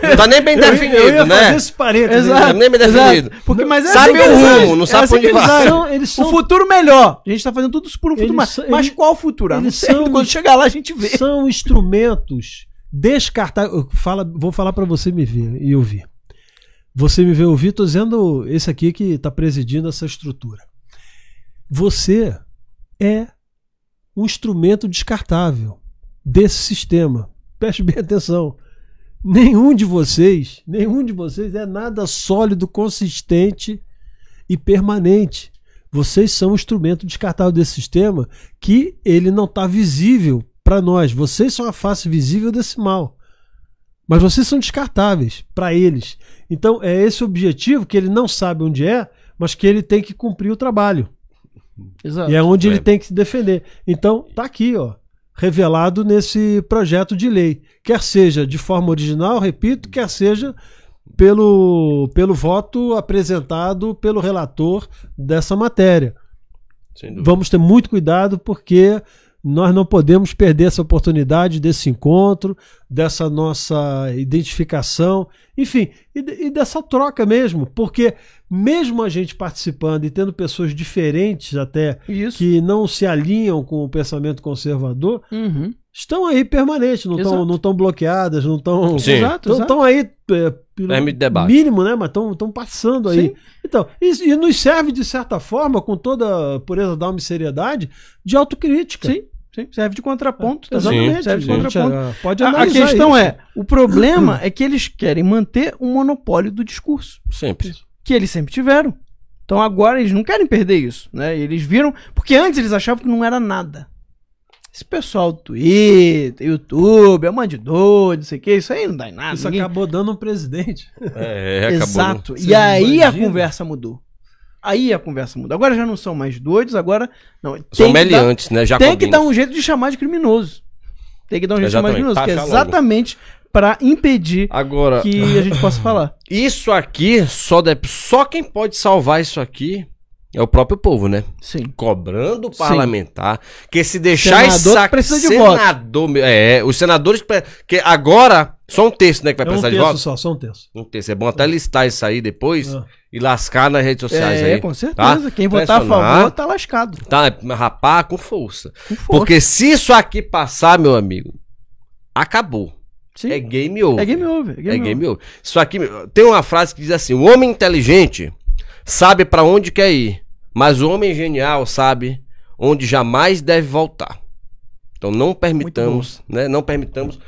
É. Não, tá nem bem definido, né? Fazer esse Exato. Né? Tá nem bem definido. Porque, mas é sabe assim o rumo, não sabe é assim onde vai. Eles são, eles são... O futuro melhor. A gente tá fazendo tudo isso por um futuro mais Mas qual futuro? Eles são, Quando chegar lá, a gente vê. São instrumentos descartáveis. Fala, vou falar para você me ver e ouvir. Você me vê ouvir, tô dizendo esse aqui que tá presidindo essa estrutura. Você é um instrumento descartável desse sistema. Preste bem atenção. Nenhum de vocês, nenhum de vocês é nada sólido, consistente e permanente. Vocês são um instrumento descartável desse sistema que ele não está visível para nós. Vocês são a face visível desse mal. Mas vocês são descartáveis para eles. Então é esse objetivo que ele não sabe onde é, mas que ele tem que cumprir o trabalho. Exato. E é onde ele é. tem que se defender. Então tá aqui, ó revelado nesse projeto de lei, quer seja de forma original, repito, quer seja pelo, pelo voto apresentado pelo relator dessa matéria. Vamos ter muito cuidado porque nós não podemos perder essa oportunidade desse encontro, dessa nossa identificação, enfim, e, e, dessa troca mesmo, porque mesmo a gente participando e tendo pessoas diferentes até Isso. que não se alinham com o pensamento conservador, uhum. estão aí permanentes, não estão não tão bloqueadas, não estão estão aí é, pelo é, mínimo, né? Mas estão passando aí. Sim. Então, e, e, nos serve, de certa forma, com toda a pureza da uma seriedade, de autocrítica. Sim. Sim, serve de contraponto, tá exatamente. serve de contraponto. É, pode analisar a questão isso. é, o problema é que eles querem manter o monopólio do discurso. Sempre. Que eles sempre tiveram. Então agora eles não querem perder isso, né? Eles viram, porque antes eles achavam que não era nada. Esse pessoal do Twitter, YouTube, é uma de doido, não sei o que, isso aí não dá em nada. Isso ninguém... acabou dando um presidente. É, é acabou. Né? Exato. E aí imagina. a conversa mudou. Aí a conversa muda. Agora já não são mais doidos, agora. Não, são meliantes, né? Já tem combina. que dar um jeito de chamar de criminoso. Tem que dar um jeito exatamente. de chamar de criminoso, que é exatamente para impedir agora... que a gente possa falar. Isso aqui, só, de... só quem pode salvar isso aqui é o próprio povo, né? Sim. Cobrando o parlamentar. Sim. Que se deixar senador essa... precisa de senador, voto. É, os senadores. Que agora. Só um terço, né? Que vai é um precisar de voto. Só, só um terço. Um terço. É bom até listar isso aí depois. Ah e lascar nas redes sociais é, aí. É, com tá? certeza. Tá? Quem votar a favor tá lascado. Tá, rapar com força. com força. Porque se isso aqui passar, meu amigo, acabou. Sim. É game over. É game over. É game, é game over. over. Isso aqui tem uma frase que diz assim: "O homem inteligente sabe para onde quer ir, mas o homem genial sabe onde jamais deve voltar". Então não permitamos, né? Não permitamos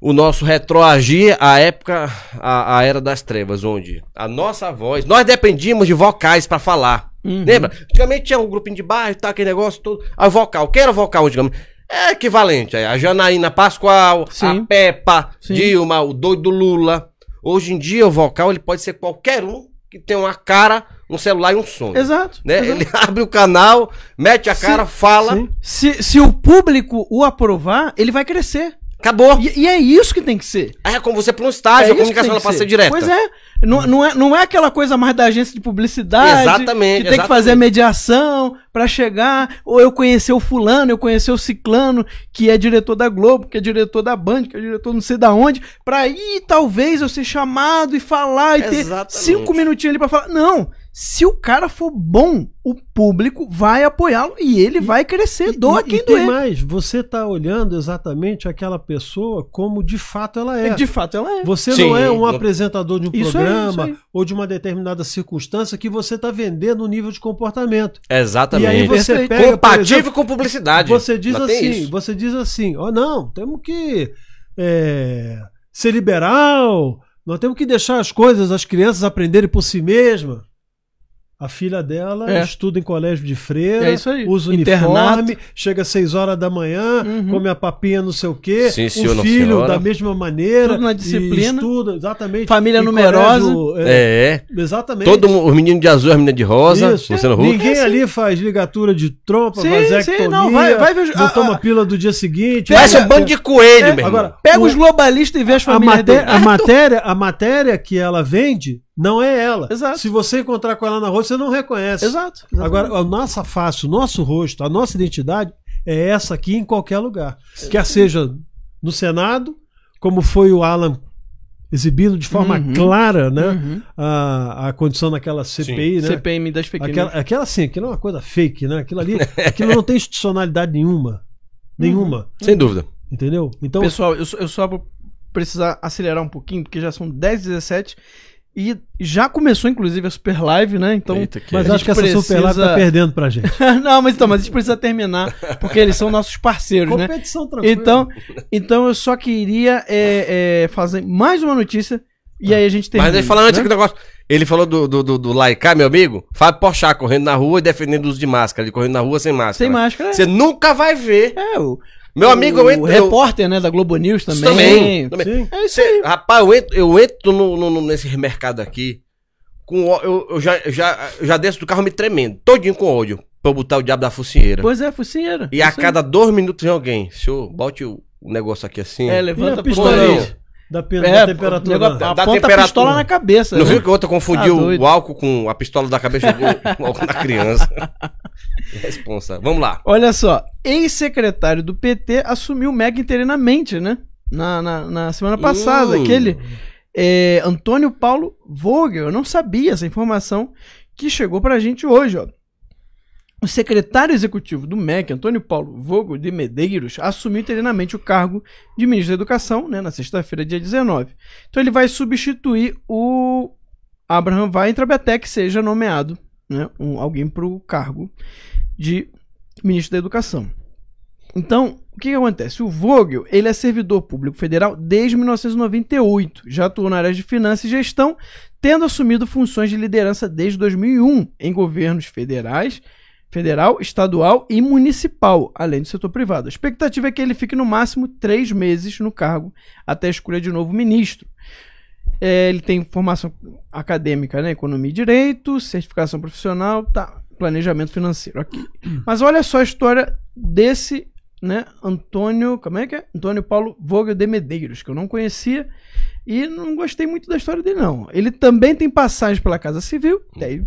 o nosso retroagir à época, à, à, era das trevas, onde a nossa voz, nós dependíamos de vocais para falar. Uhum. Lembra? Antigamente tinha um grupinho de bairro, tá, aquele negócio todo. A vocal, que era vocal antigamente? É equivalente. A Janaína Pascoal, Sim. a Peppa, Sim. Dilma, o doido Lula. Hoje em dia o vocal ele pode ser qualquer um que tem uma cara, um celular e um som. Exato. Né? Exato. Ele abre o canal, mete a cara, se, fala. Se, se o público o aprovar, ele vai crescer. Acabou. E, e, é isso que tem que ser. É, como você para um estágio, é a comunicação ela passa direto. Pois é. Não, hum. não é. não é aquela coisa mais da agência de publicidade. Exatamente. Que tem exatamente. que fazer a mediação para chegar. Ou eu conhecer o fulano, eu conhecer o ciclano, que é diretor da Globo, que é diretor da Band, que é diretor não sei da onde. Pra ir, talvez, eu ser chamado e falar e exatamente. ter cinco minutinhos ali para falar. Não. Se o cara for bom, o público vai apoiá-lo e ele e, vai crescer, doa e, doer. e mais, você está olhando exatamente aquela pessoa como de fato ela é. De fato ela é. Você Sim, não é um eu... apresentador de um isso é, programa ou de uma determinada circunstância que você está vendendo um nível de comportamento. Exatamente. E aí você pega, Compatível exemplo, com publicidade. Você diz assim, você diz assim, ó oh, não, temos que é, ser liberal, nós temos que deixar as coisas, as crianças aprenderem por si mesmas. A filha dela é. estuda em colégio de freira, é isso aí. usa uniforme, Internato. chega às 6 horas da manhã, uhum. come a papinha não sei o quê. Sim, senhor, o filho senhora. da mesma maneira. Tudo na disciplina. Estuda, exatamente. Família numerosa. Colégio, é, é, Exatamente. Todo o menino de azul, a menina de rosa. Isso. É. Ninguém é, ali faz ligatura de trompa, sim, faz ectomia, sim, não, vai, vai ver, não toma a, pila do dia seguinte. Vai ser né? um bando de coelho, é, meu irmão. Agora, Pega o, os globalistas e vê as famílias a matéria, a matéria que ela vende não é ela. Exato. Se você encontrar com ela na rua, você não reconhece. Exato. Exatamente. Agora, a nossa face, o nosso rosto, a nossa identidade é essa aqui em qualquer lugar. Quer seja no Senado, como foi o Alan exibindo de forma uhum. clara né, uhum. a, a condição daquela CPI. Né? CPM das fake aquela, né? aquela sim, aquilo é uma coisa fake, né? Aquilo ali, aquilo não tem institucionalidade nenhuma. Nenhuma. Uhum. Sem dúvida. Entendeu? Então, Pessoal, eu, eu só vou precisar acelerar um pouquinho, porque já são 10 17 e já começou, inclusive, a Super Live, né? Então, Eita, que mas é. acho que essa Super Live tá perdendo pra gente. não, mas então, mas a gente precisa terminar, porque eles são nossos parceiros, Competição né? Competição tranquila. Então, então eu só queria é, é, fazer mais uma notícia e aí a gente termina. Mas ele falar antes né? que negócio. Ele falou do, do, do, do Laicá, meu amigo. Fábio Porchat correndo na rua e defendendo o uso de máscara. Ele correndo na rua sem máscara. Sem máscara. É. Você é. nunca vai ver. É, o, meu amigo, eu entro. O repórter, eu... né, da Globo News também. Também. também. É Cê, rapaz, eu entro, eu entro no, no, nesse mercado aqui. Com, eu, eu, já, já, já desço do carro me tremendo, todinho com ódio, pra eu botar o diabo da focinheira. Pois é, focinheira. E a cada dois minutos vem alguém. Senhor, bote o negócio aqui assim. É, levanta a pistola. Da, é, da temperatura. da, da temperatura. pistola na cabeça. Não né? viu que outra confundiu ah, tá o álcool com a pistola da cabeça do álcool na criança. Responsa. Vamos lá. Olha só, ex-secretário do PT assumiu mega interinamente, né? Na, na, na semana passada, hum. aquele é, Antônio Paulo Vogel. Eu não sabia essa informação que chegou pra gente hoje, ó. O secretário executivo do MEC, Antônio Paulo Vogel de Medeiros, assumiu interinamente o cargo de ministro da Educação né, na sexta-feira, dia 19. Então ele vai substituir o Abraham Weintraub até que seja nomeado né, um, alguém para o cargo de ministro da Educação. Então, o que, que, acontece? O Vogel ele é servidor público federal desde 1998, já atuou na área de finanças e gestão, tendo assumido funções de liderança desde 2001 em governos federais, federal, estadual e municipal, além do setor privado. A expectativa é que ele fique no máximo três meses no cargo até a escolha de novo ministro. É, ele tem formação acadêmica, né? Economia e Direito, certificação profissional, tá, planejamento financeiro aqui. Mas olha só a história desse, né? Antônio, como é que é? Antônio Paulo Vogel de Medeiros, que eu não conhecia e não gostei muito da história dele, não. Ele também tem passagem pela Casa Civil, daí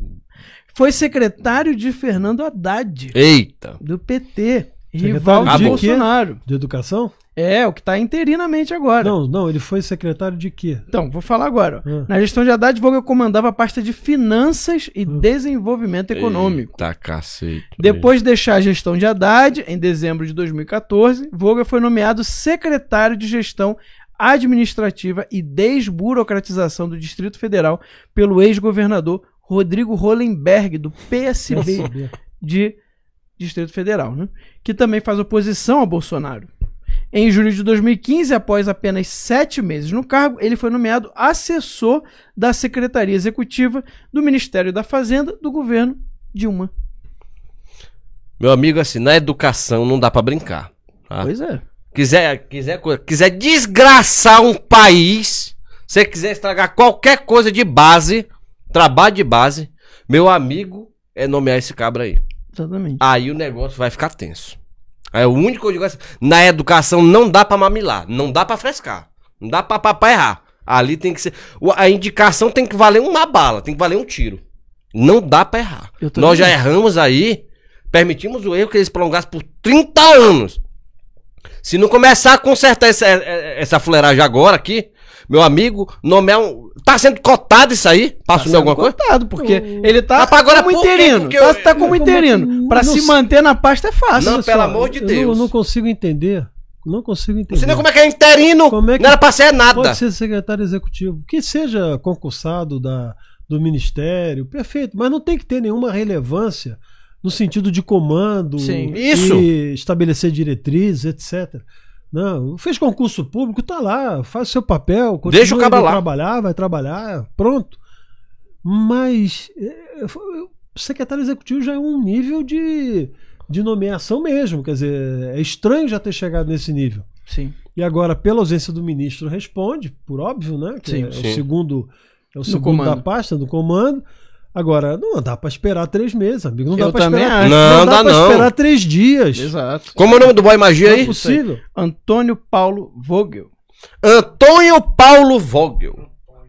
foi secretário de Fernando Haddad. Eita! Do PT. rival de Bolsonaro. De educação? É, é, o que está interinamente agora. Não, não, ele foi secretário de quê? Então, vou falar agora. Ah. Na gestão de Haddad, Vogel comandava a pasta de Finanças e ah. Desenvolvimento Econômico. Tá cacete. Depois de deixar a gestão de Haddad, em dezembro de 2014, Vogel foi nomeado secretário de Gestão Administrativa e Desburocratização do Distrito Federal pelo ex-governador Rodrigo Hollenberg, do PSB de Distrito Federal, né? que também faz oposição a Bolsonaro. Em julho de 2015, após apenas sete meses no cargo, ele foi nomeado assessor da Secretaria Executiva do Ministério da Fazenda do governo Dilma. Meu amigo, assim, na educação não dá para brincar. Tá? Pois é. Quiser, quiser, quiser desgraçar um país, se quiser estragar qualquer coisa de base, trabalho de base, meu amigo é nomear esse cabra aí. Exatamente. Aí o negócio vai ficar tenso. É o único que eu digo assim. Na educação não dá para mamilar, não dá para frescar, não dá pra, pra, pra errar. Ali tem que ser. A indicação tem que valer uma bala, tem que valer um tiro. Não dá pra errar. Nós já erramos aí, permitimos o erro que eles prolongassem por 30 anos. Se não começar a consertar essa, é, é, essa fuleiragem agora aqui, meu amigo, nomear é um. Tá sendo cotado isso aí? Pra tá assumir alguma coisa? cotado, porque uh... ele tá agora é como interino. Tá eu... tá, tá como é eu, interino. para Pra não... se manter na pasta é fácil. Não, pelo amor de Deus. Eu não, não consigo entender. Não consigo entender. Você como é que é interino? É que não era pra ser nada. Pode ser secretário executivo. Que seja concursado da, do ministério, perfeito. Mas não tem que ter nenhuma relevância no sentido de comando Sim, isso. estabelecer diretrizes, etc. Não, fez concurso público, tá lá, faz seu papel, deixa o cara lá. trabalhar, vai trabalhar, pronto. Mas é, é, o secretário executivo já é um nível de, de nomeação mesmo, quer dizer, é estranho já ter chegado nesse nível. Sim. E agora, pela ausência do ministro responde, por óbvio, né? Que sim, é, sim. o segundo, é o segundo da pasta, do comando. Agora, não dá pra esperar três meses, amigo. Não eu dá pra também esperar. Acho. Não, não dá, dá pra não. esperar três dias. Exato. Como é o nome do boy magia não é aí? É possível. Antônio Paulo Vogel. Antônio Paulo Vogel.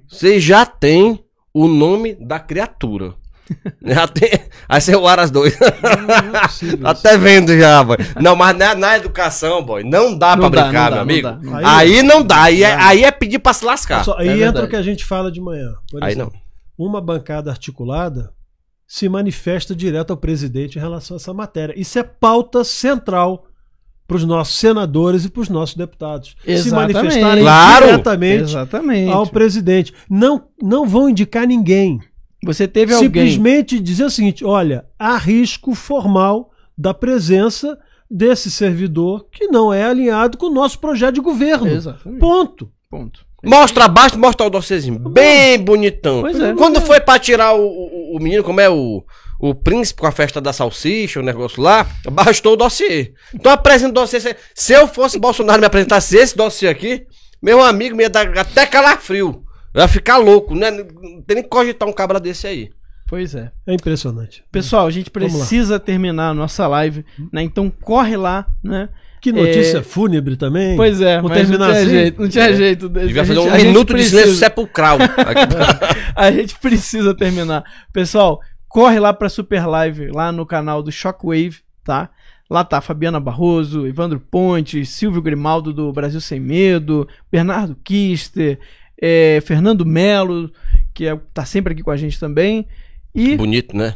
Você já tem o nome da criatura. Já tem. Aí você ora as duas é Até isso. vendo já, boy. Não, mas na, na educação, boy, não dá não pra dá, brincar, meu dá, amigo. Não aí, aí, não dá. Aí, é, aí é pedir pra se lascar. Só, aí é entra o que a gente fala de manhã. aí não uma bancada articulada se manifesta direto ao presidente em relação a essa matéria. Isso é pauta central para os nossos senadores e para os nossos deputados Exatamente. se manifestarem claro. diretamente Exatamente. ao presidente. Não, não vão indicar ninguém. Você teve alguém. Simplesmente dizer o seguinte: olha, há risco formal da presença desse servidor que não é alinhado com o nosso projeto de governo. Exatamente. Ponto. Ponto. Mostra abaixo, mostra o docezinho. Uhum. Bem bonitão. Pois é. Quando uhum. foi pra tirar o, o, o menino, como é o, o príncipe com a festa da salsicha, o negócio lá, bastou o dossiê. Então apresenta o dossiê. Se eu fosse Bolsonaro me apresentasse esse dossiê aqui, meu amigo me ia dar até calafrio. Eu ia ficar louco, né? Não tem nem que cogitar um cabra desse aí. Pois é. É impressionante. Pessoal, a gente precisa terminar a nossa live, né? Então corre lá, né? Que é. notícia é... fúnebre também. Pois é, mas terminar não tinha assim. jeito. Não tinha é. jeito. Devia fazer um minuto precisa. de silêncio sepulcral. a gente precisa terminar. Pessoal, corre lá para Super Live, lá no canal do Shockwave, tá? Lá tá Fabiana Barroso, Evandro Ponte, Silvio Grimaldo do Brasil Sem Medo, Bernardo Kister, é, Fernando Melo, que é, tá sempre aqui com a gente também. E... Bonito, né?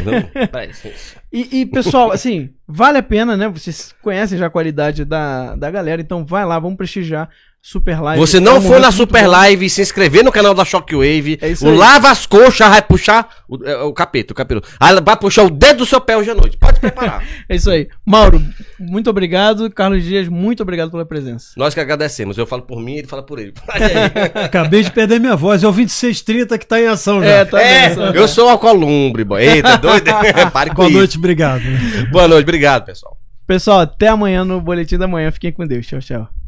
e, e, pessoal, assim, vale a pena, né? Vocês conhecem já a qualidade da, da galera, então vai lá, vamos prestigiar Super Live. Você tá não foi na Super Live, se inscrever no canal da Shockwave, é isso o aí. Lava as Coxas vai puxar o, é, o capeta, o capelo. Vai puxar o dedo do seu pé hoje à noite. Pode preparar. é isso aí. Mauro, muito obrigado. Carlos Dias, muito obrigado pela presença. Nós que agradecemos. Eu falo por mim, ele fala por ele. É Acabei de perder minha voz. É o 2630 que tá em ação já. É, tá é eu sou o Alcolumbre, boy. Eita, doido. Pare com Boa isso. noite, obrigado. Boa noite, obrigado, pessoal. Pessoal, até amanhã no Boletim da Manhã. Fiquem com Deus. Tchau, tchau.